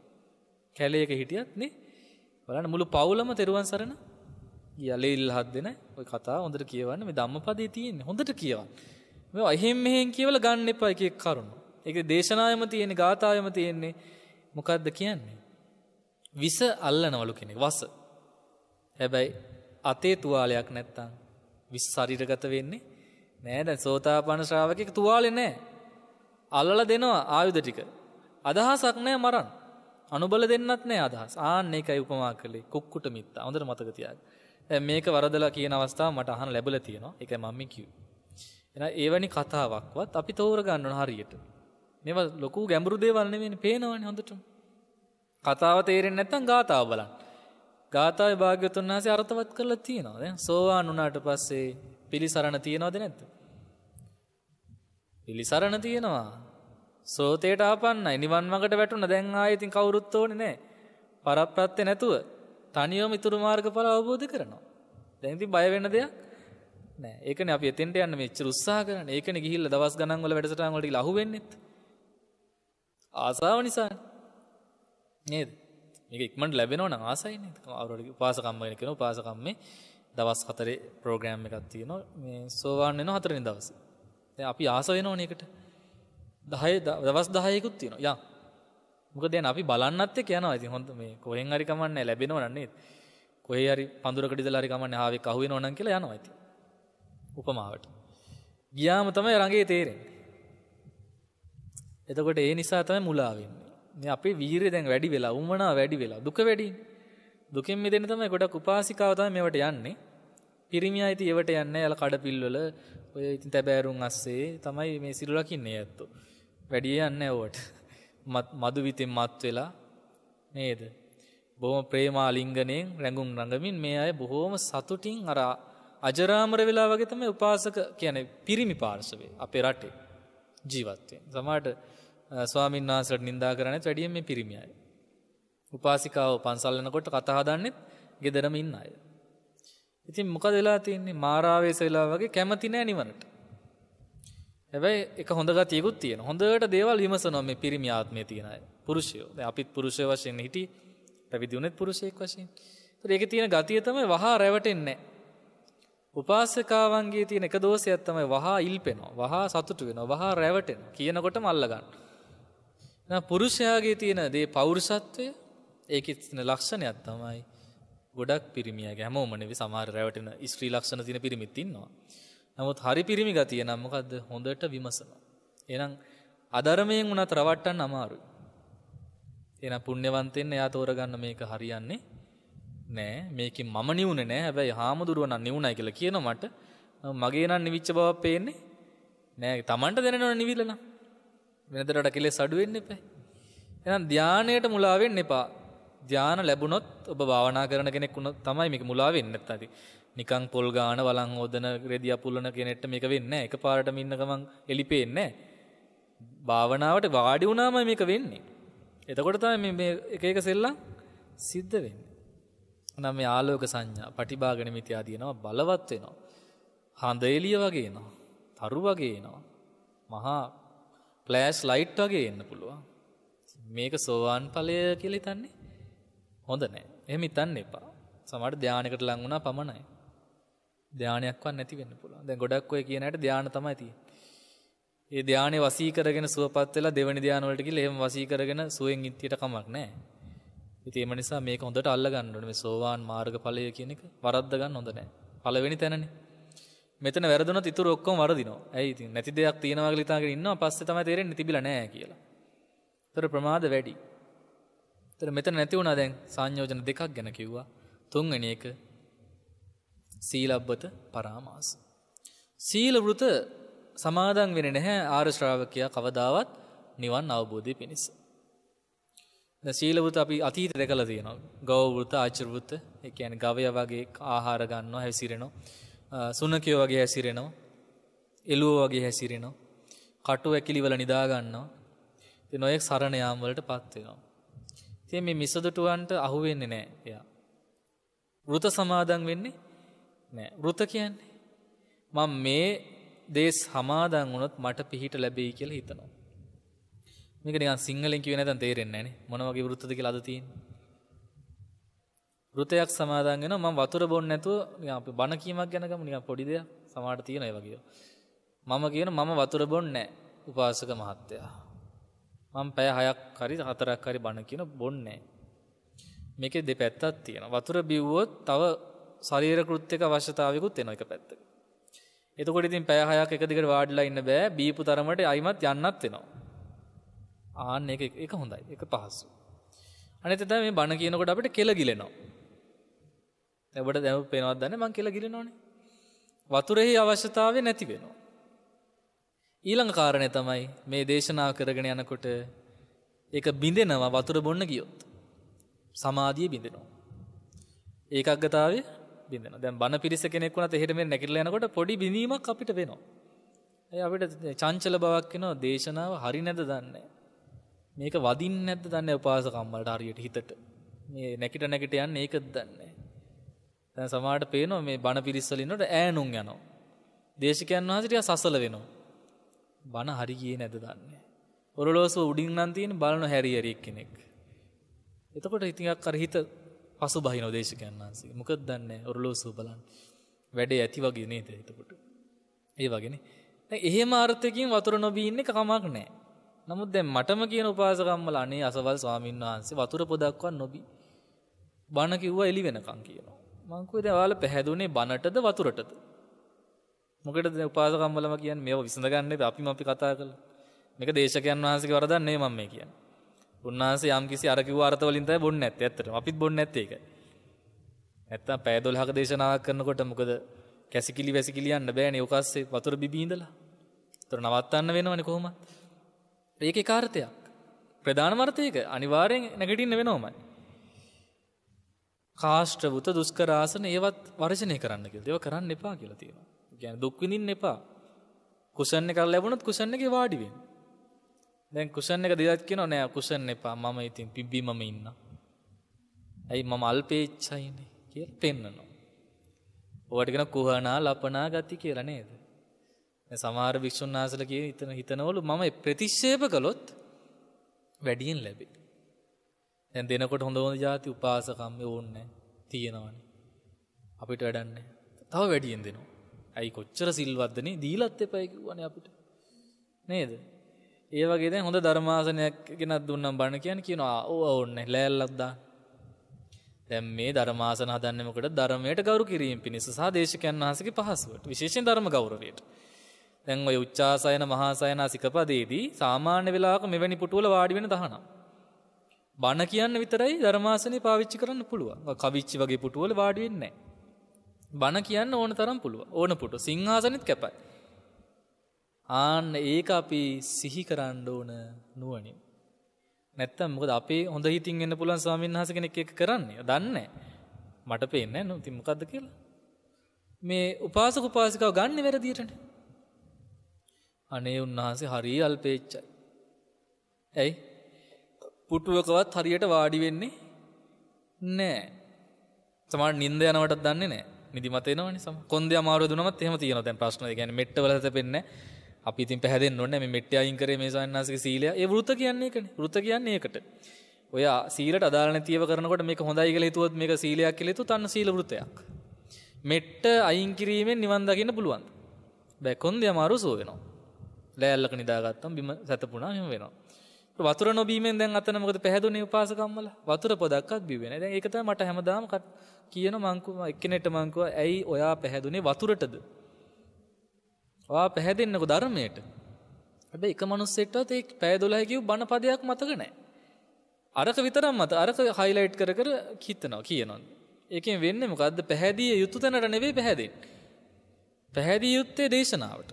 කැලේක හිටියත් නේ බලන්න මුළු පවුලම තෙරුවන් සරණ යලෙල් හත් දෙන ඔය කතා හොඳට කියවන්න මේ ධම්මපදයේ තියෙන්නේ හොඳට කියවන්න. මේ එහෙම් මෙහෙම් කියවල ගන්න එපා එක එක කරුණු. ඒක දේශනාවෙම තියෙන ගාථාවෙම තියෙන්නේ මොකද්ද කියන්නේ? විස අල්ලනවලු කෙනෙක් වස. හැබැයි අතේ තුවාලයක් නැත්තම් විශ් ශරීරගත වෙන්නේ නෑ දැන් සෝතාපන්න ශ්‍රාවකෙක් තුවාලේ නෑ. අල්ලලා දෙනවා ආයුධ ටික. අදහසක් නෑ මරන්න. අනුබල දෙන්නත් නෑ අදහස්. ආන්න ඒකයි උපමා කළේ කුක්කුට මිත්තා. හොඳට මතක තියාගන්න. මේක වරදලා කියන අවස්ථාව මට අහන්න ලැබිලා තියෙනවා. ඒකයි මම කිව්වේ. එහෙනම් ඒවැනි කතාවක්වත් අපි තෝරගන්න ඕන හරියට. මේවා ලොකු ගැඹුරු දේවල් නෙමෙයිනේ පේනවනේ හොඳටම. කතාව තේරෙන්නේ නැත්නම් ගාතාව බලන්න. ගාථාවේ භාග්‍යතුන් වහන්සේ අර්ථවත් කරලා තියෙනවා. දැන් සෝවාන් වුණාට පස්සේ පිලිසරණ තියනවද නැද්ද? පිලිසරණ තියෙනවා. සෝතේට ආපන්නයි. නිවන් මාර්ගට වැටුණා. දැන් ආයෙ ඉතින් කවුරුත් ඕනේ නැහැ. පරප්‍රත්‍ය නැතුව තනියම ඊතුරු මාර්ගඵල අවබෝධ කරනවා. දැන් ඉතින් බය වෙන්න දෙයක් නෑ. ඒකනේ අපි එතෙන්ට යන්න මෙච්චර උත්සාහ කරන්නේ. ඒකනේ ගිහිල්ලා දවස් ගණන් වල වැඩසටහන් වලට ගිහලා අහුවෙන්නෙත්. ආසාව නිසානේ. නේද? මේක ඉක්මට ලැබෙනවන ආසයින අවරට පාසකම්මය කෙන පාසකම්මේ දවස් හතරේ ප්‍රෝග්‍රෑම් එකක් තියෙන මේ සෝවාන් එන හතරෙන දවස අපි ආසවෙන ඕනකට දහය දවස් දහයකුත් තියෙන යා මොක දැන් අපි බලන්නත්ය කියන ඇති හොඳ මේ කොහෙන් අරිකමන්න ලැබෙනවනන්නේ කොහේ හරි පඳුරකටි දලාරිකමන්න හාවේ කහුවේ නොනන් කියලා යනවා ඇති උපමාවට ගියාම තමයි රඟේ තේරෙන් එතකොට ඒ නිසා තමයි මුලාවෙන්නේ මේ අපේ වීරිය දැන් වැඩි වෙලා උමනා වැඩි වෙලා දුක වැඩි. දුකෙන් මිදෙන්න තමයි ගොඩක් උපාසිකාව තමයි මේවට යන්නේ. පිරිමියා ඉතින් ඒවට යන්නේ අල කඩපිල්වල ඔය ඉතින් තැබෑරුම් අස්සේ තමයි මේ සිරු ලකින්නේ ඇත්තෝ. වැඩි යන්නේ ඕවට. මදු විතින් මත් වෙලා නේද? බොහොම ප්‍රේමාලිංගණයෙන් රැඟුම් රඟමින් මේ අය බොහොම සතුටින් අර අජරාමර වෙලා වගේ තමයි උපාසක කියන්නේ පිරිමි පාර්ශවේ අපේ රටේ ජීවත් වෙන්නේ. සමහරට ස්වාමීන් වහන්සේට නිඳා කරන්නේ වැඩියෙන් මේ පිරිමියයි. උපාසිකාව පන්සල් යනකොට කතා හදන්නෙත් gederama ඉන්න අය. ඉතින් මොකද වෙලා තියෙන්නේ? මාරාවේස වෙලා වගේ කැමති නෑ නිවනට. හැබැයි එක හොඳ ගතියකුත් තියෙන. හොඳට දේවල් විමසනවා මේ පිරිමි ආත්මය තියෙන අය. පුරුෂයෝ. දැන් අපිත් පුරුෂය වශයෙන් හිටි පැවිදි වුණෙත් පුරුෂයෙක් වශයෙන්. ඒතර ඒකේ තියෙන ගතිය තමයි වහා රැවටෙන්නේ උපාසකාවන්ගේ තියෙන එක දෝෂයක් තමයි වහා ඉල්පෙනවා. වහා සතුටු වෙනවා. වහා රැවටෙනවා. කියනකොටම අල්ල ගන්නවා. පුරුෂයාගේ තියෙන දේ පෞරුසත්වය ඒකෙත් ලක්ෂණයක් තමයි ගොඩක් පිරිමිය ගැමෝමනෙවි සමාර රැවටෙන ස්ත්‍රී ලක්ෂණ තින පිරිමිත්තින්නවා. නමුත් හරි පිරිමි ගතිය නම්මකක්ද හොඳට විමසන. එනම් අධර්මයෙන් වුණත් රවට්ටන් අමාරු. එන පුුණ්‍යවන්තෙන් එයා තෝරගන්න මේක හරියන්නේ නෑ මේක මම නිවුණ නෑ හැබැයි හාමුදුරුවන නිවුණයි කියල කියන මට මගේ නම් නිවිච්ච බව පේන්නේ නෑ තමන්ට දෙනවන නිවිලලා වෙනදරට කෙලෙස් අඩු වෙන්න එපා. එහෙනම් ධානයට මුලා වෙන්න එපා. ධාන ලැබුණොත් ඔබ භාවනා කරන කෙනෙක් වුණොත් තමයි මේක මුලා වෙන්නේ නැත්තේ. නිකං පොල් ගාන වළං හොදන රෙදි අපුල්ලන කෙනෙක්ට මේක වෙන්නේ නැහැ. එකපාරටම ඉන්න ගමන් එලිපෙන්නේ නැහැ. භාවනාවට වාඩි වුණාම මේක වෙන්නේ. එතකොට තමයි මේ එක එක සෙල්ලම් සිද්ධ වෙන්නේ. නම් මේ ආලෝක සංඥා, පටිභාග නිමිති ආදී එනවා බලවත් වෙනවා. හඳ එළිය වගේ එනවා. තරු වගේ එනවා. මහා ෆ්ලෑෂ් ලයිට් වගේ එන්න පුළුවන්. මේක සෝවාන් ඵලය කියලා හිතන්නේ හොඳ නැහැ. එහෙම හිතන්න එපා. සමහර ධානයකට ලං වුණා පමණයි. ධානයක්වත් නැති වෙන්න පුළුවන්. දැන් ගොඩක් අය කියන හැට ධාන තමයි තියෙන්නේ. ඒ ධානය වසී කරගෙන සුවපත් වෙලා දෙවෙනි ධාන වලට ගිහලා එහෙම වසී කරගෙන සුවෙන් ඉත්‍ත්‍යයට කමක් නැහැ. ඉතින් ඒ නිසා මේක හොඳට අල්ල ගන්න ඕනේ. මේ සෝවාන් මාර්ගඵලය කියන එක වරද්ද ගන්න හොඳ නැහැ. පළවෙනි තැනනේ. මෙතන වැරදුනොත් ඉතුරු ඔක්කොම වරදිනවා. ඇයි ඉතින් නැති දෙයක් තියනවා කියලා හිතාගෙන ඉන්නවා. පස්සේ තමයි තේරෙන්නේ තිබිලා නැහැ කියලා. ඒතර ප්‍රමාද වැඩි. ඒතර මෙතන නැති වුණා දැන් සංයෝජන දෙකක් ගැන කිව්වා. තුන්වෙනි එක සීලබ්බත පරාමාස. සීල වෘත සමාදන් වෙන්නේ නැහැ ආර්ය ශ්‍රාවකයා කවදාවත් නිවන් අවබෝධය පිණිස. දැන් සීල වෘත අපි අතීත දැකලා තියෙනවා. ගව වෘත, ආචර වෘත, ඒ කියන්නේ ගවයා වගේ ආහාර ගන්නවා, හැසිරෙනවා. සුනකයෝ වගේ හැසිරෙනවා. එළුවෝ වගේ හැසිරෙනවා. කටු ඇකිලිවල නිදාගන්නවා. ඉතින් ඔයෙක් සරණ යාම් වලට පත් වෙනවා. ඉතින් මේ මිසදුටුවන්ට අහු වෙන්නේ නැහැ එයා. වෘත සමාදන් වෙන්නේ නැහැ. වෘත කියන්නේ මම මේ දේ සමාදන් වුණොත් මට පිහිට ලැබෙයි කියලා හිතනවා. මේක නිකන් සිංහලෙන් කිව්වේ නැතනම් තේරෙන්නේ නැහනේ. මොන වගේ වෘත්තද කියලා අද තියෙන්නේ? වෘතයක් සමාදන් වෙනවා මම වතුර බොන්නේ නැතුව නිකන් අපි බණ කීමක් ගැන ගමු නිකන් පොඩි දෙයක් සමාඩ තියෙන ඒ වගේ. මම කියන මම වතුර බොන්නේ උපාසක මහත්තයා. මම පැය 6ක් හරි 4ක් හරි බණ කියන බොන්නේ මේකේ දෙපැත්තක් තියෙනවා. වතුර බිව්වොත් තව ශරීර කෘත්‍යක අවශ්‍යතාවයකුත් එනවා එක පැත්තක. එතකොට ඉතින් පැය 6ක් එක දිගට වාඩිලා ඉන්න බෑ. බීපු තරමට අයිමත් යන්නත් වෙනවා. ආන්න ඒක ඒක හොඳයි. ඒක පහසුයි. අනිත් තමයි මේ බණ කියනකොට අපිට කෙල ගිලෙනවා. ඔබට දැම පේනවත් දන්න මං කියලා ගිලෙනවනේ. වතුරෙහි අවශ්‍යතාවය නැති වෙනවා. ඊළඟ කාරණය තමයි මේ දේශනා කරගෙන යනකොට ඒක බිඳෙනවා වතුර බොන්න ගියොත්. සමාධිය බිඳෙනවා. ඒකග්ගතාවය බිඳෙනවා. දැන් බණ පිරිස කෙනෙක් වුණත් එහෙට මෙහෙට නැගිටලා යනකොට පොඩි බිඳීමක් අපිට වෙනවා. ඒ අපිට චංචල බවක් වෙනවා දේශනාව හරි නැද්ද දන්නේ මේක වදින්නේ නැද්ද දන්නේ උපාසකම්මලට හරියට හිතට. මේ නැකිට නැකිට යන්නේ ඒකද දන්නේ දැන් සමහරට පේනවා මේ බණ පිරිස්සලින්නට ඈනුන් යනවා. දේශකයන් වහන්සේ ටික සසල වෙනවා. බණ හරි ගියේ නැද දන්නේ. ඔරලෝසුව උඩින් නම් තියෙන බලන හැරි හැරි කෙනෙක්. එතකොට ඉතින් අර හිත පසුබහිනව දේශකයන් වහන්සේ. මොකද දන්නේ ඔරලෝසුව බලන්න. වැඩේ ඇති වගේ නේද එතකොට. ඒ වගේනේ. දැන් එහෙම අර්ථයකින් වතුර නොබී ඉන්න එක කමක් නැහැ. නමුත් දැන් මටම කියන උපාසකම්මල අනේ අසවල් ස්වාමීන් වහන්සේ වතුර පොදක්වත් නොබී බණ කිව්වා එලි වෙනකම් කියනවා. මංකුවද වාල පැහැදුනේ බණටද වතුරටද. මොකට උපාසකම්බලම කියන් මේ විසඳගන්න අපි අපි කතා කළ මේක දේශකයන් වහන්සේ වරදන්නේ මම මේ කියන්න. උන්වහන්සේ යම් කිසි අරකිව අර්ථවලින්තයි බොන්න ඇත්ත ඇත්තට අපිත් බොන්න ඇත්ත ඒක. නැත්තම් පැය 12ක දේශනාවක් කරනකොට මොකද කැසිකිලි වැසිකිලි යන්න බෑනේ උකස්සේ වතුර බිබී ඉඳලා. ඒතර නවත්තන්න වෙනවනේ කොහොමද? ඒකේ කාර්යයක්. ප්‍රධානම අර්ථය ඒක අනිවාර්යෙන් නැගිටින්න වෙනවමයි. කාශ්ට්‍රවෘත දුස්කරාසන ඒවත් වර්ජනය කරන්න කියලා. ඒවා කරන්න එපා කියලා තියෙනවා. කියන්නේ දුක් විඳින්න එපා. කුසන් එකක් ලැබුණොත් කුසන් එකේ වාඩි වෙන්න. දැන් කුසන් එක දෙයක් කියනවා නෑ කුසන් එපා. මම ඉතින් පිබ්බීමම ඉන්න. ඇයි මම අල්පේච්චයිනේ කියලා පෙන්නනවා. ඔයාට කියන කුහනා ලපනා ගති කියලා නේද? දැන් සමහර භික්ෂුන් වහන්සේලා කියන හිතන හිතනවලු මම ප්‍රතික්ෂේප කළොත් වැඩියෙන් ලැබේ. දැන් දෙනකොට හොඳ හොඳ જાති උපාසකම් ඕන්නේ තියෙනවනේ. අපිට වැඩන්නේ. තව වැඩියෙන් දෙනවා. ඇයි කොච්චර සිල්වත්දනේ දීලත් එපයි කිව්වනේ අපිට. නේද? ඒ වගේ දැන් හොඳ ධර්මාසනයක් ගෙනත් දුන්නම් බණ කියන්නේ කියනවා ඕව ඕන්නේ ලෑල්ලක් දාන්න. දැන් මේ ධර්මාසන හදන්නේ මොකටද? ධර්මයට ගෞරව කිරීම පිණිස සහ දේශකයන් වහන්සේගේ පහසුවට. විශේෂයෙන් ධර්ම ගෞරවයට. දැන් ඔය උච්චාසයන මහාසයන සිකපදේදී සාමාන්‍ය වෙලාවක මෙවැනි පුටුවල වාඩි වෙන තහනම්. බණ කියන්න විතරයි ධර්මාසනේ පාවිච්චි කරන්න පුළුවන්. කවිච්චි වගේ පුටුවල වාඩි වෙන්නේ බණ කියන්න ඕන තරම් පුළුවන්. ඕන පුටු සිංහාසනෙත් කැපයි. ආන්න ඒක අපි සිහි කරන්න ඕන නුවණින්. නැත්තම් මොකද අපේ හොඳ හිතින් වෙන්න පුළුවන් ස්වාමීන් වහන්සේ කෙනෙක් එක කරන්නේ. දන්නේ මට පේන්නේ නැහැ නෝ. මොකද්ද කියලා? මේ උපාසක උපාසිකාව ගන්න වැරදියටනේ. අනේ උන්වහන්සේ හරිය අල්පේච්චයි. ඇයි? පුටුවකවත් හරියට වාඩි වෙන්නේ නෑ. සමහර නිින්ද යනවටත් දන්නේ නෑ. නිදිමත එනවනේ සම. කොන්දේ අමාරුව දුනමත් එහෙම තියෙනවා දැන් ප්‍රශ්න. ඒ කියන්නේ මෙට්ටවල හැතපෙන්නේ අපි ඉතින් පැහැදෙන්න ඕනේ මේ මෙට්ටය අයින් කරේ මේ සවන්නාසික සීලය. ඒ වෘත කියන්නේ ඒකනේ. වෘත කියන්නේ ඒකට. ඔය සීලට අදාළ නැතිව කරනකොට මේක හොඳයි කියලා හිතුවොත් මේක සීලයක් කියලා හිතුවොත් අන්න සීල වෘතයක්. මෙට්ට අයින් කිරීමෙන් නිවන් දකින්න පුළුවන්. බෑ කොන්දේ අමාරුව සෝ වෙනවා. ලෑල්ලක නිදාගත්තම බිම සැතපුණා එහෙම වෙනවා. වතුර නොබීමෙන් දැන් අතන මොකද පැහැදුනේ උපාසකම්මල වතුර පොදක්වත් බිව්වේ නැහැ. දැන් ඒක තමයි මට හැමදාම කියන මංකුව එක්කෙනෙක්ට මංකුව ඇයි ඔයා පැහැදුනේ වතුරටද? ඔයා පැහැදෙන්නකෝ ධර්මයට. හැබැයි එක මිනිස්සෙක්ටවත් ඒ පැය 12 කියු බණ පදයක් මතක නැහැ. අරක විතරක් මත අරක හයිලයිට් කර කර හිතනවා කියනවා. ඒකෙන් වෙන්නේ මොකද්ද? පැහැදිය යුතු තැනට නෙවෙයි පැහැදෙන්නේ. පැහැදිය යුත්තේ දේශනාවට.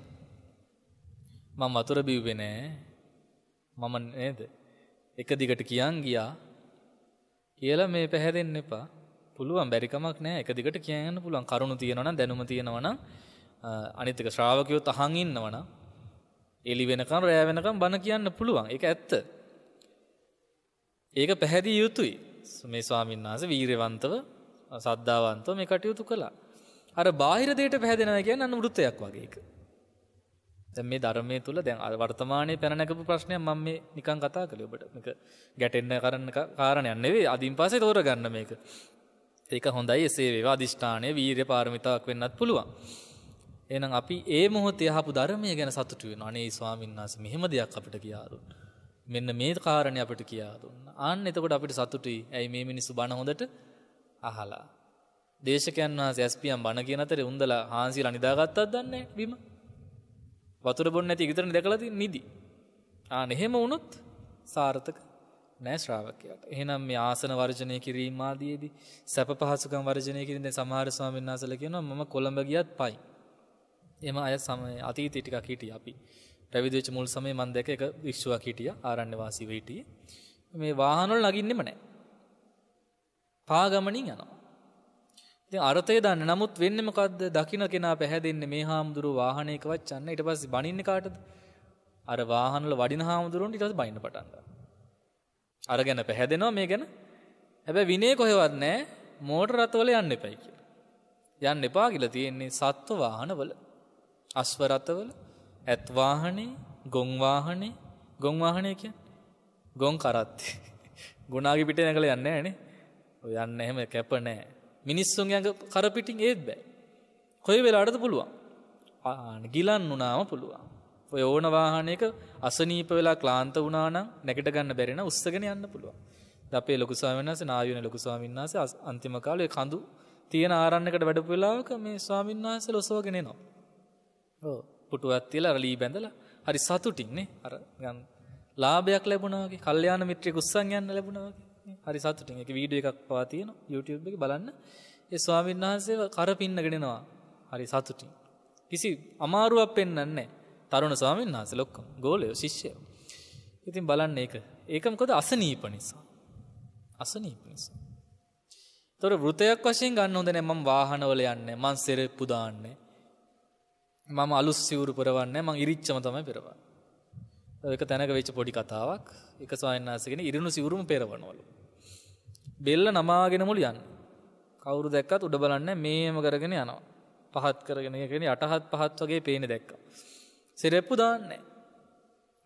මම වතුර බිව්වේ නැහැ. මම නේද එක දිගට කියන් ගියා කියලා මේ පැහැදෙන්න එපා පුළුවන් බැරිකමක් නෑ එක දිගට කියන්න පුළුවන් කරුණු තියෙනවන දැනුම තියෙනවන අනිතක ශ්‍රාවකයෝ තහන් ඉන්නවන එලි වෙනකම් රෑ වෙනකම් බණ කියන්න පුළුවන් එක ඇත්ත ඒක පැහැදිී යුතුයි මේ ස්වාමීන් වහස වීරවන්තව සද්ධාවන්තව මේ කටයුතු කළා අර බාහිර දේට පැහැදෙනව කියන්න අනුෘතයක් වගේ එක දැන් මේ ධර්මයේ තුල දැන් වර්තමානයේ පැන නැගපු ප්‍රශ්නයක් මම මේ නිකන් කතා කළේ ඔබට මේක ගැටෙන්න කරන්න කාරණයක් නෙවෙයි අදින් පස්සේ තෝරගන්න මේක. ඒක හොඳයි එසේ වේවා අදිෂ්ඨානය වීරිය පාරමිතාවක් වෙන්නත් පුළුවන්. එහෙනම් අපි ඒ මොහොතේ අහපු ධර්මය ගැන සතුටු වෙනවා. අනේ ස්වාමීන් වහන්සේ මෙහෙම දෙයක් අපිට කියා මෙන්න මේ කාරණේ අපිට කියා දුන්නා. ආන්න එතකොට අපිට සතුටුයි. ඇයි මේ මිනිස්සු බණ හොඳට අහලා. දේශකයන් වහන්සේ එස්.පී.ම් බණ කියන අතරේ උන්දලා හාන්සිලා නිදාගත්තත් දන්නේ බිම. වතුර බොන්න ඇති ඉගතරන දැකලති නිදි. ආන එහෙම වුණොත් සාර්ථක නෑ ශ්‍රාවකයාට. එහෙනම් මේ ආසන වර්ජනය කිරීම ආදීදී සැප පහසුකම් වර්ජනය කිරීම දැන් සමහර ස්වාමීන් වහන්සේලා කියනවා මම කොළඹ ගියත් පයි. එම අය සමය අතීතේ ටිකක් හිටියේ අපි. පැවිදි වෙච්ච මුල් සමයේ මම දැක එක වික්ෂුවක් හිටියා ආරණ්‍ය වාසී වෙ හිටියේ. මේ වාහන වල නගින්නෙම නෑ. පාගමනින් යනවා. ඉතින් අර්ථය දන්න නමුත් වෙන්නේ මොකද්ද දකින්න කෙනා පැහැදෙන්නේ මේ හාමුදුරුව වාහනයක වච්චන්න ඊට පස්සේ බනින්නේ කාටද අර වාහනවල වඩින හාමුදුරුවන්ට ඊට පස්සේ බනින්න පටන් ගන්නවා අර ගැන පැහැදෙනවා මේ ගැන හැබැයි විනය කොහෙවත් නැහැ මෝටර රථවල යන්න එපයි කියලා යන්න එපා කියලා තියෙන්නේ සත්ව වාහනවල අස්ව රථවල ඇත් වාහනේ ගොන් වාහනේ ගොන් වාහනේ කියන්නේ ගොන් කරත්තේ *laughs* ගුණාගේ පිටේ නැගලා යන්නේ නැහනේ ඔය යන්න එහෙම කැප නැහැ මිනිස්සුන් ඇඟ කරපිටින් ඒත් බෑ. කොයි වෙලාටද පුළුවන්. ආන ගිලන් වුනාම පුළුවන්. ඔය ඕන වාහනයක අසනීප වෙලා ක්ලාන්ත වුණානම් නැකට ගන්න බැරින උස්සගෙන යන්න පුළුවන්. අපේ ලොකු ස්වාමීන් වහන්සේ නායුන ලොකු ස්වාමීන් වහන්සේ අන්තිම කාලේ කඳු තියෙන ආරණ්‍යකට වැඩපු වෙලාවක මේ ස්වාමීන් වහන්සේ ලොසවගෙන එනවා. ඔව් පුටුවක් තියලා අර ලී බැඳලා හරි සතුටින් නේ අර ලාභයක් ලැබුණා වගේ, කල්යාණ මිත්‍රයෙක් උස්සන් යන්න ලැබුණා වගේ. හරි සතුටින් එක වීඩිය එකක් පාතියන YouTube එක බලන්න ඒ ස්වාමීන් වහන්සේ කර පින්නගෙනෙනවා හරි සතුටින් කිසි අමාරුවක් පෙන්න්නන්නේ තරුණ ස්වාමීන් වහස ලොක්කම් ගෝලයෝ ශිෂ්‍ය ඉතින් බලන්න ඒක ඒකමකොද අසනීප නිසා අසනීප නිසා තොර වෘතයක් වශයෙන් ගන්න හොඳ නෑ මම වාහනවල යන්නේ මං සෙරෙප්පු දාන්නේ මම අලුස් සිවුරු පෙරවන්නේ මං ඉරිච්චම තමයි පෙරවන්නේ එක තැනක වෙච්ච පොඩි කතාවක් එක ස්වාමීන් ඉරුණු සිවුරුම පෙරවනවලු. බෙල්ල නමාගෙන මුළු යන්න. කවුරු දැක්කත් උඩ බලන්න මේම කරගෙන යනවා. පහත් කරගෙන කරන අටහත් පහත් වගේ පේන දැක්ක. සෙරෙප්පු දාන්නේ.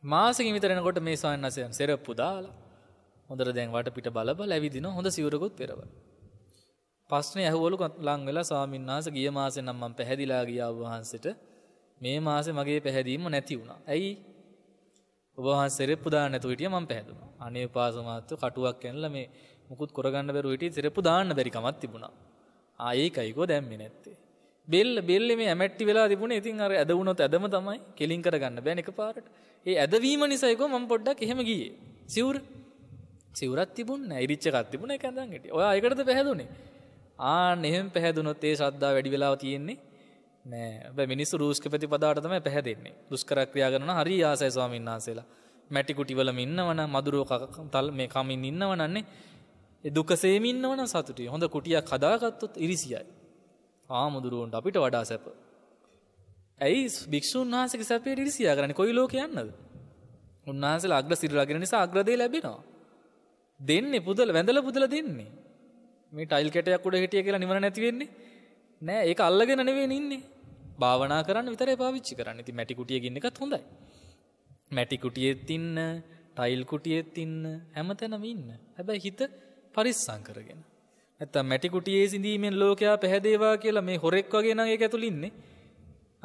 මාසකින් විතරනකොට මේ සවන්නසයන් සෙරප්පු දාලා හොඳට දැන් වට පිට බලබ ලැබිදින හොඳ සිවරකුත් පෙරව. පස්නේ ඇහුවලු ලංවෙලා සාමින්නාස ගිය මාසෙ නම් මම පැහැදිලා ගියා වහන්සේට මේ මාසේ මගේ පැහැදීම නැති වුණා. ඇයි? ඔබ වහන්සේරෙප්පු දාන්න නැතුව හිටිය මම පැහැදුනා. අනේ පාසමාත්තු කටුවක් ඇනලා මේ මුකුත් කරගන්න බැරුව හිටියේ සෙරෙප්පු දාන්න බැරි කමක් තිබුණා. ආ ඒකයිකෝ දැම්මේ නැත්තේ. බෙල්ල බෙල්ල මේ ඇමැට්ටි වෙලා තිබුණේ. ඉතින් අර ඇද වුණොත් ඇදම තමයි කෙලින් කරගන්න බෑනේ එකපාරට. ඒ ඇදවීම නිසායිකෝ මම පොඩ්ඩක් එහෙම ගියේ. සිවුර සිවුරක් තිබුණ නැහැ. ඉරිච්ච එකක් තිබුණ ඒක ඇඳන් හිටියේ. ඔයා ඒකටද පැහැදුනේ? ආ එහෙම පැහැදුනොත් ඒ ශ්‍රද්ධාව වැඩි වෙලාව තියෙන්නේ නෑ මිනිස් රූස්ක ප්‍රතිපදාටතම පැහැදෙන්නේ දුස්කර ක්‍රියාගරන හරි ආසය ස්වාමීන් වහන්සේලා මැටිකුටිවල ඉන්නවන මදුරෝ තල් මේ කමින් ඉන්නවනන්නේ දුකසේමින්නවන සතුටි හොඳ කුටියක් කදාගත්තොත් ඉරිසියයි ආමුදුරුවන්ට අපිට වඩා සැප ඇයි භික්ෂූන් වහසක සැපේ ඉරිසියා කරන කොයි ලෝක යන්නද උන්වහන්සේල අග්‍ර සිරලාගෙන නිසා අග්‍රදේ ලැබෙනවා දෙන්නේ පුදල වැඳල පුදල දෙන්නේ මේ ටයිල් කැටයක් උඩ හිටිය කියලා නිවන නැති වෙන්නේ නෑ ඒක අල්ලගෙන නෙවෙයි ඉන්නේ භාවනා කරන්න විතරයි පාවිච්චි කරන්න. ඉතින් මැටි කුටියක ඉන්න එකත් හොඳයි. මැටි කුටියෙත් ඉන්න, ටයිල් කුටියෙත් ඉන්න, හැමතැනම ඉන්න. හැබැයි හිත පරිස්සම් කරගෙන. නැත්තම් මැටි කුටියේ සිඳීමෙන් ලෝකයා පැහැදේවා කියලා මේ හොරෙක් වගේ නම් ඒක ඇතුළේ ඉන්නේ.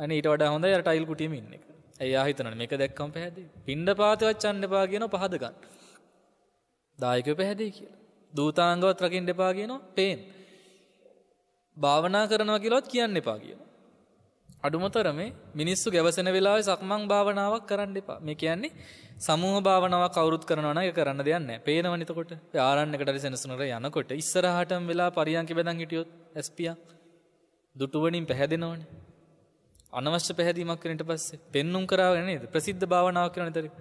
අනේ ඊට වඩා හොඳයි අර ටයිල් කුටියෙම ඉන්න එක. එයා හිතනනේ මේක දැක්කම පැහැදේ. පිණ්ඩ පාතවත් චන්න එපා කියනවා පහද ගන්න. දායකයෝ පැහැදේ කියලා. දූතාංගවත් රකින්න එපා කියනවා පේන්නේ. භාවනා කරනවා කියලාවත් කියන්න එපා කියනවා. අඩුමතරම මිනිස්සු ගැවසෙන වෙලාවේ සක්මන් භාවනාවක් කරන්න එපා. මේ කියන්නේ සමූහ භාවනාව කවුරුත් කරනවා නම් ඒක කරන්න දෙයක් නැහැ. පේනවනේ එතකොට. ආරණ්‍යකට හරි සෙනසුනට යනකොට ඉස්සරහටම වෙලා පරියන්ක බඳන් හිටියොත් එස්පියක් දුටුවණින් පැහැදෙනවනේ. අනවශ්‍ය පැහැදීමක් කරන ඊට පස්සේ පෙන්눔 කරාගෙන නේද? ප්‍රසිද්ධ භාවනාවක් කරන ඊට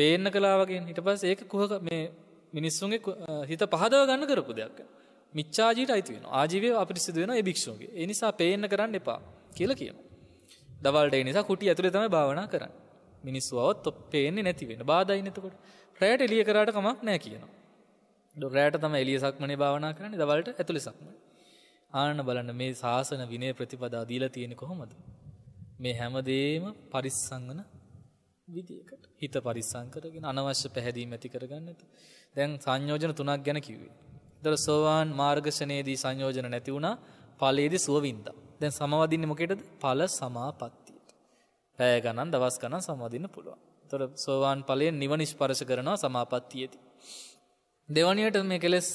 පේන්න කලා වගේ ඊට පස්සේ ඒක කුහක මේ මිනිස්සුන්ගේ හිත පහදව ගන්න කරපු දෙයක්. මිච්ඡාජීට අයිති වෙනවා. ආජීවය අපිරිසිදු වෙනවා ඒ භික්ෂුවගේ. ඒ නිසා පේන්න කරන්න එපා කියලා කියනවා. දවල්ට නිසා කුටි ඇතුළේ තමයි භාවනා කරන්න. මිනිස්සු අවත් පේන්නේ නැති වෙන බාධායි නැතකොට. රැයට එළිය කරාට කමක් නැහැ කියනවා. රැයට තමයි එළිය සක්මනේ භාවනා කරන්නේ දවල්ට ඇතුළේ සක්මනේ. ආන්න බලන්න මේ සාසන විනය ප්‍රතිපදා දීලා තියෙන්නේ කොහොමද? මේ හැමදේම පරිස්සංගන විදියකට හිත පරිස්සම් කරගෙන අනවශ්‍ය පැහැදීම් ඇති කරගන්න නැතු. දැන් සංයෝජන තුනක් ගැන කිව්වේ. ඒතර සෝවාන් මාර්ගශනේදී සංයෝජන නැති වුණා, ඵලයේදී සුවවින්දා. දැන් සමවදින්නේ මොකේටද? ඵල සමාපත්තියට. පැය ගණන් දවස් ගණන් සමවදින්න පුළුවන්. ඒතොර සෝවාන් ඵලයෙන් නිවන ස්පර්ශ කරනවා සමාපත්තියේදී. දෙවණියට මේ කෙලෙස්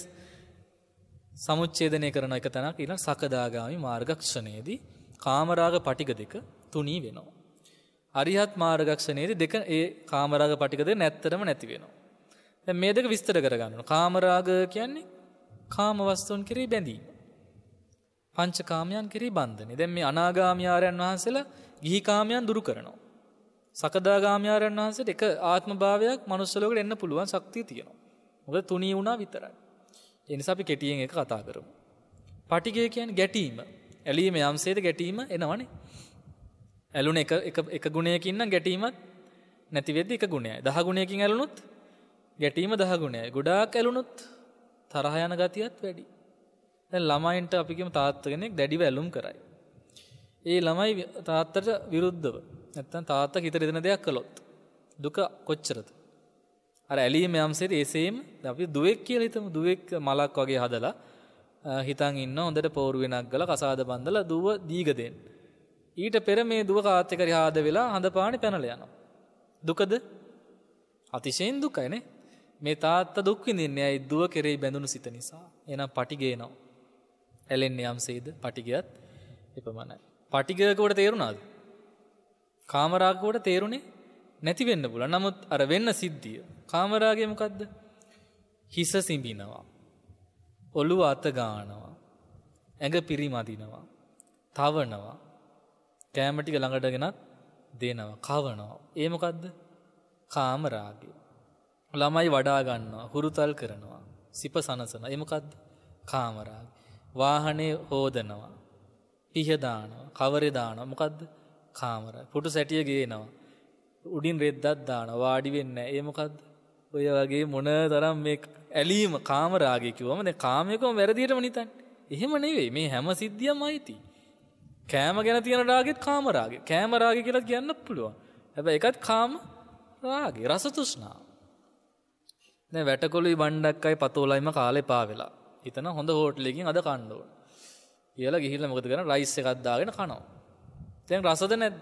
සමුච්ඡේදනය කරන එක තැනක් ඊළඟ සකදාගාමි මාර්ගක්ෂණයේදී කාමරාග පටික දෙක තුනී වෙනවා. අරිහත් මාර්ගක්ෂණයේදී දෙක ඒ කාමරාග පටික දෙක නැත්තරම නැති වෙනවා. දැන් මේ දෙක විස්තර කරගන්නවා. කාමරාග කියන්නේ කාම වස්තුන් කෙරෙහි බැඳීම. පංචකාමයන් කෙරෙහි බන්ධනේ. දැන් මේ අනාගාමී ආරයන් වහන්සේලා ගිහි කාමයන් දුරු කරනවා. සකදාගාමී ආරයන් වහන්සේට එක ආත්මභාවයක් මනුස්ස ලෝකෙට එන්න පුළුවන් ශක්තිය තියෙනවා. මොකද තුනී වුණා විතරයි. ඒ නිසා අපි කෙටියෙන් එක කතා කරමු. පටිගය කියන්නේ ගැටීම. ඇලීම යම්සේද ගැටීම එනවනේ. ඇලුන එක එක එක ගුණයකින් නම් ගැටීමත් නැති වෙද්දි එක ගුණයයි. 10 ගුණයකින් ඇලුනොත් ගැටීම 10 ගුණයයි. ගොඩාක් ඇලුනොත් තරහ යන ගතියත් වැඩි. දැන් ළමයින්ට අපි කියමු තාත්තා කෙනෙක් දැඩිව ඇලුම් කරයි. ඒ ළමයි තාත්තට විරුද්ධව නැත්තම් තාත්තා හිත රිදෙන දෙයක් කළොත් දුක කොච්චරද? අර ඇලීම යම්සේද ඒසේම අපි දුවෙක් කියලා හිතමු දුවෙක් මලක් වගේ හදලා හිතන් ඉන්න හොඳට පෝරු වෙනක් ගලා කසාද බන්දලා දුව දීග දෙන්න. ඊට පෙර මේ දුව කාත් එක්ක හාද වෙලා හඳපාණි පැනලා යනවා. දුකද? අතිශයින් දුකයිනේ. මේ තාත්තා දුක් විඳින්නේ ඇයි දුව කෙරෙහි බැඳුණු සිත නිසා. එහෙනම් පටිගේනවා. ඇලෙන්නේ යම්සේද පටිගයත් එපමණයි. පටිගයකට තේරුණාද? කාමරාගකට තේරුණේ නැති වෙන්න පුළුවන්. නමුත් අර වෙන්න සිද්ධිය. කාමරාගය මොකද්ද? හිස සිඹිනවා. ඔළුව අත ගන්නවා. ඇඟ පිරිමදිනවා. තවනවා. කෑම ටික ළඟටගෙනත් දෙනවා. කවනවා. ඒ මොකද්ද? කාමරාගය. ළමයි වඩා ගන්නවා. හුරුතල් කරනවා. සිප සනසනවා. ඒ මොකද්ද? කාමරාගය. වාහනේ හෝදනවා. පිහදානවා කවරෙදානවා මොකක්ද කාමර පුටු සැටිය ගේනවා. උඩින් රෙද්දත් දාන වාඩි වෙන්න ඒමකක්ද ඔය වගේ මොන තරම් මේ ඇලීම කාමරාගකිවමන කාමයකම වැරදිටම නිතන් එහෙම නෙවේ මේ හැම සිද්ධියම අයිති. කෑම ගැන තියෙන රාගෙත් කාමරාගේ කෑමරාග කියලා කියන්න පුළුවන් හැබ එකත් කාම රාගේ රසතුෂ්නාව. වැටකොළුයි බණ්ඩක්කයි පතෝලයිම කාලෙ පාවෙලා හිතන හොඳ හෝටලයකින් අද කන්න ඕන. කියලා ගිහිල්ලා මොකද කරන්නේ? රයිස් එකක් දාගෙන කනවා. දැන් රසද නැද්ද?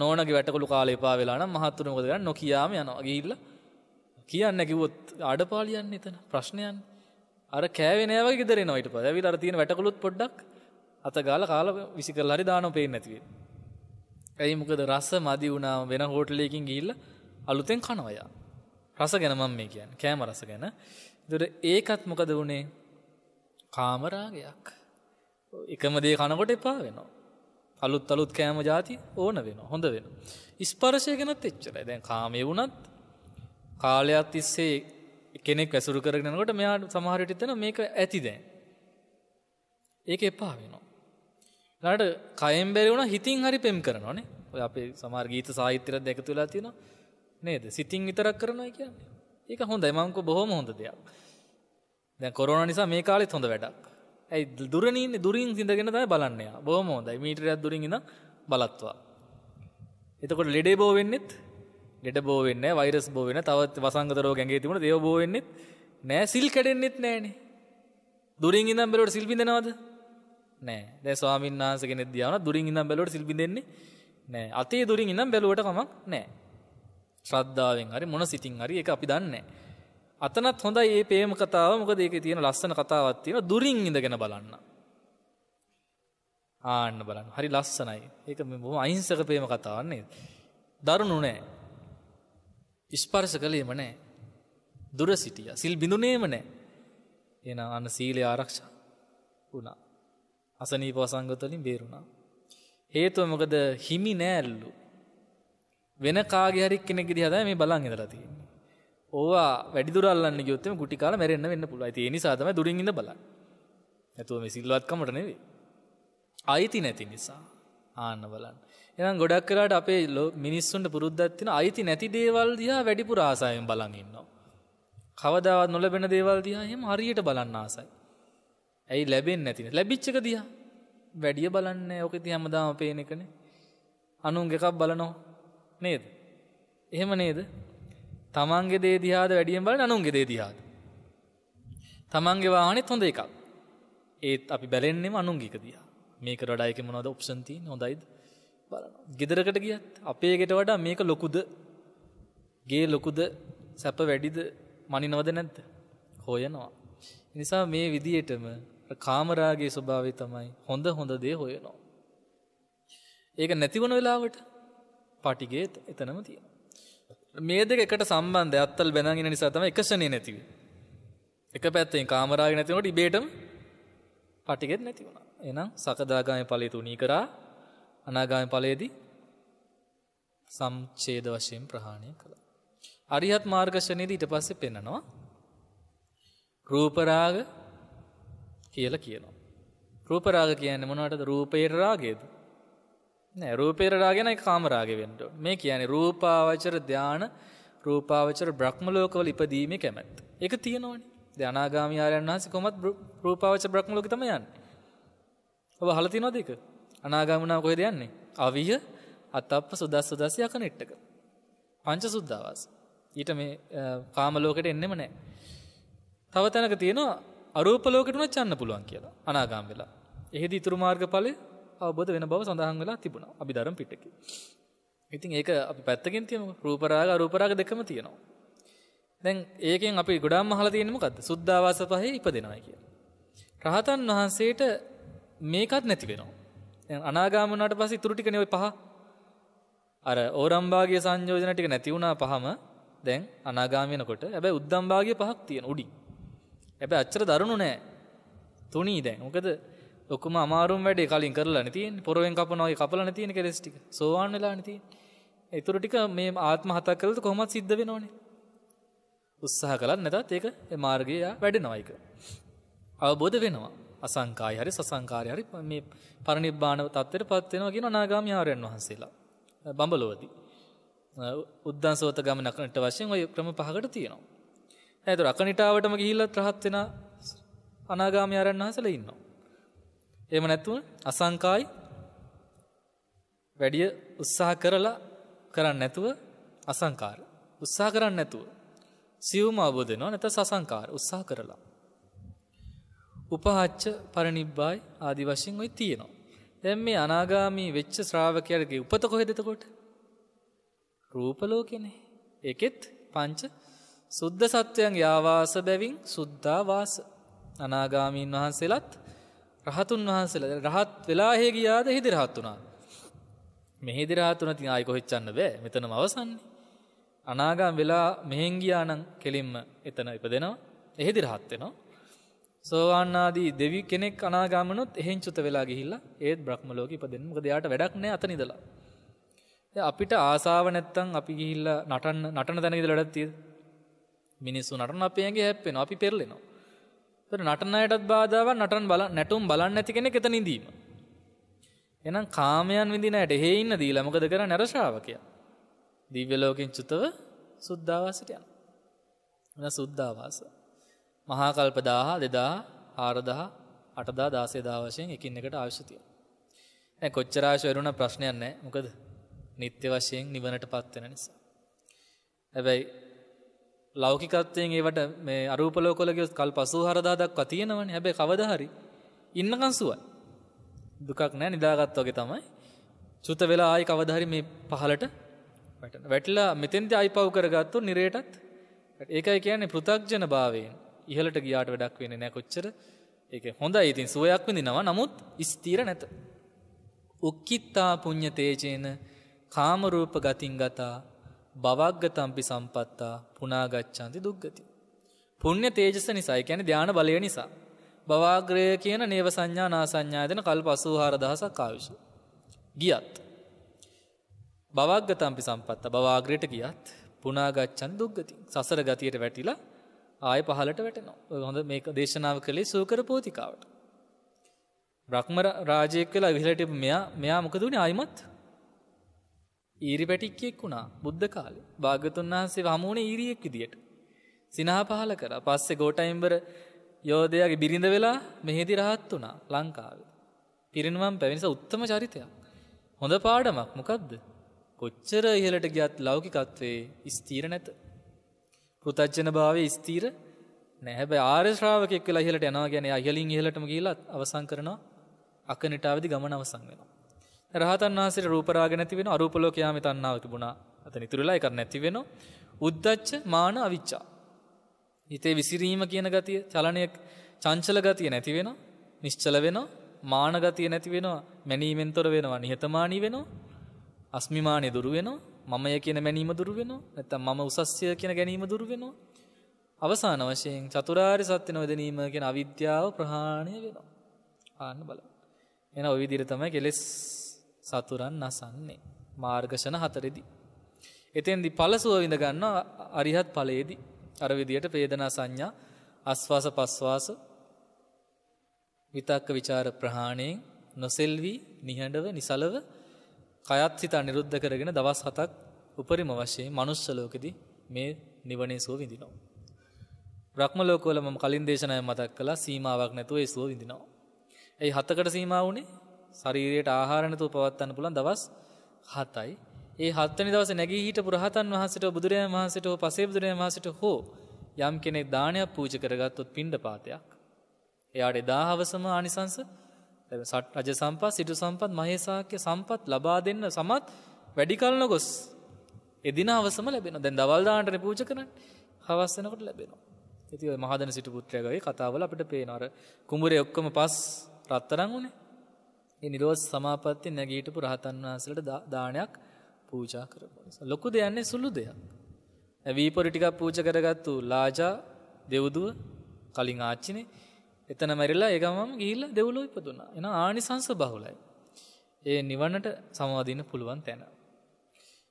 නෝනගේ වැටකොළු කාලේ එපා වෙලා නම් මහත්තුරු මොකද කරන්නේ? නොකියාම යනවා. ගිහිල්ලා කියන්න කිව්වොත් අඩපාලියන්නේ එතන ප්‍රශ්නයන්. අර කෑවේ නෑ වගේ ගෙදර එනවා ඊට පස්සේ. ඇවිල්ලා අර තියෙන වැටකොළුත් පොඩ්ඩක් අත ගාලා කාලා විසි කරලා හරි දානෝ පේන්නේ නැති වෙන්නේ. ඇයි මොකද රස මදි වුණා වෙන හෝටලයකින් ගිහිල්ලා අලුතෙන් කනවා යා. රස ගැන මම මේ කියන්නේ. කෑම රස ගැන. ඒතර ඒකත් මොකද වුනේ? කාමරාගයක් එකම දේ කනකොට එපා වෙනවා අලුත් අලුත් කෑම ජාති ඕන වෙන හොඳ වෙන ඉස්පර්ශය ගැනත් එච්චර දැන් කාමය වුණත් කාලයක් තිස්සේ කෙනෙක් වැසුරු කරගෙනකොට මෙයාට සමහරට තන මේක ඇති දැන් ඒක එපා වෙනවා ට කයම් බැරි වුණ හිතින් හරි පෙම් කරනවානේ ඔය අපේ සමාර් ගීත සාහිත්‍යර දැක තුලා තියෙන නේද සිතින් විතරක් කරනවා කියන්නේ ඒක හොඳ එමංකු බොහොම හොඳ දෙයක් දැ කොරන නිසා මේ කාලෙත් හොඳ වැඩක් ඇයි දුරනීන්නේ දුරින් සිදගෙන තයි බලන්නේ බොහම හොදයි මීටරයක් දුරින්ඉඳ බලත්වා. එතකොට ලෙඩේ බෝ වෙන්නෙත් ලෙඩ බෝ වෙන්න වෛරස් බෝ වෙන තවත් වසංගතරෝ ගැගේ තිබුණ දෙව බෝ වෙන්නෙත් නෑ සිල් කැඩෙන්න්නෙත් නෑනෙ දුරින් ඉඳම් බැලට සිල්පිඳෙනවද නෑ දැ ස්වාමින් වහන්ස කෙනෙ දියාවන දුරින් ඉඳම් බැලට සිල්පි දෙන්නේ නෑ අතේ දුරින් ඉඳම් බැලුවට කමක් නෑ ශ්‍රද්ධාවෙන් හරි මොන සිතින් හරි එක අපි දන්නේ අතනත් හොඳයි මේ ප්‍රේම කතාව මොකද ඒකේ තියෙන ලස්සන කතාවක් තියෙනවා දුරින් ඉඳගෙන බලන්න. ආන්න බලන්න. හරි ලස්සනයි. ඒක බොහොම අහිංසක ප්‍රේම කතාවක් නේද? දරුණු නෑ. ස්පර්ශ කළේම නෑ. දුර සිටියා. සිල් බිඳුනේම නෑ. එහෙනම් අන්න සීලය ආරක්ෂා වුණා. අසනීප වසංගත වලින් බේරුණා. හේතුව මොකද හිමි නෑල්ලු. වෙන කාගේ හරි කෙනෙක්ගේ දිහා තමයි මේ බලන් ඉඳලා තියෙන්නේ. ඕවා වැඩිදුරල්ලන්න ගියොත්තම ගුටි කාලා මැරෙන්න වෙන්න පුළුවන්. ඒ නිසා තමයි දුරින් ඉඳ බලන්නේ. නැතුව මේ සිල්වත්කමට නෙවෙයි. අයිති නැති නිසා ආන්න බලන්න. එහෙනම් ගොඩක් වෙලාට අපේ මිනිස්සුන්ට පුරුද්දක් තියෙන අයිති නැති දේවල් දිහා වැඩිපුර ආසාවෙන් බලන් ඉන්නවා. කවදාවත් නොලැබෙන දේවල් දිහා එහෙම හරියට බලන්න ආසයි. ඇයි ලැබෙන්නේ නැතිනේ? ලැබිච්ච එක දිහා වැඩිය බලන්නේ ඕක ඉතින් හැමදාම පේන එකනේ. අනුන් එකක් බලනවා නේද? එහෙම නේද? තමන්ගේ දේ දිහාද වැඩියෙන් බලන අනුන්ගේ දේ දිහාද. තමන්ගේ වාහනෙත් හොඳ එකක්. ඒත් අපි බැලෙන්නෙම අනුන්ගේක දිහා. මේක වඩා එක මොනවද ඔප්ෂන් තියෙන්නේ හොඳයිද බලනවා. ගෙදරකට ගියත් අපේ ගෙට වඩා මේක ලොකුද? ගේ ලොකුද? සැප වැඩිද? මනිනවද නැද්ද? හොයනවා. නිසා මේ විදියටම කාමරාගේ ස්වභාවය තමයි හොඳ හොඳ දේ හොයනවා. ඒක නැති වුණ වෙලාවට පටිගේ එතනම තියෙනවා. මේ දෙක එකට සම්බන්ධ අත්තල් බැඳගෙන නිසා තමයි එකෂණේ නැතිව. එක පැත්තෙන් කාමරාගේ නැතිනකොට ඉබේටම පටිගෙත් නැති වුණා. එහෙනම් සකදාගාමී ඵලයේ තුනී කරා අනාගාමී ඵලයේදී සම්ඡේද වශයෙන් ප්‍රහාණය කළා. අරිහත් මාර්ගෂණයේදී ඊට පස්සේ පෙන්නනවා රූප රාග කියලා කියනවා. රූප රාග කියන්නේ මොනවටද? රූපේ රාගයද? නෑ රූපේ රාගය නයි කාම රාගය වෙන්න ඕනේ. මේ කියන්නේ රූපාවචර ධාන රූපාවචර බ්‍රහ්ම ලෝකවල ඉපදීමේ කැමැත්ත. ඒක තියෙනවනේ. දැන් අනාගාමී ආරයන් වහන්සේ කොහොමත් රූපාවචර බ්‍රහ්ම ලෝකෙ තමයි යන්නේ. ඔබ අහලා තියෙනවද ඒක? අනාගාමුණා කොහෙද යන්නේ? අවිය අතප්ප සුදස් සුදස් යකනෙට්ටක. පංච සුද්ධාවාස. ඊට මේ කාම ලෝකෙට එන්නෙම නැහැ. තව තැනක තියෙනවා අරූප ලෝකෙට උනත් යන්න පුළුවන් කියලා. අනාගාම වෙලා. එහෙදි ඊතුරු මාර්ගඵලයේ අවබෝධ වෙන බව සඳහන් වෙලා තිබුණා අභිධර්ම පිටකේ. ඉතින් ඒක අපි පැත්තකින් තියමු. රූප රාග අරූප රාග දෙකම තියෙනවා. දැන් ඒකෙන් අපි ගොඩාක් අහලා තියෙන්නේ මොකද්ද? සුද්ධාවාස පහේ ඉපදෙනවා කියලා. රහතන් වහන්සේට මේකත් නැති වෙනවා. දැන් අනාගාම වුණාට පස්සේ ඉතුරු ටිකනේ ওই පහ. අර ඕරම් භාගයේ සංයෝජන ටික නැති වුණා පහම දැන් අනාගාම වෙනකොට හැබැයි උද්දම් භාගයේ පහක් තියෙන උඩින්. හැබැයි අච්චර දරුණු නෑ. තුනී දැන්. මොකද ඔක්කොම අමාරුම් වැඩේ කලින් කරලා තියෙන පොරෙන් කපනවා ඒ කපලා තියෙන කෙලස් ටික සෝවාන් වෙලානේ තියෙන්නේ ඒතර ටික මේ ආත්ම හතක් කළද කොහොමද සිද්ධ වෙනවනේ උත්සාහ කළත් නැතත් ඒක ඒ මාර්ගය වැඩෙනවා ඒක අවබෝධ වෙනවා අසංකායි හරි සසංකාරය හරි මේ පරිනිබ්බාන තත්ත්වයට පත් වෙනවා කියන අනාගාමී ආර්යයන් වහන්සේලා බඹලොවදී උද්දන්සෝත ගමනකට වශයෙන් ওই ක්‍රම පහකට තියෙනවා. ඒතර අකනිටාවටම ගිහිල්ලත් රහත් වෙන අනාගාමී ආරණ්‍යහසල ඉන්නවා. එහෙම නැතුව අසංකායි වැඩිය උත්සාහ කරලා කරන්න නැතුව අසංකාර. උත්සාහ කරන්න නැතුව සියුම අවබෝධ වෙනවා නැත්නම් සසංකාර උත්සාහ කරලා. උපහච්ච පරිනිබ්බායි ආදි වශයෙන් ওই තියෙනවා. දැන් මේ අනාගාමී වෙච්ච ශ්‍රාවකයාගේ උපත කොහෙද එතකොට? රූප ලෝකෙනේ. ඒකෙත් පංච සුද්ධ සත්වයන්ගේ ආවාස බැවින් සුද්ධාවාස අනාගාමීන් වහන්සේලාත් රහතුන් වහන්සේලා රහත් වෙලා හේ ගියාද හිදි රහත් වුණා. මේ හිදි රහත් වුණා තින් ආයි කොහෙච්චන්න බෑ. මෙතනම අවසන්නේ. අනාගම් වෙලා මෙහෙන් ගියා නම් කෙලින්ම එතන ඉපදෙනවා. එහෙදි රහත් වෙනවා. සෝවාන් ආදී දෙවි කෙනෙක් අනාගාමනොත් එහෙන් චුත වෙලා ගිහිල්ලා ඒත් බ්‍රහ්ම ලෝකෙ ඉපදෙන්න. මොකද එයාට වැඩක් නැහැ අතන ඉඳලා. දැන් අපිට ආසාව නැත්තම් අපි ගිහිල්ලා නටන්න නටන තැන ඉඳලා වැඩක් තියෙද? මිනිස්සු නටන අපේ ඇඟේ හැප්පෙනවා. අපි පෙරලෙනවා. ඒතර නටන අයටත් බාධාවක් නටන බල නැටුම් බලන්නේ නැති කෙනෙක් එතන ඉඳීම. එහෙනම් කාමයන් විඳින ඇයට එහෙ ඉන්න දීලා මොකද කරන්නේ අර ශ්‍රාවකයා? දිව්‍ය ලෝකෙන් චුතව සුද්ධාවාසයට යනවා. එන සුද්ධාවාස. මහා කල්ප 1000 2000 4000 8000 16000 වශයෙන් එකින් එකට අවශ්‍ය තියෙනවා. දැන් කොච්චර අවශ්‍ය වෙනුන ප්‍රශ්නයක් නැහැ. මොකද නিত্য වශයෙන් නිවනටපත් වෙන නිසා. හැබැයි ලෞකිකත්වයෙන් ඒවට මේ අරූප ලෝකවල ගියොත් කල් 84000 දක්වා තියෙනවනේ. හැබැයි කවදා හරි ඉන්නකන් සුවයි. දුකක් නැහැ නිදාගත්ත වගේ තමයි. චුත වෙලා ආයි කවදා හරි මේ පහලට වැටෙන. වැටිලා මෙතෙන්දී ආයි පව කරගත්තොත් නිරේටත් ඒකයි කියන්නේ පෘථග්ජන භාවයෙන් ඉහළට ගියාට වැඩක් වෙන්නේ නැහැ කොච්චර. ඒක හොඳයි ඉතින් සුවයක් විඳිනවා. නමුත් ස්ථිර නැත. උක්කිත්තා පුඤ්ඤ තේජේන කාමරූප ගතින් ගතා බවග්ගතම්පි සම්පත්තා පුනාගච්ඡanti දුක්ගති. පුණ්‍ය තේජස නිසා, ඒ කියන්නේ ධාන බලය නිසා බවාග්‍රය කියන නේව සංඥා නාසඤ්ඤා දෙන කල්ප 84000ක් ආවිෂ. ගියත් බවග්ගතම්පි සම්පත්ත බවාග්‍රයට ගියත් පුනාගච්ඡන් දුක්ගති. සසර ගතියට වැටිලා ආය පහලට වැටෙනවා. හොඳ මේක දේශනාව කළේ සූකර පෝතිකාවට. බ්‍රහ්ම රාජයෙක් වෙලා විහිලට මෙයා මෙයා මොකද උනේ ආයිමත් ඊරි පැටික්කෙක් වුණා බුද්ධ කාල භාගතුන් වහන්සේ හමුවන ඊරියෙක් විදියට. සිනහ පහල කර පස්සෙ ගෝටයිම්බර යෝධයාගේ බිරිඳ වෙලා මෙහෙදි රහත් වුණා ලංකාව. පිරිනුවම් පැවිනිස උත්තම චරිතයක්. හොඳ පාඩමක් මොකක්ද. කොච්චර ඉහලට ගියත් ලෞකිකත්වේ ස්තීර නැත. පෘතච්ජන භාවේ ස්තීර නැහැබැ ආර්ශ්‍රාවකෙක් වෙලා ඉහලට යනවා ගැන අහලින් ඉහලටම ගීලත් අවසං කරනවා අකනිටාවදි ගමන අවසං වෙනවා. රහතන් වහන්සේට රූපරාග නැති වෙන අරූප ලෝකයාමි තණ්හාව තිබුණා. අතන ඉතුරුලා එකක් නැති වෙන උද්දච්ච මාන අවිච්චා. හිතේ විසිරීම කියන ගතිය, චලනය චංචල ගතිය නැති වෙනවා, නිශ්චල වෙනවා, මාන ගතිය නැති වෙනවා, මැනීමෙන් තොර වෙනවා, නිහතමානී වෙනවා, අස්මිමානිය දුරු වෙනවා, මමය කියන මැනීම දුරු වෙනවා, නැත්තම් මම උසස්ය කියන ගැනීම දුරු වෙනවා. අවසාන වශයෙන් චතුරාර්ය සත්‍ය නොදැනීම කියන අවිද්‍යාව ප්‍රහාණය වෙනවා. ආන්න බලන්න. එන ඔය විදිහට තමයි කෙලෙස් සතුරන් නසන්නේ. මාර්ගෂණ හතරෙදි. එතෙන්දි පලසුව විඳ ගන්නවා අරිහත් ඵලයේදී අර විදියට වේදනා සංඥා ආස්වාස පස්වාස විතක්ක ਵਿਚාර ප්‍රහාණයෙන් නොසෙල්වි නිහඬව නිසලව කයත් සිත අනිරුද්ධ කරගෙන දවස් 7ක් උපරිම වශයෙන් මනුෂ්‍ය ලෝකෙදී මේ නිවනේ සුව විඳිනවා. බ්‍රහ්ම ලෝකවල මම කලින් දේශනාවේ මතක් කළා සීමාවක් නැතුව ඒ සුව විඳිනවා. ඒ හතකට සීමා වුණේ ශරීරයට ආහාර නැතුව පවත්වන්න පුළුවන් දවස් 7යි. ඒ 7 වෙනි දවසේ නැගී හිටපු රහතන් වහන්සේට බුදුරජාණන් වහන්සේට හෝ පසේ බුදුරජාණන් වහන්සේට හෝ යම් කෙනෙක් දානයක් පූජ කරගත්තොත් පිණ්ඩපාතයක්. එයාට දාහවසම ආනිසංස රජ සම්පත්, සිටු සම්පත්, මහේසාක්‍ය සම්පත් ලබා දෙන්න සමත් වැඩි කල නොගොස් එදින අවසම ලැබෙනවා. දැන් දවල් දානට පූජ කරන්නේ හවස් වෙනකොට ලැබෙනවා. ඉතින් ඔය මහදන සිටු පුත්‍රයාගේ කතාවල අපිට පේනවා අර කුඹුරේ ඔක්කොම පස් රත්තරන් උනේ. මේ නිරෝධ සමාපatti නැගීටපු රහතන් වහන්සේලට දානයක් පූජා කරපු නිසා. ලොකු දෙයන්නේ සුළු දෙයක්. වීපොරි ටිකක් පූජා කරගත්තු ලාජා දෙව්දුව කලින් ආච්චිනේ එතන මැරිලා ඒ ගමම ගිහිල්ලා දෙව්ලොව ඉපදුනා. එන ආනිසංස බහුලයි. ඒ නිවනට සමාදින්න පුළුවන් තැන.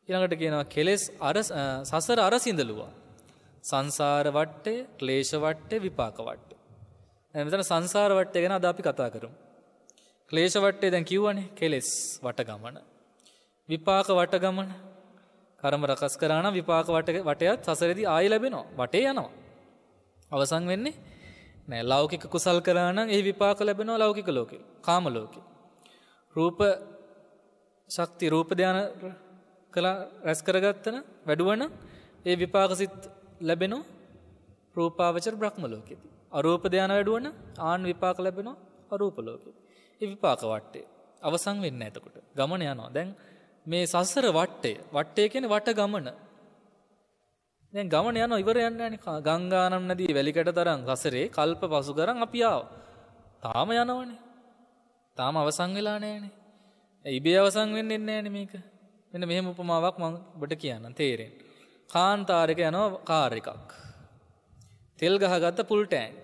ඊළඟට කියනවා කෙලෙස් අර සසර අරසිඳලුවා. සංසාර වටේ, ක්ලේශ වටේ, විපාක වටේ. මෙතන සංසාර වටේ ගැන අද අපි කතා කරමු. ක්ලේශවට්ටේ දැන් කිව්වනේ කෙලෙස් වටගමන. විපාක වටගමන කරම රකස් කරන විපාක වටයත් සසරදි ආය ලැබෙනවා වටේ යනවා. අවසං වෙන්නේ නෑ ලෞකික කුසල් කරන ඒ විපාක ලැබෙනවා ලෞකික ලෝකෙ කාම ලෝකෙ. රූප ශක්ති රූපධ්‍යාන කලා රැස් කරගත්තන වැඩුවන ඒ විපාකසිත් ලැබෙනු රූපාවචර බ්‍රහ්ම ලෝකෙති. අරූප ධ්‍යාන වැඩුවන ආන් විපාක ලැබෙනවා අරූප ලෝකෙති. විපාක වට්ටේ. අවසන් වෙන්න ඇතකොට. ගමන යනවා. දැන් මේ සසර වට්ටේ වට්ටේ කියන වට ගමන. දැන් ගමන යනවා ඉවර යන්නේ ගංගානම් නදී වැලිකට තරම් සසරේ කල්ප පසු කරන් අපි ආව. තාම යනවනේ. තාම අවසන් වෙලා නැහැනේ. ඉබේ අවසන් වෙන්නේ නැහැනේ මේක. මෙන්න මෙහෙම උපමාවක් මම ඔබට කියන්නම් තේරෙන්න. කාන්තාරයක යනවා කාර් එකක්. තෙල් ගහගත්ත පුල් ටැංක්.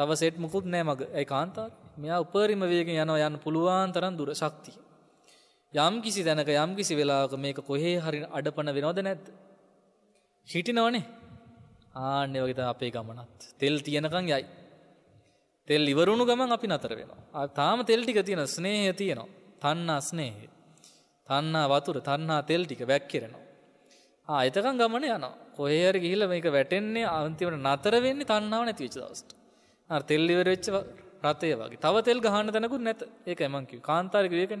තව සෙට් මුකුත් නෑ මග ඇයි කාන්තාව මෙයා උපරිම වේගෙන් යනවා යන්න පුළුවන් තරම් දුර ශක්තිය. යම් කිසි තැනක යම් කිසි වෙලාවක මේක කොහේ හරි අඩපණ වෙනවද නැද්ද? හිටිනවනේ. ආන්නේ වගේ තමයි අපේ ගමනත්. තෙල් තියනකන් යයි. තෙල් ඉවරුණු ගමන් අපි නතර වෙනවා. තාම තෙල් ටික තියෙන ස්නේහය තියෙනවා. තණ්හා ස්නේහය. තණ්හා වතුර, තණ්හා තෙල් ටික වැක්කිරෙනවා. ආ එතකන් ගමන යනවා. කොහේ හරි ගිහිල්ලා මේක වැටෙන්නේ අන්තිමට නතර වෙන්නේ තණ්හාව නැති වෙච්ච දවසට. අර තෙල් ඉවර වෙච්ච රතේ වගේ. තව තෙල් ගහන්න තැනකුත් නැත. ඒකයි මං කිව්වේ. කාන්තාරික වේකනේ.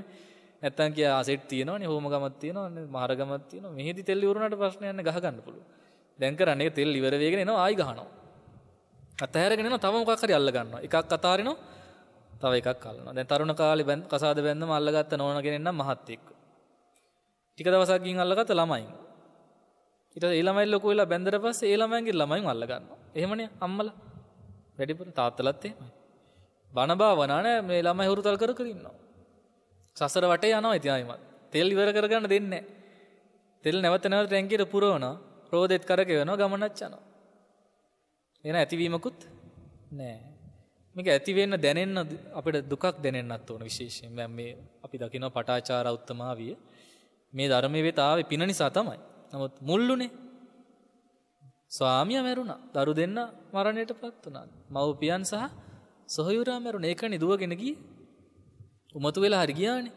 නැත්තම් කිය අසෙට් තියෙනවනේ හෝම ගමක් තියෙනවනේ මහර ගමක් තියෙනවා. මෙහෙදි තෙල් ඉවර වුණාට ප්‍රශ්නයක් නැහැ ගහ ගන්න පුළුවන්. දැන් කරන්නේ තෙල් ඉවර වේගෙන එනවා ආයි ගහනවා. අතහැරගෙන එනවා තව මොකක් හරි අල්ල ගන්නවා. එකක් අතාරිනවා තව එකක් අල්ලනවා. දැන් තරුණ කාලේ බැන් කසාද බැන්දම අල්ලගත්ත නෝන කෙනෙක් නම් මහත් එක්ක. ටික දවසක් ගින් අල්ලගත්ත ළමයින්. ඊට ඒ ළමයි ලොකු වෙලා බැන්දට පස්සේ ඒ ළමයන්ගේ ළමයින් අල්ල ගන්නවා. එහෙමනේ අම්මලා වැඩිපුර තාත්තලත් එහෙමයි. බණ භාවනා නෑ මේ ළමයි හුරුතල් කර කර ඉන්නවා. සසර වටේ යනවා ඉතින් ආයිමත්. තෙල් ඉවර කරගන්න දෙන්නේ තෙල් නැවත නැවත ටැංකියට පුරවනවා. රෝදෙත් කරක වෙනවා ගමනක් යනවා. එන ඇතිවීමකුත් නෑ. මේක ඇති වෙන්න දැනෙන්න අපිට දුකක් දැනෙන්නත් ඕන විශේෂයෙන්. මම මේ අපි දකිනවා පටාචාර උත්තමාවිය මේ ධර්මයේ වෙත ආවේ පින නිසා තමයි. නමුත් මුල්ලුනේ ස්වාමිය මැරුණ දරු දෙන්න මරණයට පත් වනා. මව්පියන් සහ සොහයුරා මැරුණ ඒක නිදුවගෙනගී උමතු වෙලා හරිගියානේ.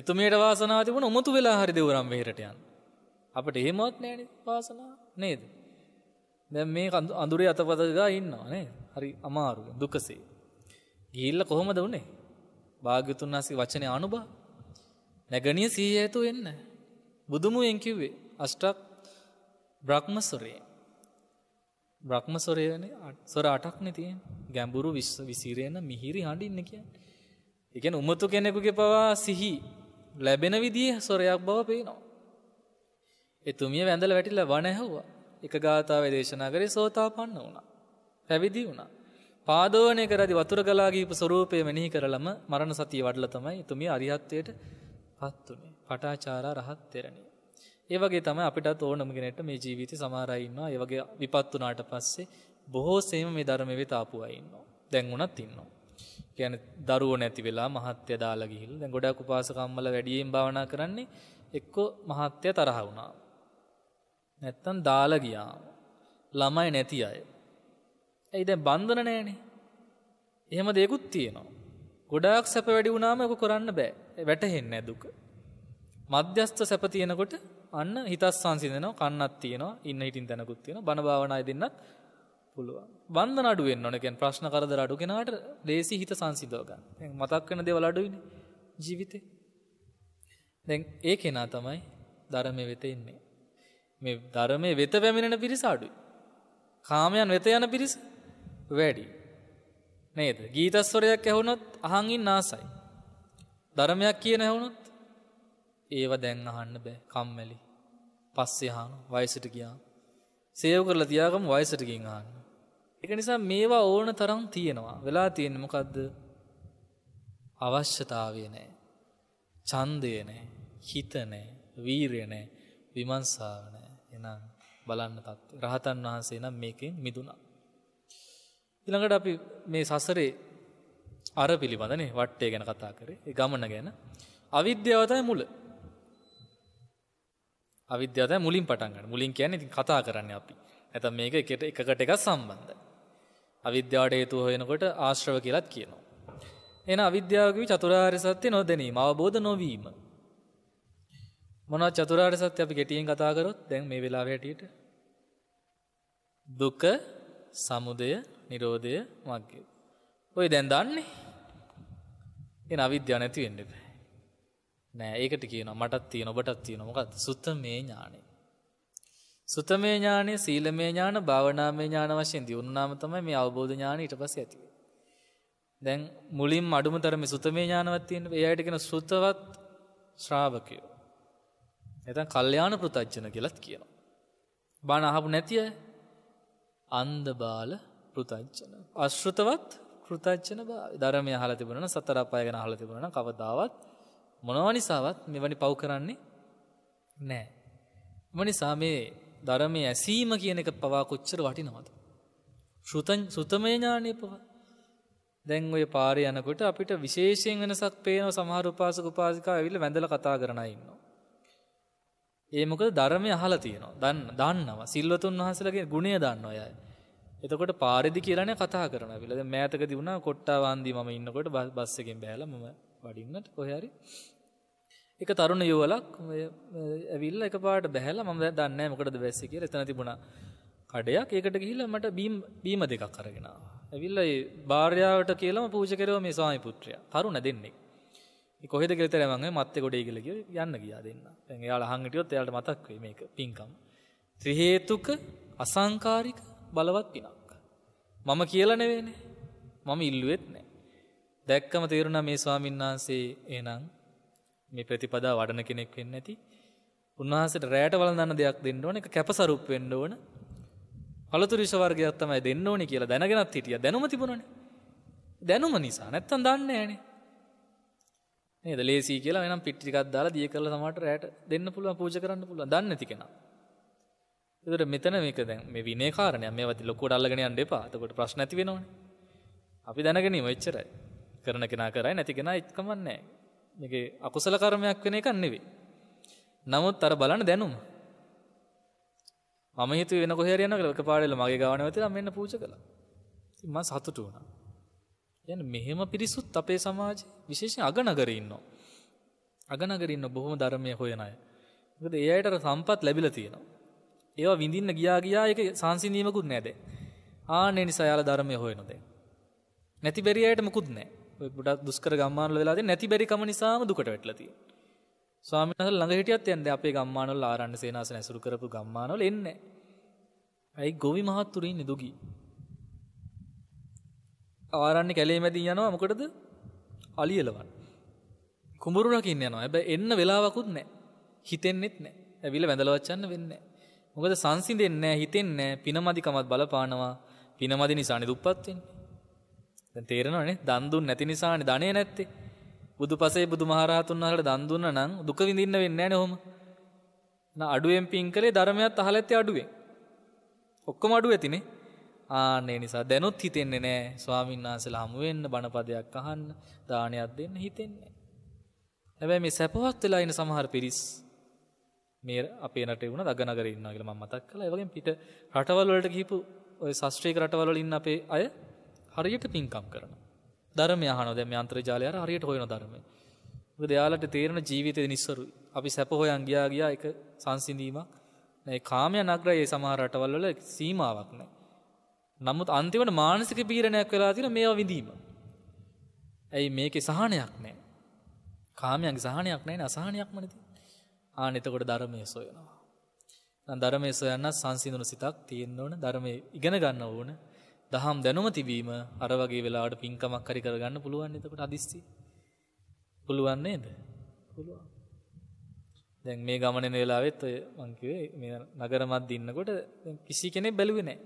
එතුමට වාසනා තිබුණ උමතු වෙලා හරි දෙවරම් වේරටයන්. අපට ඒමත් නෑන වාසනා නේද. දැම් මේ අඳුරේ අතපදගා ඉන්නවානේ හරි අමාරු දුකසේ. ගිල්ල කොහොමද වනේ භාග්‍යතුන් වහසේ වචනය අනුබා නැගනිය සීහ ඇතු එන්න. බුදුමුවෙන් කිව්වේ අෂ්ටක් බ්‍රහ්ම සොරේ බ්‍රහ්ම සොරයන සොර අටක්න තියෙන් ගැඹුරු විශ්ව විසිරයන මිහිරි හඬින්න කිය. එකන උමතු කෙනෙකුගේ පවා සිහි ලැබෙන විදිහ සොරයක් බව පේනවා. එතුමිය වැඳල වැටිල වනැහැව්වා එක ගාථාව දේශනා කරේ සෝතා පන්න වුණ. පැවිදි වුණා. පාදෝනය කරදි වතුර කලාගීප ස්වරූපය මෙනිහි කරලම මරණ සතිය වඩල තමයි එතුමිය අරිහත්වයට පත්තුනේ පටාචාරා රහත් තෙරණි. ඒ වගේ තමයි අපිටත් ඕනම කෙනෙක්ට මේ ජීවිතේ සමහර අය ඉන්නවා. ඒ වගේ විපත් වුණාට පස්සේ බොහෝ සෙයින් මේ ධර්මෙ වෙත ආපු අය ඉන්නවා. දැන් උනත් ඉන්නවා. කියන්නේ දරුවෝ නැති වෙලා මහත්ය දාලා ගිහිල්ලා දැන් ගොඩක් උපාසකම්මල වැඩියෙන් භාවනා කරන්නේ එක්කෝ මහත්ය තරහ වුණා. නැත්තම් දාලා ගියා. ළමයි නැති අය. ඇයි දැන් බන්ධන නැහැනේ. එහෙම දෙයක්ත් තියෙනවා. ගොඩාක් සැප වැඩි වුණාම ඒක කරන්න බෑ. වැටහෙන්නේ දුක. මධ්‍යස්ත සැප තියෙනකොට අන්න හිතස් සංසිඳනවා කන්නත් තියෙනවා ඉන්න හිටින් තැනකුත් තියෙනවා බණ භාවනාය දෙන්නත් පුළුවන්. බන්ධන අඩු වෙන්න ඕනේ කියන්නේ ප්‍රශ්න කරදර අඩු කෙනාට දේසි හිත සංසිඳව ගන්න. දැන් මතක් වෙන දේවල් අඩුයිනේ ජීවිතේ. දැන් ඒ කෙනා තමයි ධර්මයේ වෙත ඉන්නේ. මේ ධර්මයේ වෙත පැමිණෙන පිරිස අඩුයි. කාමයන් වෙත යන පිරිස වැඩි. නේද? ගීතස්වරයක් ඇහුනොත් අහන් ඉන්න ආසයි. ධර්මයක් කියන ඇහුනොත් ඒව දැන් අහන්න බෑ කම්මැලි. පස්සේ අහන වයසට ගියා. සේව් කරලා තියාගම වයසට ගින් අහන්න. ඒක නිසා මේවා ඕන තරම් තියෙනවා. වෙලා තියෙන්නේ මොකද්ද? අවශ්‍යතාවය නැහැ. ඡන්දය නැහැ. හිත නැහැ. වීරය නැහැ. විමර්ශාව නැහැ. එහෙනම් බලන්න තත් රහතන් වහන්සේ නම් මේකෙන් මිදුණා. ඊළඟට අපි මේ සසරේ අර පිළිබඳනේ වටේ ගැන කතා කරේ. ඒ ගමන ගැන. අවිද්‍යාව තමයි මුල. අවිද්‍යාව තමයි මුලින් පටන් ගන්න. මුලින් කියන්නේ ඉතින් කතා කරන්නේ අපි. නැත්නම් මේක එකට එකකට එකක් සම්බන්ධයි. අවිද්‍යාවට හේතුව හොයනකොට ආශ්‍රව කියලාත් කියනවා. එන අවිද්‍යාවගේ චතුරාර්ය සත්‍ය නොදැනීම, අවබෝධ නොවීම. මොනවා චතුරාර්ය සත්‍ය අපි ගැටියෙන් කතා කරොත් දැන් මේ වෙලාවේ හැටියට දුක, සමුදය, නිරෝධය, මග්ගය. ඔය දැන් දන්නේ. එන අවිද්‍යාව නැති වෙන්න බෑ. නෑ ඒකට කියන මටත් තියෙන ඔබටත් තියෙන මොකක් සුත්තමේ ඥානය. සුතමේ ඥානය සීලමේ ඥාන භාවනාමේ ඥාන වශයෙන් දියුණුනාම තමයි මේ අවබෝධ ඥාන ඊට පස්සේ ඇති වෙන්නේ. දැන් මුලින්ම අඩුම තරමේ සුතමේ ඥානවත් තියෙන ඒ අයට කියන සුතවත් ශ්‍රාවකයෝ. නැත්නම් කල්යාණ පෘතජ්ජන කියලාත් කියනවා. බණ අහපු නැති අය අන්ධ බාල පෘතජ්ජන. අශෘතවත් කෘතජ්ජන බව ධර්මය අහලා තිබුණා නම් සතර අපාය ගැන අහලා තිබුණා නම් කවදාවත් මොනවා නිසාවත් මෙවැනි පව් කරන්නේ නැහැ. එම නිසා මේ ධර්මයේ ඇසීම කියන එක පවා කොච්චර වටිනවද? ශ්‍රුතං සුතමේ ඥානෙ පවා. දැන් ওই පාරේ යනකොට අපිට විශේෂයෙන් වෙනසක් පේනව සමහර උපාසක උපාසිකා ඇවිල්ලා වැඳලා කතා කරන අය ඉන්නවා. ඒ මොකද ධර්මය අහලා තියෙනවා. දන්න දන්නවා. සිල්වතුන් වහන්සේලාගේ ගුණය දන්නවා අය. එතකොට පාරේදී කියලානේ කතා කරන අයවිල්ලා. දැන් මෑතකදී වුණා කොට්ටා වන්දි මම ඉන්නකොට බස් එකෙන් බෑලා මම වඩින්නට කොහේ හරි එක තරුණ යුවලක් ඇවිල්ල එක පාට බැහල ම දන්න මොකට බැස්සක එතන තිබුණ කඩයක් ඒකට ගිහිල මට බීම් බීම දෙකක් කරගෙන. ඇවිල්ල භාර්යාවට කියලම පූජකරව මේ සාමි පුත්‍රය තරුණ දෙන්නේ. කොහෙද කෙතරමගේ මත්තෙ ගොඩේ කියලක යන්න ගියා දෙන්න යාල හංගටියොත් යාට මතක්වේ මේක පින්කම්. ත්‍රහේතුක අසංකාරික බලවත් පිනක්. මම කියල නෙවේනේ මම ඉල්ලුවෙත් නෑ. දැක්කම තේරුණ මේ ස්වාමින්වහන්සේ ඒනං මේ ප්‍රතිපදා වඩන කෙනෙක් වෙන්න ඇති. උන්වහන්සේට රැයට වළඳන දෙයක් දෙන්න ඕන එක කැපසරුප් වෙන්න ඕන. පළතුරු විශ්වර්ගයක් තමයි දෙන්න ඕනේ කියලා දැනගෙනත් හිටියා. දැනුම තිබුණනේ. දැනුම නිසා නැත්තම් දන්නේ නැහනේ. නේද? ලේසි කියලා වෙනම් පිටි ටිකක් දාලා දිය කරලා සමහරට රැයට දෙන්න පුළුවන් පූජා කරන්න පුළුවන්. දන්නේ නැති කෙනා. ඒතර මෙතන මේක දැන් මේ විනය කාරණයක් මේවත් ලොකුවට අල්ලගෙන යන්න එපා. එතකොට ප්‍රශ්න ඇති වෙනවනේ. අපි දැනගැනීම එච්චරයි. කරන කෙනා කරයි නැති කෙනා එක්කමන්නේ නැහැ. මේකේ අකුසල කර්මයක් වෙන එකක් නෙවෙයි. නමුත් අර බලන්න දැනුම. මම හිතුවේ වෙන කොහේ හරි යනවා කියලා එකපාරටම මගේ ගාව නැවතිලා මෙන්න පූජා කළා. ඉතින් මම සතුටු වුණා. يعني මෙහෙම පිරිසුත් අපේ සමාජයේ විශේෂයෙන් අගනගරේ ඉන්නවා. අගනගරේ ඉන්න බොහොම ධර්මයේ හොයන අය. මොකද ඒ අයට සම්පත් ලැබිලා තියෙනවා. ඒවා විඳින්න ගියා ගියා ඒක සංසිඳීමකුත් නැහැ දැන්. ආන්නේ නිසා යාලා ධර්මයේ හොයනවා දැන්. නැති බැරි අයට මුකුත් නැහැ. ගොඩක් දුෂ්කර ගම්මානවල වෙලා තියෙන නැති බැරි කම නිසාම දුකට වැටලා තියෙනවා. ස්වාමීන් වහන්සේ ළඟ හිටියත් යන්නේ අපේ ගම්මානවල ආරණ්‍ය සේනාසන ඇසුරු කරපු ගම්මානවල එන්නේ ඇයි ගොවි මහත්තුරු ඉන්නේ දුගී. ආරණ්‍ය කැලේ මැදින් යනවා මොකටද? අලියලවන්න. කුඹුරු රකින්න යනවා. හැබැයි එන්න වෙලාවකුත් නැහැ. හිතෙන්නෙත් නැහැ. ඇවිල්ලා වැඳලා වචන්න වෙන්නේ නැහැ. මොකද සංසිඳෙන්නේ නැහැ, හිතෙන්නේ නැහැ. පිනමදිකමත් බලපානවා. පිනමදි නිසානේ දුප්පත් වෙන්නේ. තේරෙනවනේ දන් දුන්න නැති නිසානේ ධනෙ නැත්තේ. බුදු පසේ බුදු මහරහතුන් වහන්සේට දන් දුන්න නම් දුක විඳින්න වෙන්නේ නැහැ නේ නා අඩුවෙන් පින් කළේ ධර්මයත් අහලා ඇත්තේ අඩුවෙන්. ඔක්කොම අඩු ඇතිනේ. ආන්නේ නිසා දැනුත් හිතෙන්නේ නැහැ. ස්වාමීන් වහන්සේලා හමු වෙන්න බණපදයක් අහන්න, දානයක් දෙන්න හිතෙන්නේ හැබැයි මේ සැපවත් වෙලා ඉන්න සමහර පිරිස් මේ අපේ රටේ වුණා දගනගරේ ඉන්නවා කියලා මම මතක් කළා. ඒ වගේම පිට රටවල් වලට ගිහිපු ওই ශාස්ත්‍රීය රටවල් වල ඉන්න අපේ අය හරියට පින්කම් කරන. ධර්මය අහන දැම අන්ත්‍රජාලය හරියට හොයන ධර්මය. දෙයාලට තේරණ ජීවිතය නිස්සරු අපි සැප හොයන් ගියා ගියා එක සංසිඳීමක් කාමය නග්‍ර ඒ සමහර රටවල්වල සීමාවක් නෑ. නමුත් අන්තිමට මානසික පීරණයක් වෙලා තින මේවා විඳීම. ඇයි මේකෙ සහනයක් නෑ. කාමයක් සහනයක් නෑ අසාහනයක් මනති ආනෙතකොට ධර්මය සොයනවා. ධර්මය සොයන්න සංසිඳුන සිතක් තියෙන්න්න ඕන ධර්මය ඉගෙන ගන්න ඕන දහම් දැනුම තිබීම අර වගේ වෙලාවට පින්කමක් හරි කරගන්න පුළුවන් එතකොට අදිස්ති. පුළුවන් නේද? පුළුවන්. දැන් මේ ගමනෙන වෙලාවෙත් ඔය මං කිව්වේ මේ නගර මැද ඉන්නකොට කිසි කෙනෙක් බැලුවේ නැහැ.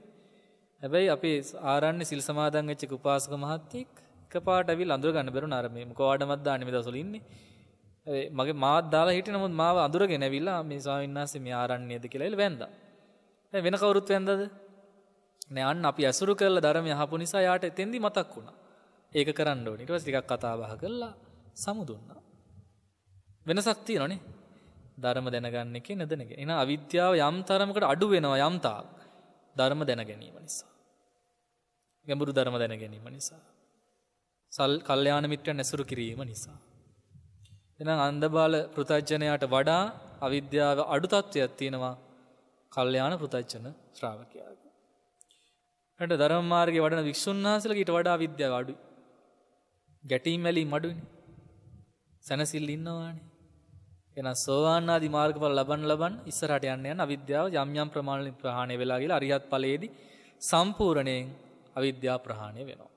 හැබැයි අපේ ආරණ්‍ය සිල් සමාදන් වෙච්ච උපාසක මහත්තයෙක් එකපාරට ඇවිල්ලා අඳුර ගන්න බැරුණ අර මේ මොකවාඩමත් දාන්නේ මේ දවස්වල ඉන්නේ. මගේ මාත් දාලා හිටිය නමුත් මාව අඳුරගෙන ඇවිල්ලා මේ ස්වාමීන් වහන්සේ මේ ආරණ්‍යයේද කියලා එළ වැන්දා. දැන් වෙන කවුරුත් වැන්දාද? නෑන් අපි ඇසුරු කරල ධරම යහපු නිසා යාට එතෙන්දි මතක් වුණා ඒක කරන්න ඕනිට ටිකක් කතාබහ කරලා සමුදුන්න වෙනසක් තියෙනනේ ධර්ම දැනගන්න එක නැදන එක එන අවිද්‍යාව යම් තරමකට අඩු වෙනවා යම්තාක් ධර්ම දැන ගැනීම නිසා ගැඹුරු ධර්ම දැන ගැනීම නිසා සල් කල්්‍යයාන මිත්‍ර නැසුරු කිරීම නිසා එනම් අන්දබාල පෘතජ්ජනයට වඩා අවිද්‍යාව අඩුතත්වයක් තියෙනවා කල්්‍යයාන පෘතච්චන ශ්‍රාවකයාගේ ඇට ධර්මමාර්ගය වඩන වික්ෂුන්හසලක ඊට වඩා විද්‍යාව අඩුයි. ගැටීම් වැලීම් අඩුයිනි. සැනසිල් ඉන්නවානේ. එන සෝවාන් ආදී මාර්ගඵල ලබන්න ලබන්න ඉස්සරහට යන්න යන අවිද්‍යාව යම් යම් ප්‍රමාණවලින් ප්‍රහාණය වෙලා ගිහලා අරියත් ඵලයේදී සම්පූර්ණයෙන් අවිද්‍යාව ප්‍රහාණය වෙනවා.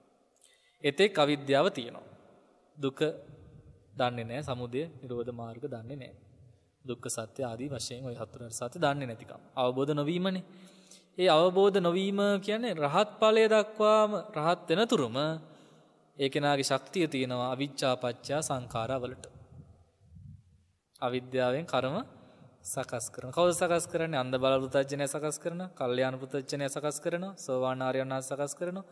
එතෙක් අවිද්‍යාව තියෙනවා. දුක දන්නේ නැහැ, සමුදය, නිරෝධ මාර්ග දන්නේ නැහැ. දුක්ඛ සත්‍ය ආදී වශයෙන් ওই හතර සත්‍ය දන්නේ නැතිකම. අවබෝධ නොවීමනේ. ඒ අවබෝධ නොවීම කියන්නේ රහත් ඵලය දක්වාම රහත් වෙනතුරුම ඒ කෙනාගේ ශක්තිය තියෙනවා අවිච්ඡාපච්චා සංඛාරවලට. අවිද්‍යාවෙන් කර්ම සකස් කරන. කවුද සකස් කරන්නේ? අන්ධ බල පුතඥය සකස් කරනවා, කල්යාණ පුතඥය සකස් කරනවා, සෝවාන් ආර්යවන්ස සකස් කරනවා,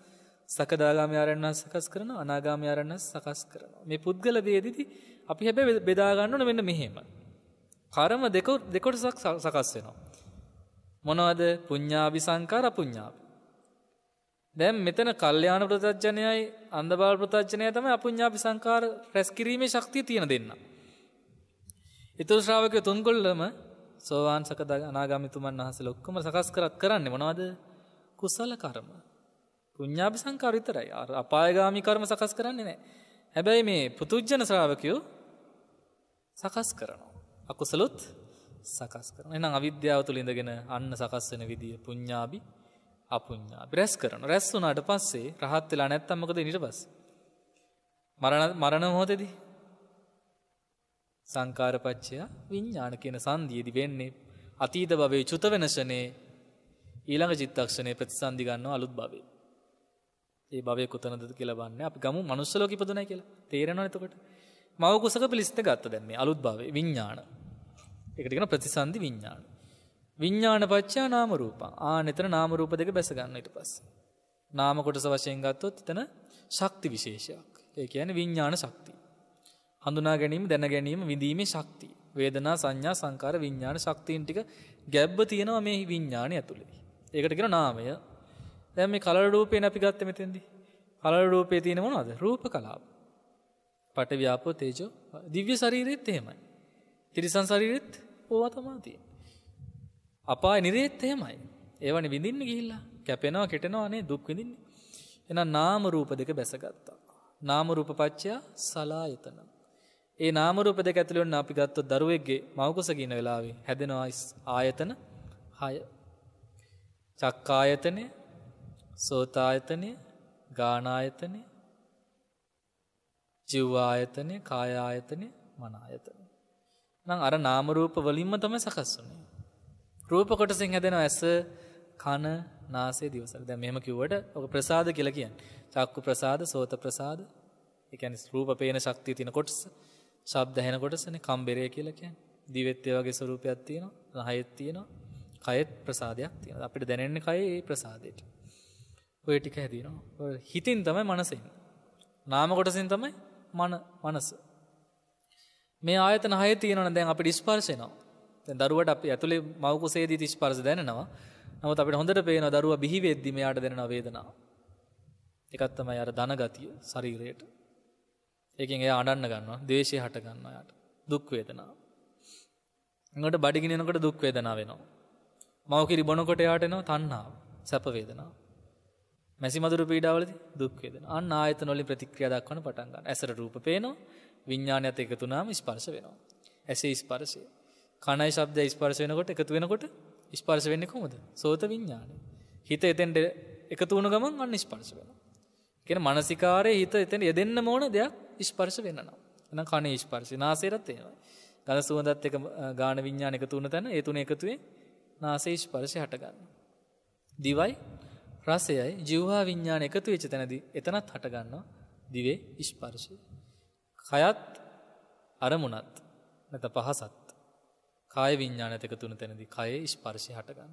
සකදාගාමී ආර්යවන්ස සකස් කරනවා, අනාගාමී ආර්යවන්ස සකස් කරනවා. මේ පුද්ගල ભેදෙදි අපි හැබැයි බෙදා ගන්න ඕන මෙන්න මෙහෙම. කර්ම දෙක දෙකොටසක් සකස් වෙනවා. මොනවද පුඤ්ඤාවි සංකාර අපුඤ්ඤාවි. දැන් මෙතන කල්යාණ ප්‍රත්‍යඥයයි අන්ධබාල ප්‍රත්‍යඥය තමයි අපුඤ්ඤාපි සංකාර රැස් කිරීමේ ශක්තිය තියෙන දෙන්න. ඊතුරු ශ්‍රාවකයෝ තුන්ගොල්ලම සෝවාන් සකදා අනාගාමිතුමන් වහන්සේලා ඔක්කොම සකස් කරත් කරන්නේ මොනවද? කුසල කර්ම. පුඤ්ඤාපි සංකාර විතරයි. අර අපායගාමි කර්ම සකස් කරන්නේ නැහැ. හැබැයි මේ පුතුජන ශ්‍රාවකයෝ සකස් කරනවා. අකුසලොත් සකස් කරන එනම් අවිද්‍යාව තුළ ඉඳගෙන අන්න සකස් වෙන විදිය පුඤ්ඤාබි අපුඤ්ඤාබි රැස් කරන රැස් වුණාට පස්සේ රහත් වෙලා නැත්තම් මොකද ඊට පස්සේ මරණ මරණ මොහොතේදී සංකාරපච්චය විඥාන කියන සංදීයේදී වෙන්නේ අතීත භවයේ චුත වෙන ෂනේ ඊළඟ චිත්තක්ෂණේ ප්‍රතිසන්දි ගන්නවා අලුත් භවයේ ඒ භවය කොතනද කියලා බලන්නේ අපි ගමු මනුස්ස ලෝකෙ ඉපදුණා කියලා තේරෙනවනේ එතකොට මව කුසක පිළිස්ත ගත්ත දැන් මේ අලුත් භවයේ විඥාන එකට කියන ප්‍රතිසන්දි විඤ්ඥාන. විඤ්ඥාන පච්චා නාම රූප ආනෙතන නාම රූප දෙක බැසගන්න ඉට පස්ස. නාම කොටස වශයෙන් ගත්තොත් එතන ශක්ති විශේෂයක් ඒ කියන විඤ්ඥාන ශක්ති. හඳුනා ගැනීම දැන ගැනීම විඳීමේ ශක්තිය. වේදනා සංඥා සංකාර විඤ්ඥාන ශක්තිීන් ටික ගැබ්බ තියෙනවා මේ විඤ්ඥානය ඇතුළේ. ඒකට කියෙන නාමය දැම මේ කල රූපයෙන් අපි ගත්ත මෙතෙදි. කල රූපේ තියෙන මොනද රූප කලාප. පටව්‍යාපෝ තේජෝ දිව්‍ය ශරීරයත් එහෙමයි. තිරිසන් ශරීරෙත් ඕවා තමා තියෙන්නේ. අපාය නිරේත් එහෙමයි. ඒවනේ විඳින්න ගිහිල්ලා කැපෙනවා කෙටෙනවා නේ දුක් විඳින්නේ. එහෙනම් නාම රූප දෙක බැසගත්තා. නාම රූප පත්‍ය සලායතන. ඒ නාම රූප දෙක ඇතුළේ වුණ අපි ගත්තොත් දරුවෙක්ගේ මවකුස කියන වෙලාවේ හැදෙනවා ආයතන 6. චක්කායතනෙ, සෝතායතනෙ, ගානායතනෙ, ජීවායතනෙ, කායායතනෙ, මනායතනෙ. නම් අර නාම රූප වලින්ම තමයි සකස් වෙන්නේ. රූප කොටසෙන් හැදෙන ඇස, කන, නාසය, දිව සරි. දැන් මෙහෙම කිව්වට ඔක ප්‍රසාද කියලා කියන්නේ. චක්කු ප්‍රසාද, සෝත ප්‍රසාද, ඒ කියන්නේ රූප පේන ශක්තිය තියෙන කොටස, ශබ්ද ඇහෙන කොටසනේ කම්බරය කියලා කියන්නේ. දිවෙත් ඒ වගේ ස්වරූපයක් තියෙනවා, හයෙත් තියෙනවා, කයෙත් ප්‍රසාදයක් තියෙනවා. අපිට දැනෙන්නේ කයේ ඒ ප්‍රසාදයට. ඔය ටික හැදිනවා. හිතින් තමයි මනසෙන්. නාම කොටසෙන් තමයි මන මනස මේ ආයතන හය තියෙනවන දැන් අපිට ස්පර්ශනවා. දැන් දරුවට අපි ඇතුලේ මව කුසේදී ස්පර්ශ දැනෙනවා. නමුත් අපිට හොඳට පේන දරුවා බිහි වෙද්දී මෙයාට දැනෙන වේදනාව. එකක් තමයි අර ධන ගතිය ශරීරයට. ඒකෙන් එයා අඬන්න ගන්නවා, ද්වේෂය හට ගන්නවා යාට. දුක් වේදනාව. ඊට බඩගිනිනකොට දුක් වේදනාව වෙනවා. මවකිරි බොනකොට යාට එනවා තණ්හාව, සැප වේදනාව. මැසි මදුරු පීඩාවලදී දුක් වේදනාව. අන්න ආයතන වලින් ප්‍රතික්‍රියා දක්වන පටන් ගන්නවා. ඇසට රූප පේනවා, විඤ්ඥානයත් එකතුනාම ස්පර්ස වෙනවා. ඇසේ ස්පරසය. කණයි ශබ්ද ස්පර්ස වෙනකොට එකතු වෙනකොට ස්පර්ස වෙන්න කොමද සෝත විඤ්ඥාන. හිත එතෙන්ට එකතු වුණ ගමන් අන්න ස්පර්ස වෙන. කෙන මනසිකාරය හිත එතෙන් යෙදෙන්න මෝන දෙයක් ස්පර්ස වෙන්නවා. එන කණ ස්පර්සි නාසේරත් ඒවා. ගල සුවදත් එක ගාන විඤ්ඥාන එකතු වුණ තැන ඒතුන එකතුවේ නාසේ ස්පර්සය හටගන්න. දිවයි රසයයි ජිවහා විඤ්ඥාන එකතු වෙච්ච තැනද එතනත් හටගන්නවා දිවේ ඉස්පර්ශය. කයත් අරමුණත් නැත පහසත් කාය විඤ්ඥානත එක තුන තැනදි කයේ ඉස්පර්ශය හටගන්න.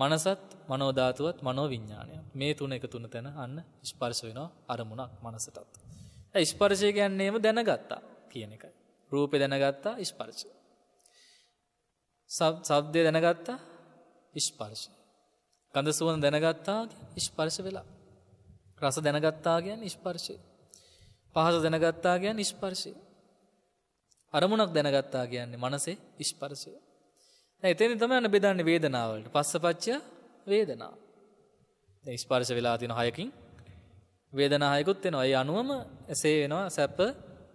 මනසත් මනෝධාතුවත් මනෝ විඤ්ඥානය මේ තුන එක තුන තැන අන්න ඉස්පර්ශ වෙනවා අරමුණක් මනසටත්. ඉස්පර්ශය ගැන්නේම දැනගත්තා කියන එකයි. රූපය දැනගත්තා ඉස්පර්ශ. සබ්දය දැනගත්තා ඉස්පර්ශ. කඳ සුවන් දැනගත්තා ඉස්පර්ශ වෙලා. රස දැනගත්තා ගැන් ඉස්පර්ශය. පහස දැනගත්තා කියන් ඉස්පර්ශය. අරමුණක් දැනගත්තා කියන්නේ මනසේ ඉස්පර්ශය. එතනි තම යන බෙදන්න වේදනාවලට පස්ස පච්චා වේදනා. ඉස්පර්ශ වෙලා තින හයකින් වේදනායකුත් වෙන ඔය අනුවම එසේ වෙනවා සැප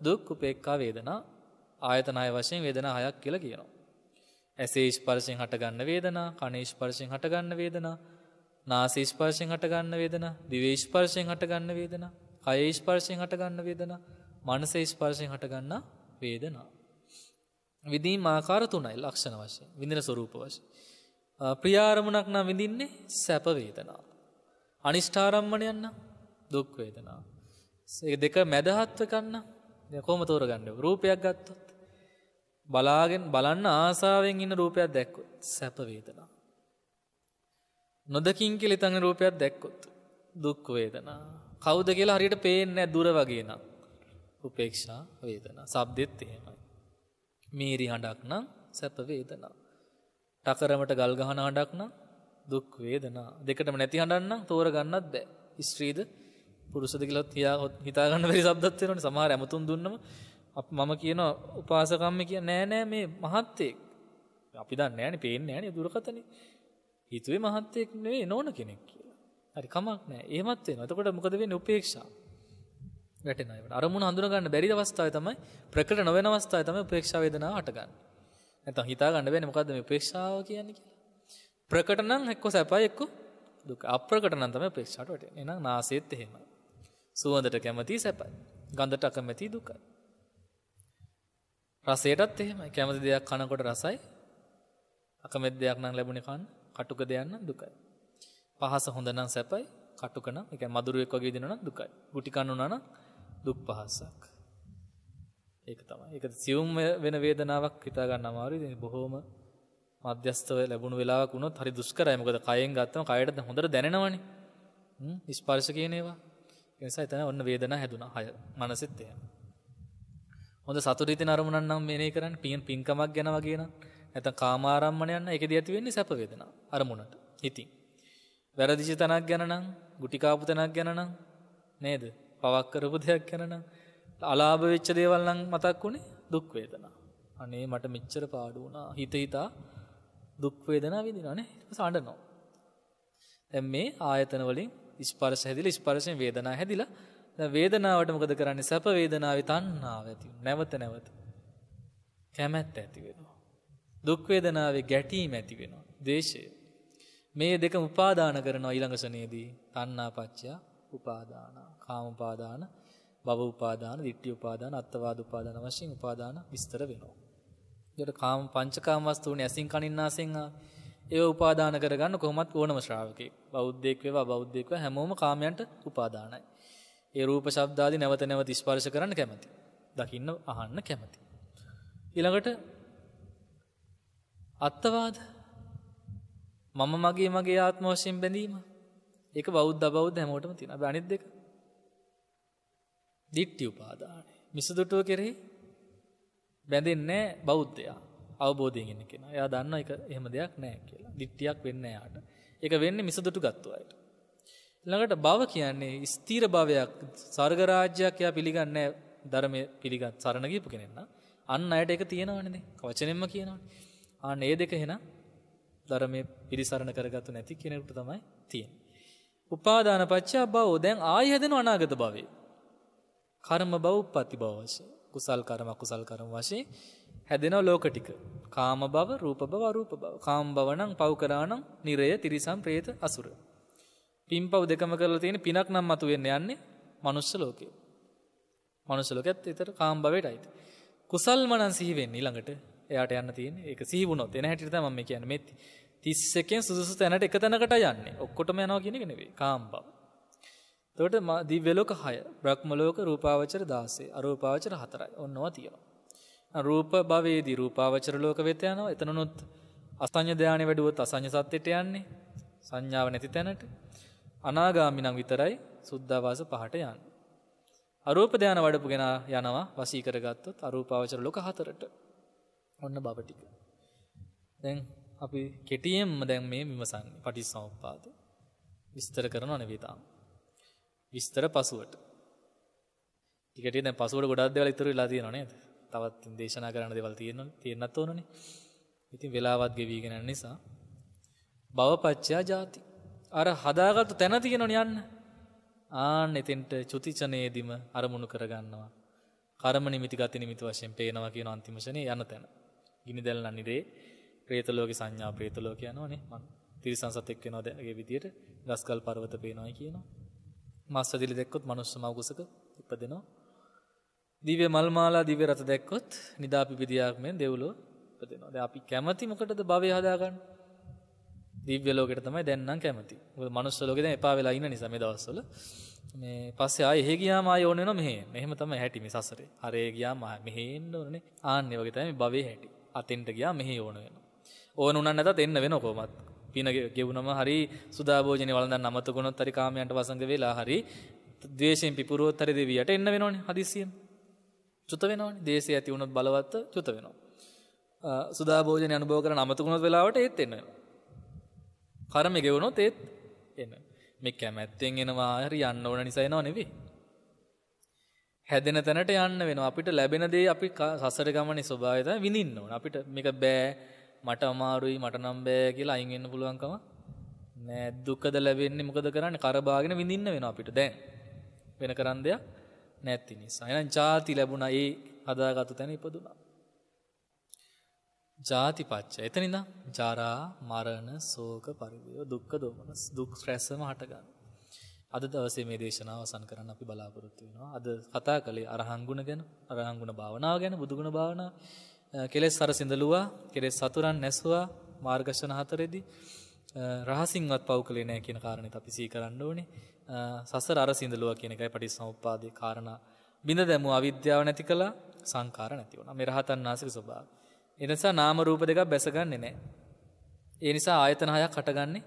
දුක් උපේක්කා වේදනා ආයතනය වශයෙන් වේදනා හයක් කියලා කියනවා. ඇසේ ස්පර්ශයෙන් හටගන්න වේදනා, කනේ ස්පර්ශයෙන් හටගන්න වේදනා, නාසයේ ස්පර්ශයෙන් හටගන්න වේදනා, දිවේ ස්පර්ශයෙන් හටගන්න වේදනා, කය ස්පර්ශයෙන් හටගන්න වේදනා, මනස ස්පර්ශයෙන් හටගන්න වේදනා. විඳීම් ආකාර තුනයි ලක්ෂණ වශයෙන්, විඳින ස්වરૂප වශයෙන්. ප්‍රිය ආරමුණක් නම් විඳින්නේ සැප වේදනා. අනිෂ්ඨාරම්මණයක් නම් දුක් වේදනා. ඒ දෙක මැදහත්ව ගන්න කොහොම තෝරගන්නේ? රූපයක් ගත්තොත් බලාගෙන බලන්න ආසාවෙන් ඉන්න රූපයක් දැක්කොත් සැප වේදනා. නොදකින් කියලා තන රූපයක් දැක්කොත් දුක් වේදනා. කවුද කියලා හරියට පේන්නේ නැහැ දුර වගේ නම්. උපේක්ෂා වේදනා. shabdෙත් එහෙමයි. මීරි හඬක් නම් සැප වේදනා. ටකරමට ගල් ගහන හඬක් නම් දුක් වේදනා. දෙකටම නැති හඬක් නම් තෝරගන්නත් බෑ. ස්ත්‍රීද පුරුෂද කියලා තියා හිතා ගන්න බැරි શબ્දත් වෙනවනේ. සමහර ඇමතුම් දුන්නම මම කියන උපාසකම්ම කිය නෑ නෑ මේ මහත්තයෙක්. අපි දන්නේ නෑනේ, පේන්නේ නෑනේ දුරකතනේ. හිතුවේ මහත්තයෙක් නෙවෙයි නෝන කෙනෙක්. හරි කමක් නෑ. එහෙමත් වෙනවා. එතකොට මොකද වෙන්නේ? උපේක්ෂා වැටෙන අයවට. අරමුණ හඳුනා ගන්න බැරි අවස්ථාවේ තමයි ප්‍රකට නොවන අවස්ථාවේ තමයි උපේක්ෂා වේදනාව හටගන්නේ. නැත්නම් හිතා ගන්න බෑනේ මොකද්ද මේ උපේක්ෂාව කියන්නේ කියලා. ප්‍රකට නම් එක්ක සැපයි එක්ක දුක. අප්‍රකට නම් තමයි උපේක්ෂාට වැටෙන්නේ. එහෙනම් නාසෙත් එහෙමයි. සුවඳට කැමති සැපයි. ගඳට අකමැති දුකයි. රසයටත් එහෙමයි. කැමති දෙයක් කනකොට රසයි. අකමැති දෙයක් නම් ලැබුණේ කන්න. කටුක දෙයක් නම් දුකයි. පහස හොඳ නම් සැපයි කටුකන එක මදුරුවෙක් වගේ දෙනවන දුකයි ගුටි කන්නුනන දුක් පහසක් ඒක තමයි ඒක සියුම් වෙන වේදනාවක් හිතා ගන්න අමාරුයි බොහොම මධ්‍යස්ථව ලැබුණු වෙලාවක් වුණොත් හරි දුෂ්කරයි මොකද කයෙන් ගත්තම කයට හොඳට දැනෙනවනේ හ්ම් ස්පර්ශ කියන ඒවා ඒ නිසා එතන ඔන්න වේදනාව හැදුනා හය මනසෙත් එහෙම හොඳ සතුටින් අරමුණක් නම් මෙනේ කරන්නේ පින් පින්කමක් ගැන වගේ නම් නැත්නම් කාමාරම්මණයක් නම් ඒකෙදී ඇති වෙන්නේ සැප වේදනාව අරමුණට හිතින් වැරදිච තනක් ගැනනම් ගුටිකාපු තැනක් ගැනනම් නේද පවක් කරපු දෙයක් ගැනනම් අලාභ වෙච්ච දේවල්ලං මතක් වුණේ දුක්වේදනා. අනේ මට මෙච්චර පාඩු වුණා හිත හිතා දුක්වේදනා විඳිනවනේ සඬනවා. දැන් මේ ආයතන වලින් ස්පර්ශ හැදිලා ස්පර්ශයෙන් වේදනා හැදිලා දැන් වේදනාවට මොකද කරන්නේ සැප වේදනාවේ තණ්හාව ඇති නැවත නැවත කැමැත්ත ඇති වෙනවා. දුක් වේදනාවේ ගැටීම ඇති වෙනවා. දේශය මේ දෙක උපාදාන කරනවා ඊළඟ සනේදී. තණ්හාපච්චය උපාදාන, කාම උපාදාන, භව උපාදාන, ditthi උපාදාන, අත්වාද උපාදාන වශයෙන් උපාදාන විස්තර වෙනවා. ඊට කාම පංචකාම වස්තුනේ ඇසින් කනින් නාසෙන් ඒව උපාදාන කරගන්න කොහොමත් ඕනම ශ්‍රාවකෙක්. බෞද්ධයෙක් වේවා බෞද්ධයෙක් වේවා හැමෝම කාමයන්ට උපාදානයි. ඒ රූප ශබ්ද ආදී නැවත නැවත ස්පර්ශ කරන්න කැමති. දකින්න අහන්න කැමති. ඊළඟට අත්වාද මම මගේ මගේ ආත්ම වශයෙන් බැඳීම එක බෞද්ධ බෞද්ධ හැමෝටම තින බැනිත් දෙක දිට්ටි උපාදානය මිසදුටුව කෙරෙහි බැඳෙන්නේ බෞද්ධයා අවබෝධයගෙන කෙන යා දන්න එක එහෙම දෙයක් නෑ කියලා දිට්ටියක් වෙන්න යාට එක වෙන්න මිසදුටු ගත්තුවායට ළඟට බව කියන්නේ ස්තීර භාවයක් සර්ගරාජ්‍යයක් යා පිළිගන්න ධර්මය පිළිගත් සරණගීපු කෙනෙන්න අන්න අයට එක තියෙනවනද වචනෙන්ම කියනවා ආ ඒ දෙක හෙනම් ධර්මයේ පිළිසරණ කරගත්තු නැති කෙනෙකුට තමයි තියෙන්නේ. උපාදාන පච්චය භව දැන් ආයි හැදෙන අනාගත භවයේ. කර්ම භව උප්පත්ති භව වශයෙන් කුසල් කර්ම අකුසල් කර්ම වශයෙන් හැදෙන ලෝක ටික. කාම භව, රූප භව, අරූප භව. කාම භව නම් පව් කරා නම් නිරය, තිරිසම්, പ്രേත, අසුර. පින්පව් දෙකම කරලා තියෙන පිනක් නම් මතු වෙන්න යන්නේ මනුස්ස ලෝකේ. මනුස්ස ලෝකෙත් ඊතර කාම භවයටයි. කුසල්ම නම් සිහි වෙන්නේ ඊළඟට එයාට යන්න තියෙන්නේ. ඒක සිහි වුණොත් එන හැටියට තමයි මම කියන්නේ මෙත්. 31කින් සුදුසු තැනට එක තැනකට යන්නේ. ඔක්කොටම යනවා කියන එක නෙවෙයි. කාම භව. එතකොට දිව්‍ය ලෝක 6, බ්‍රහ්ම ලෝක රූපාවචර 16, අරූපාවචර 4යි. ඔන්නවා තියෙනවා. රූප භවයේදී රූපාවචර ලෝක වෙත යනවා. එතනනොත් අසඤ්ඤ ධානය වැඩුවොත් අසඤ්ඤ සත්‍යෙට යන්නේ. සංඥාව නැති තැනට. අනාගාමි නම් විතරයි සුද්ධවාස පහට යන්නේ. අරූප ධානය වඩපු කෙනා යනවා වසී කරගත්තොත් අරූපාවචර ලෝක 4ට. ඔන්න බබ ටික. දැන් අපි කෙටියෙන්ම දැන් මේ විමසන්නේ පටිච්චසමුප්පාද විස්තර කරනව නෙවෙයි තාම. විස්තර පසුවට. ටිකටිය දැන් පසුවට ගොඩක් දේවල් ඉතුරු වෙලා තියෙනව නේද? තවත් දේශනා කරන්න දේවල් තියෙනවනේ තියෙන්නත් ඕනනේ. ඉතින් වෙලාවත් ගෙවිගෙන යන නිසා භවපච්චයා ජාති. අර හදාගත්තු තැන තියෙනවනේ යන්න. ආන්න එතෙන්ට චුතිචනේදිම අරමුණු කරගන්නවා. කර්ම නිමිති ගති නිමිති වශයෙන් පේනවා කියන අන්තිම ශනේ යන තැන. ගිනි දැල්ලා නිරේ ප්‍රේතලෝකේ සංඥා ප්‍රේතලෝක යනවනේ. මං තිරිසන් සතෙක් වෙනවා දැගේ විදියට ගස්කල් පර්වත පේනවායි කියනවා. මස් ඇදිලි දැක්කොත් මනුස්ස මව්කුසක ඉපදෙනවා. දිව්‍ය මල් මාලා දිව්‍ය රත දැක්කොත් නිදාපිපිදියාක් මෙන් දෙව්ලෝ ඉපදෙනවා. දැන් අපි කැමති මොකටද භවය හදාගන්න? දිව්‍ය ලෝකෙට තමයි දැන් නම් කැමති. මොකද මනුස්ස ලෝකේ දැන් එපා වෙලා ඉන්න නිසා මේ දවස්වල. මේ පස්සේ ආයේ එහෙ ගියාම ආයෙ ඕන වෙනවා මෙහෙ. මෙහෙම තමයි හැටි මේ සසරේ. හරේ ගියාම මෙහෙ එන්න ඕනනේ. ආන්නේ වගේ තමයි භවයේ හැටි. අතෙන්ට ගියා මෙහෙ ඕන වෙනවා. ඕන උනන් නැතත් එන්න වෙන කොමත් පින ගෙවුනම හරි සුදාභෝජනය වලඳන් අමතකුණොත් හරි කාමයන්ට වසඟ වෙලා හරි දේශයෙන් පිපුරුවොත් හරි දෙවියට එන්න වෙනවනේ හදිසියෙන් චුත වෙනවනේ දේශය ඇති වුණොත් බලවත් චුත වෙනවා සුදාභෝජනය අනුභව කරන අමතකුණොත් වෙලාවට ඒත් එන්න කර්ම ගෙවුණොත් ඒත් එන්න මේ කැමැත්තෙන් එනවා හරි යන්න ඕන නිසා එනවා නෙවෙයි හැදෙන තැනට යන්න වෙනවා අපිට ලැබෙන දේ අපි සසර ගමනේ ස්වභාවය තමයි විඳින්න ඕන අපිට මේක බෑ මට අමාරුයි මට නම් බෑ කියලා අයින් වෙන්න පුළුවන්කම නෑ දුකද ලැබෙන්නේ මොකද කරන්නේ කරබාගෙන විඳින්න වෙනවා අපිට දැන් වෙන කරන් දෙයක් නැති නිසා එහෙනම් ಜಾති ලැබුණා ඒ හදාගත්තු තැන ඉපදුනා ಜಾති පච්ච එතන ඉඳන් ජරා මරණ ශෝක පරිදේව දුක්ඛ දෝමනස් දුක් රැසම හටගන්න අද දවසේ මේ දේශනාව අවසන් කරන්න අපි බලාපොරොත්තු වෙනවා අද කතා කළේ අරහන් ගුණ ගැන අරහන් ගුණ භාවනාව ගැන බුදු ගුණ භාවනාව කෙලෙස් සර සිඳලුවා කෙලෙස් සතුරන් නැසුවා මාර්ගශන හතරෙදි රහසිංවත් පව් කලේ නෑ කියන කාරණෙ අපි සී කරන්න ඕනේ සසර අර සිඳලුව කියන එකයි පටි සමුපාද කාරණ බිඳ දැමු අවිද්‍යාව නැති කළ සංකාර නැති වුණ මේ රහතන් නාසික ස්වභාව. එනිසා නාම රූප දෙක බැසගන්නේ නෑ. ඒ නිසා ආයතන හයක් හටගන්නේ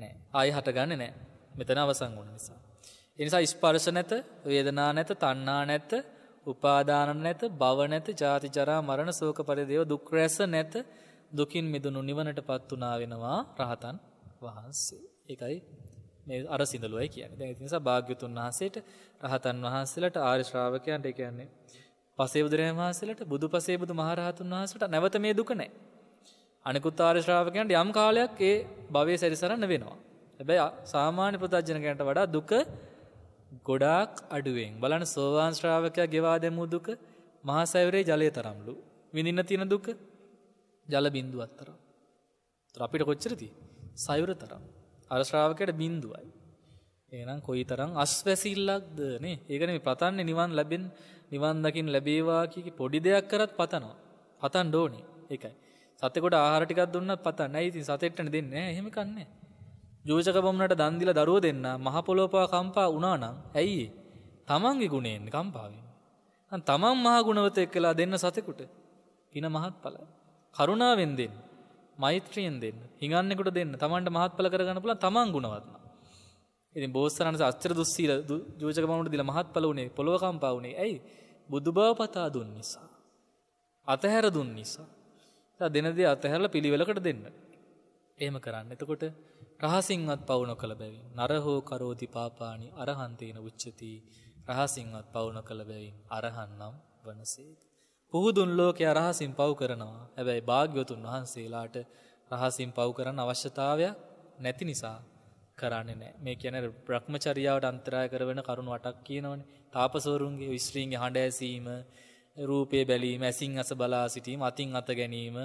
නෑ ආය හටගන්නේ නෑ මෙතන අවසං වුණ නිසා. එනිසා ස්පර්ශ නැත වේදනා නැත තණ්හා නැත උපාදාන නැත බව නැත ජාතිචරා මරණ සෝක පරිදේව දුක් රැස නැත දුකින් මිදුණු නිවනටපත් උනා වෙනවා රහතන් වහන්සේ. ඒකයි මේ අර සිඳලුවයි කියන්නේ. දැන් ඒ නිසා භාග්‍යතුන් වහන්සේට රහතන් වහන්සේලාට ආර්ය ශ්‍රාවකයන්ට ඒ කියන්නේ පසේ බුදුරජාණන් වහන්සේලාට බුදු පසේ බුදු මහරහතුන් වහන්සේලාට නැවත මේ දුක නැහැ. අනිකුත් ආර්ය ශ්‍රාවකයන්ට යම් කාලයක් ඒ භවයේ සැරිසරන්න වෙනවා. හැබැයි සාමාන්‍ය පුතඥයන්ට වඩා දුක ගොඩාක් අඩුවෙන් බලන සෝවාන් ශ්‍රාවකයා ගෙවා දැමූ දුක මහාසැවරේ ජලය තරම්ලු. විඳින්න තියෙන දුක ජල බින්දු අත්තර. ත්‍රපිට කොච්චරති සයුර තරම්. අරශ්‍රාවකයට බින්දුවයි. ඒනම් කොයි තරම් අස්වැසිල්ලක්ද නේ ඒකන පතන්නේ නිවන් ලැබෙන් නිවන්දකින් ලැබේවාකි පොඩි දෙයක් කරත් පතනවා. පතන් ඩෝනේ ඒකයි. සතකොට ආහරටිකක් දුන්න පතන්න ඉතින් සතෙට්ටන දෙන්න හෙම කන්නේ. ජෝෂක බොම්නට දන්දිල දරුව දෙන්න මහපොලෝපා කම්පා උනානම් ඇයි තමන්ගේ ගුණයෙන් කම්පාවෙන්. තමන් මහගුණවතෙක් කලා දෙන්න සතෙකුට පින මහත් පල. කරුණාවෙන් දෙන්න මෛත්‍රියෙන් දෙන්න හිඟන්නෙකුට දෙන්න තමන්ට මහත් පල කරගන්න පුල තමන් ගුණවත්න්න. ඉති බෝස්තරනට අච්චර දුස්සීල ජෝජකමට දිල මහත් පල වුණේ පොළොකම්පාවුණේ ඇයි බුදු බව පතා දුන් නිසා. අතහැර දුන් නිසා. දෙනදේ අතහැරල පිළිවෙලකට දෙන්න. ඒම කරන්න එතකොට රහසින්වත් පවු නොකළ බැවින් නරහෝ කරෝති පාපානි අරහන්තේන උච්චති රහසින්වත් පවු නොකළ බැවින් අරහන්නම් වනසේද පුහුදුන් ලෝකේ අරහසින් පව් කරනවා හැබැයි භාග්‍යවතුන් වහන්සේලාට රහසින් පව් කරන්න අවශ්‍යතාවයක් නැති නිසා කරන්නේ නෑ මේ කියන්නේ බ්‍රහ්මචර්යාවට අන්තරාය කරවන කරුණ වටක් කියනවනේ තාපසවරුන්ගේ විශ්‍රීන්ගේ හඬ ඇසීම රූපේ බැලීම ඇසින් අස බලා සිටීම අතින් අත ගැනීම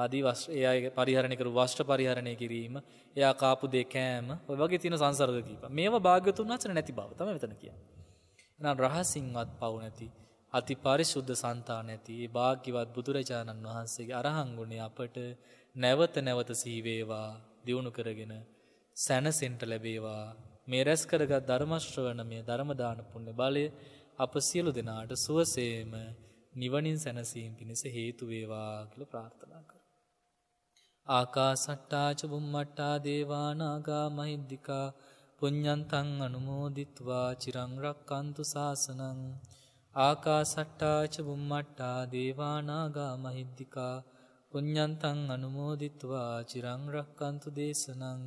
ආදී ඒ අය පරිහරණය කරු වෂ්ට පරිහරණය කිරීම එයා කාපු දෙකෑම ඔය වගේ තියෙන සංසර්ධ කීප මේවා භාග්‍යතුන් වචන නැති බව තම මෙතන කිය. නම් රහසින්වත් පවු නැති අති පරිශුද්ධ සන්තා නැති භාග්‍යවත් බුදුරජාණන් වහන්සේගේ අරහංගුණේ අපට නැවත නැවත සීවේවා දියුණු කරගෙන සැනසෙන්ට ලැබේවා මේ රැස් කරගත් ධර්මශ්‍රවණමය ධර්මදාන පුණ්‍ය බලය අප සියලු දෙනාට සුවසේම නිවනින් සැනසීම පිණිස හේතු වේවා කියලා ප්‍රාර්ථනා ආකාසට්ටාච බුම්මට්ටා දේවානාගා මහිද්දිකා පුඤ්ඥන්තං අනුමෝදිත්වා චිරංරක් අන්තු ශාසනං ආකාසට්ටාච බුම්මට්ටා දේවානාගා මහිද්දිකා පුඤ්ඥන්තං අනුමෝදිත්වා චිරංරක් අන්තු දේශනං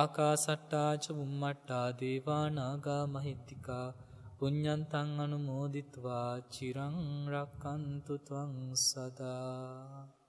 ආකාසට්ටාච බුම්මට්ටා දේවානාගා මහිද්දිකා පුඤ්ඥන්තං අනුමෝදිත්වා චිරංරක්කන්තුතුවං සදා